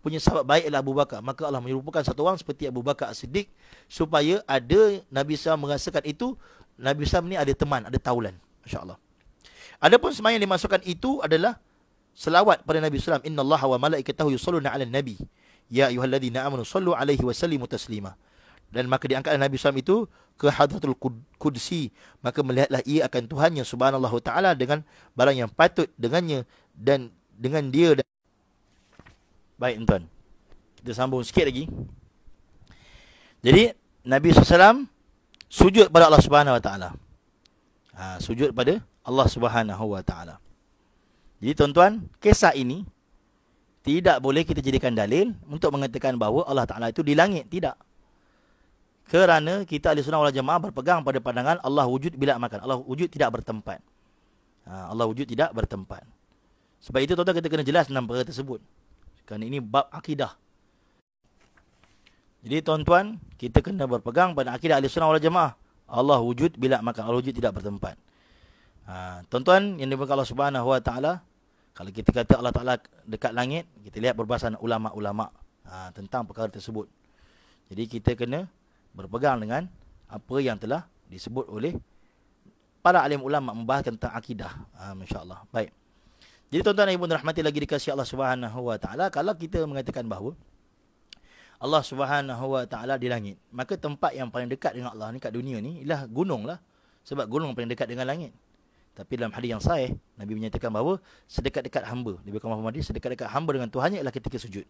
punya sahabat baik baiklah Abu Bakar. Maka Allah menyerupakan satu orang seperti Abu Bakar As-Siddiq supaya ada Nabi Islam merasakan itu Nabi Islam ni ada teman, ada taulan. Masya-Allah. Adapun sembahyang yang dimasukkan itu adalah selawat pada Nabi Islam. Inna Allah wa malaikatahu yusalluna 'alan nabi. Ya ayyuhalladzina amanu sallu 'alaihi wa sallimu taslima. Dan maka diangkat Nabi SAW itu ke hadratul kudsi. Maka melihatlah ia akan Tuhan yang subhanallah ta'ala dengan barang yang patut dengannya dan dengan dia. Dan Baik tuan Kita sambung sikit lagi Jadi Nabi SAW Sujud pada Allah Subhanahu Wa Ha, sujud pada Allah Subhanahu Wa Jadi tuan-tuan, kisah ini tidak boleh kita jadikan dalil untuk mengatakan bahawa Allah Taala itu di langit, tidak. Kerana kita ahli sunnah wal jamaah berpegang pada pandangan Allah wujud bila makan. Allah wujud tidak bertempat. Ha, Allah wujud tidak bertempat. Sebab itu tuan-tuan kita kena jelas enam perkara tersebut. Kerana ini bab akidah. Jadi tuan-tuan, kita kena berpegang pada akidah ahli sunnah wal jamaah. Allah wujud bila maka Allah wujud tidak bertempat. Ha, tuan-tuan, yang dimakan Allah subhanahu wa ta'ala, kalau kita kata Allah ta'ala dekat langit, kita lihat perbahasan ulama-ulama ha, tentang perkara tersebut. Jadi kita kena berpegang dengan apa yang telah disebut oleh para alim ulama membahas tentang akidah. Ha, Masya Allah. Baik. Jadi tuan-tuan dan ibu-ibu rahmati lagi dikasihi Allah Subhanahu wa taala, kalau kita mengatakan bahawa Allah Subhanahu wa taala di langit, maka tempat yang paling dekat dengan Allah ni kat dunia ni ialah gunung lah. Sebab gunung paling dekat dengan langit. Tapi dalam hadis yang sahih, Nabi menyatakan bahawa sedekat-dekat hamba, Nabi Muhammad Madi, sedekat-dekat hamba dengan Tuhannya ialah ketika sujud.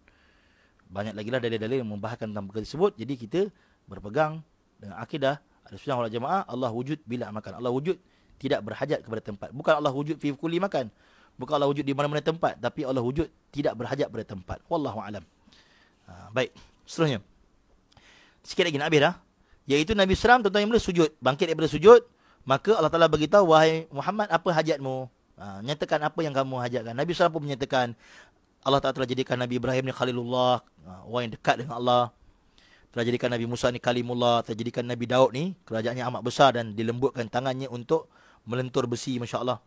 Banyak lagi lah dalil-dalil yang membahaskan tentang perkara tersebut. Jadi kita berpegang dengan akidah, ada sunnah wal jamaah, Allah wujud bila makan. Allah wujud tidak berhajat kepada tempat. Bukan Allah wujud fi kulli makan. Bukan Allah wujud di mana-mana tempat Tapi Allah wujud tidak berhajat pada tempat Wallahu'alam ha, Baik, seterusnya Sikit lagi nak habis dah Iaitu Nabi Seram tuan-tuan yang mula sujud Bangkit daripada sujud Maka Allah Ta'ala beritahu Wahai Muhammad apa hajatmu ha, Nyatakan apa yang kamu hajatkan Nabi Seram pun menyatakan Allah Ta'ala telah jadikan Nabi Ibrahim ni Khalilullah ha, Orang yang dekat dengan Allah telah jadikan Nabi Musa ni kalimullah, telah jadikan Nabi Daud ni kerajaannya amat besar dan dilembutkan tangannya untuk melentur besi, masya-Allah.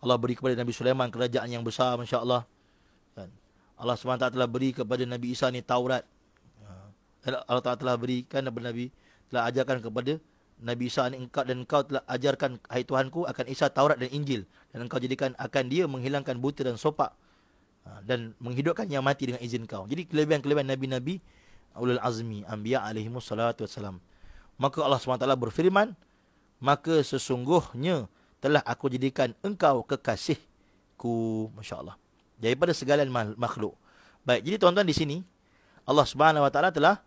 Allah beri kepada Nabi Sulaiman kerajaan yang besar masya-Allah. Kan. Allah SWT telah beri kepada Nabi Isa ni Taurat. Ha. Allah Taala telah berikan kepada Nabi telah ajarkan kepada Nabi Isa ni engkau dan engkau telah ajarkan hai Tuhanku akan Isa Taurat dan Injil dan engkau jadikan akan dia menghilangkan buta dan sopak ha, dan menghidupkan yang mati dengan izin kau. Jadi kelebihan-kelebihan nabi-nabi ulul azmi anbiya alaihimussalatu wassalam. Maka Allah SWT berfirman, maka sesungguhnya telah aku jadikan engkau kekasihku. Masya Allah. Daripada segala makhluk. Baik, jadi tuan-tuan di sini, Allah Subhanahu Wa Taala telah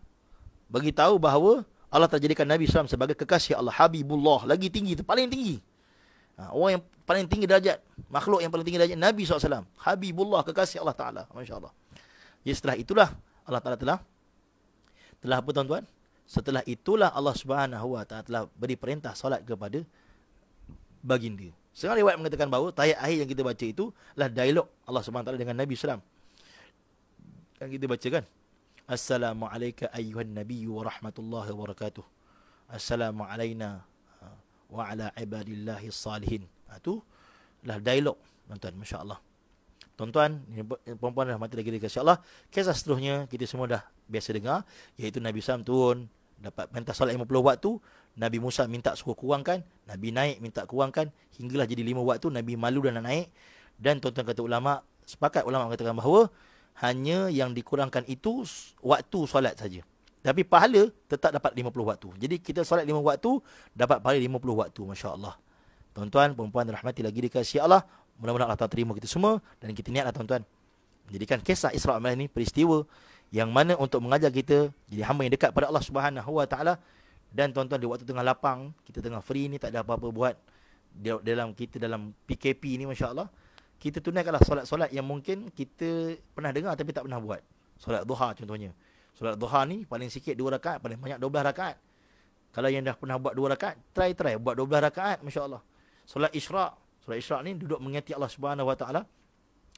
beritahu bahawa Allah telah jadikan Nabi SAW sebagai kekasih Allah. Habibullah. Lagi tinggi. Paling tinggi. Ha, orang yang paling tinggi derajat. Makhluk yang paling tinggi derajat. Nabi SAW. Habibullah. Kekasih Allah Ta'ala. Masya Allah. Jadi ya, setelah itulah Allah Ta'ala telah. Telah apa tuan-tuan? Setelah itulah Allah Subhanahu Wa Ta'ala telah beri perintah solat kepada baginda. Sekarang riwayat mengatakan bahawa tayat akhir yang kita baca itu lah dialog Allah SWT dengan Nabi SAW. yang kita baca kan? Assalamualaikum ayuhan Nabi wa rahmatullahi wa barakatuh. Assalamualaikum ha, wa ala ibadillahi salihin. Itu ha, lah dialog. Tuan-tuan, Masya Allah. Tuan-tuan, perempuan dah mati lagi lagi, Allah. Kisah seterusnya kita semua dah biasa dengar. Iaitu Nabi SAW turun dapat pentas solat 50 waktu Nabi Musa minta suruh kurangkan Nabi naik minta kurangkan hinggalah jadi 5 waktu Nabi malu dan nak naik dan tuan-tuan kata ulama sepakat ulama mengatakan bahawa hanya yang dikurangkan itu waktu solat saja tapi pahala tetap dapat 50 waktu jadi kita solat 5 waktu dapat pahala 50 waktu masya-Allah tuan-tuan puan rahmati lagi dikasihi Allah mudah-mudahan Allah terima kita semua dan kita niatlah tuan-tuan menjadikan kisah Isra Mi'raj ini peristiwa yang mana untuk mengajar kita jadi hamba yang dekat pada Allah Subhanahu Wa Taala dan tuan-tuan di waktu tengah lapang kita tengah free ni tak ada apa-apa buat dalam kita dalam PKP ni masya-Allah kita tunaikanlah solat-solat yang mungkin kita pernah dengar tapi tak pernah buat solat duha contohnya solat duha ni paling sikit dua rakaat paling banyak dua belah rakaat kalau yang dah pernah buat dua rakaat try try buat 12 rakaat masya-Allah solat isyrak solat isra ni duduk mengerti Allah Subhanahu Wa Taala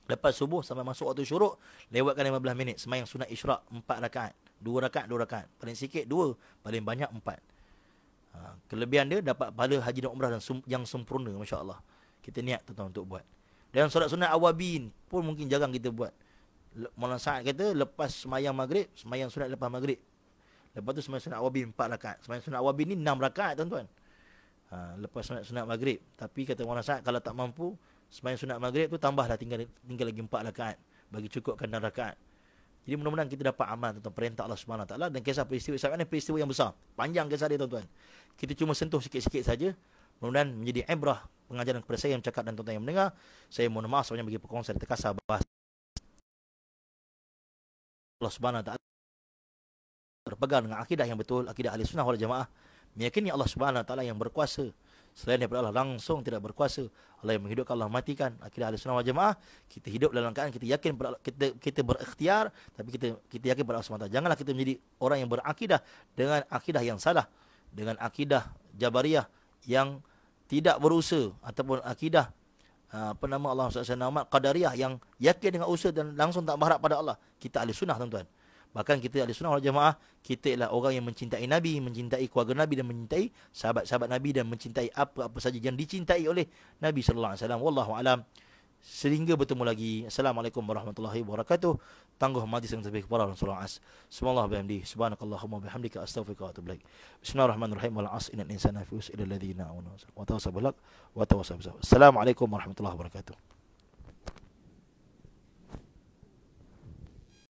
Lepas subuh sampai masuk waktu syuruk, lewatkan 15 minit. Semayang sunat isyrak, 4 rakaat. 2 rakaat, 2 rakaat. Paling sikit, 2. Paling banyak, 4. Ha, kelebihan dia dapat pahala haji dan umrah yang sempurna, Masya Allah. Kita niat tuan untuk buat. Dan solat sunat awabin pun mungkin jarang kita buat. Malam saat kata, lepas semayang maghrib, semayang sunat lepas maghrib. Lepas tu semayang sunat awabin, 4 rakaat. Semayang sunat awabin ni 6 rakaat, tuan-tuan. Ha, lepas sunat, sunat maghrib. Tapi kata malam saat, kalau tak mampu, Semayang sunat maghrib tu tambahlah tinggal tinggal lagi empat rakaat bagi cukupkan dan rakaat. Jadi mudah-mudahan kita dapat aman tentang perintah Allah Subhanahu taala dan kisah peristiwa Isra ini peristiwa yang besar. Panjang kisah dia tuan-tuan. Kita cuma sentuh sikit-sikit saja. Mudah-mudahan menjadi ibrah pengajaran kepada saya yang cakap dan tuan-tuan yang mendengar. Saya mohon maaf sebanyak bagi pengkongsi, saya terkasar bahasa. Allah Subhanahu taala terpegang dengan akidah yang betul, akidah Ahlus Sunnah wal Jamaah. Meyakini Allah Subhanahu Wa taala yang berkuasa selain daripada Allah langsung tidak berkuasa Allah yang menghidupkan Allah matikan akhirnya ahli sunnah wal jamaah kita hidup dalam keadaan kita yakin pada kita kita berikhtiar tapi kita kita yakin pada Allah janganlah kita menjadi orang yang berakidah dengan akidah yang salah dengan akidah jabariyah yang tidak berusaha ataupun akidah ah, apa nama Allah SWT qadariyah yang yakin dengan usaha dan langsung tak berharap pada Allah kita ahli sunnah tuan-tuan Bahkan kita ada sunnah orang jamaah kita ialah orang yang mencintai Nabi, mencintai keluarga Nabi dan mencintai sahabat-sahabat Nabi dan mencintai apa-apa saja yang dicintai oleh Nabi sallallahu alaihi wasallam. Wallahu alam. Sehingga bertemu lagi. Assalamualaikum warahmatullahi wabarakatuh. Tangguh majlis yang terbaik kepada Rasulullah As. Subhanallah bihamdi. Subhanakallahumma bihamdika astaghfiruka wa atubu Bismillahirrahmanirrahim. Wal as innal insana illa usri ladzina wa tawassal bilak wa tawassal Assalamualaikum warahmatullahi wabarakatuh.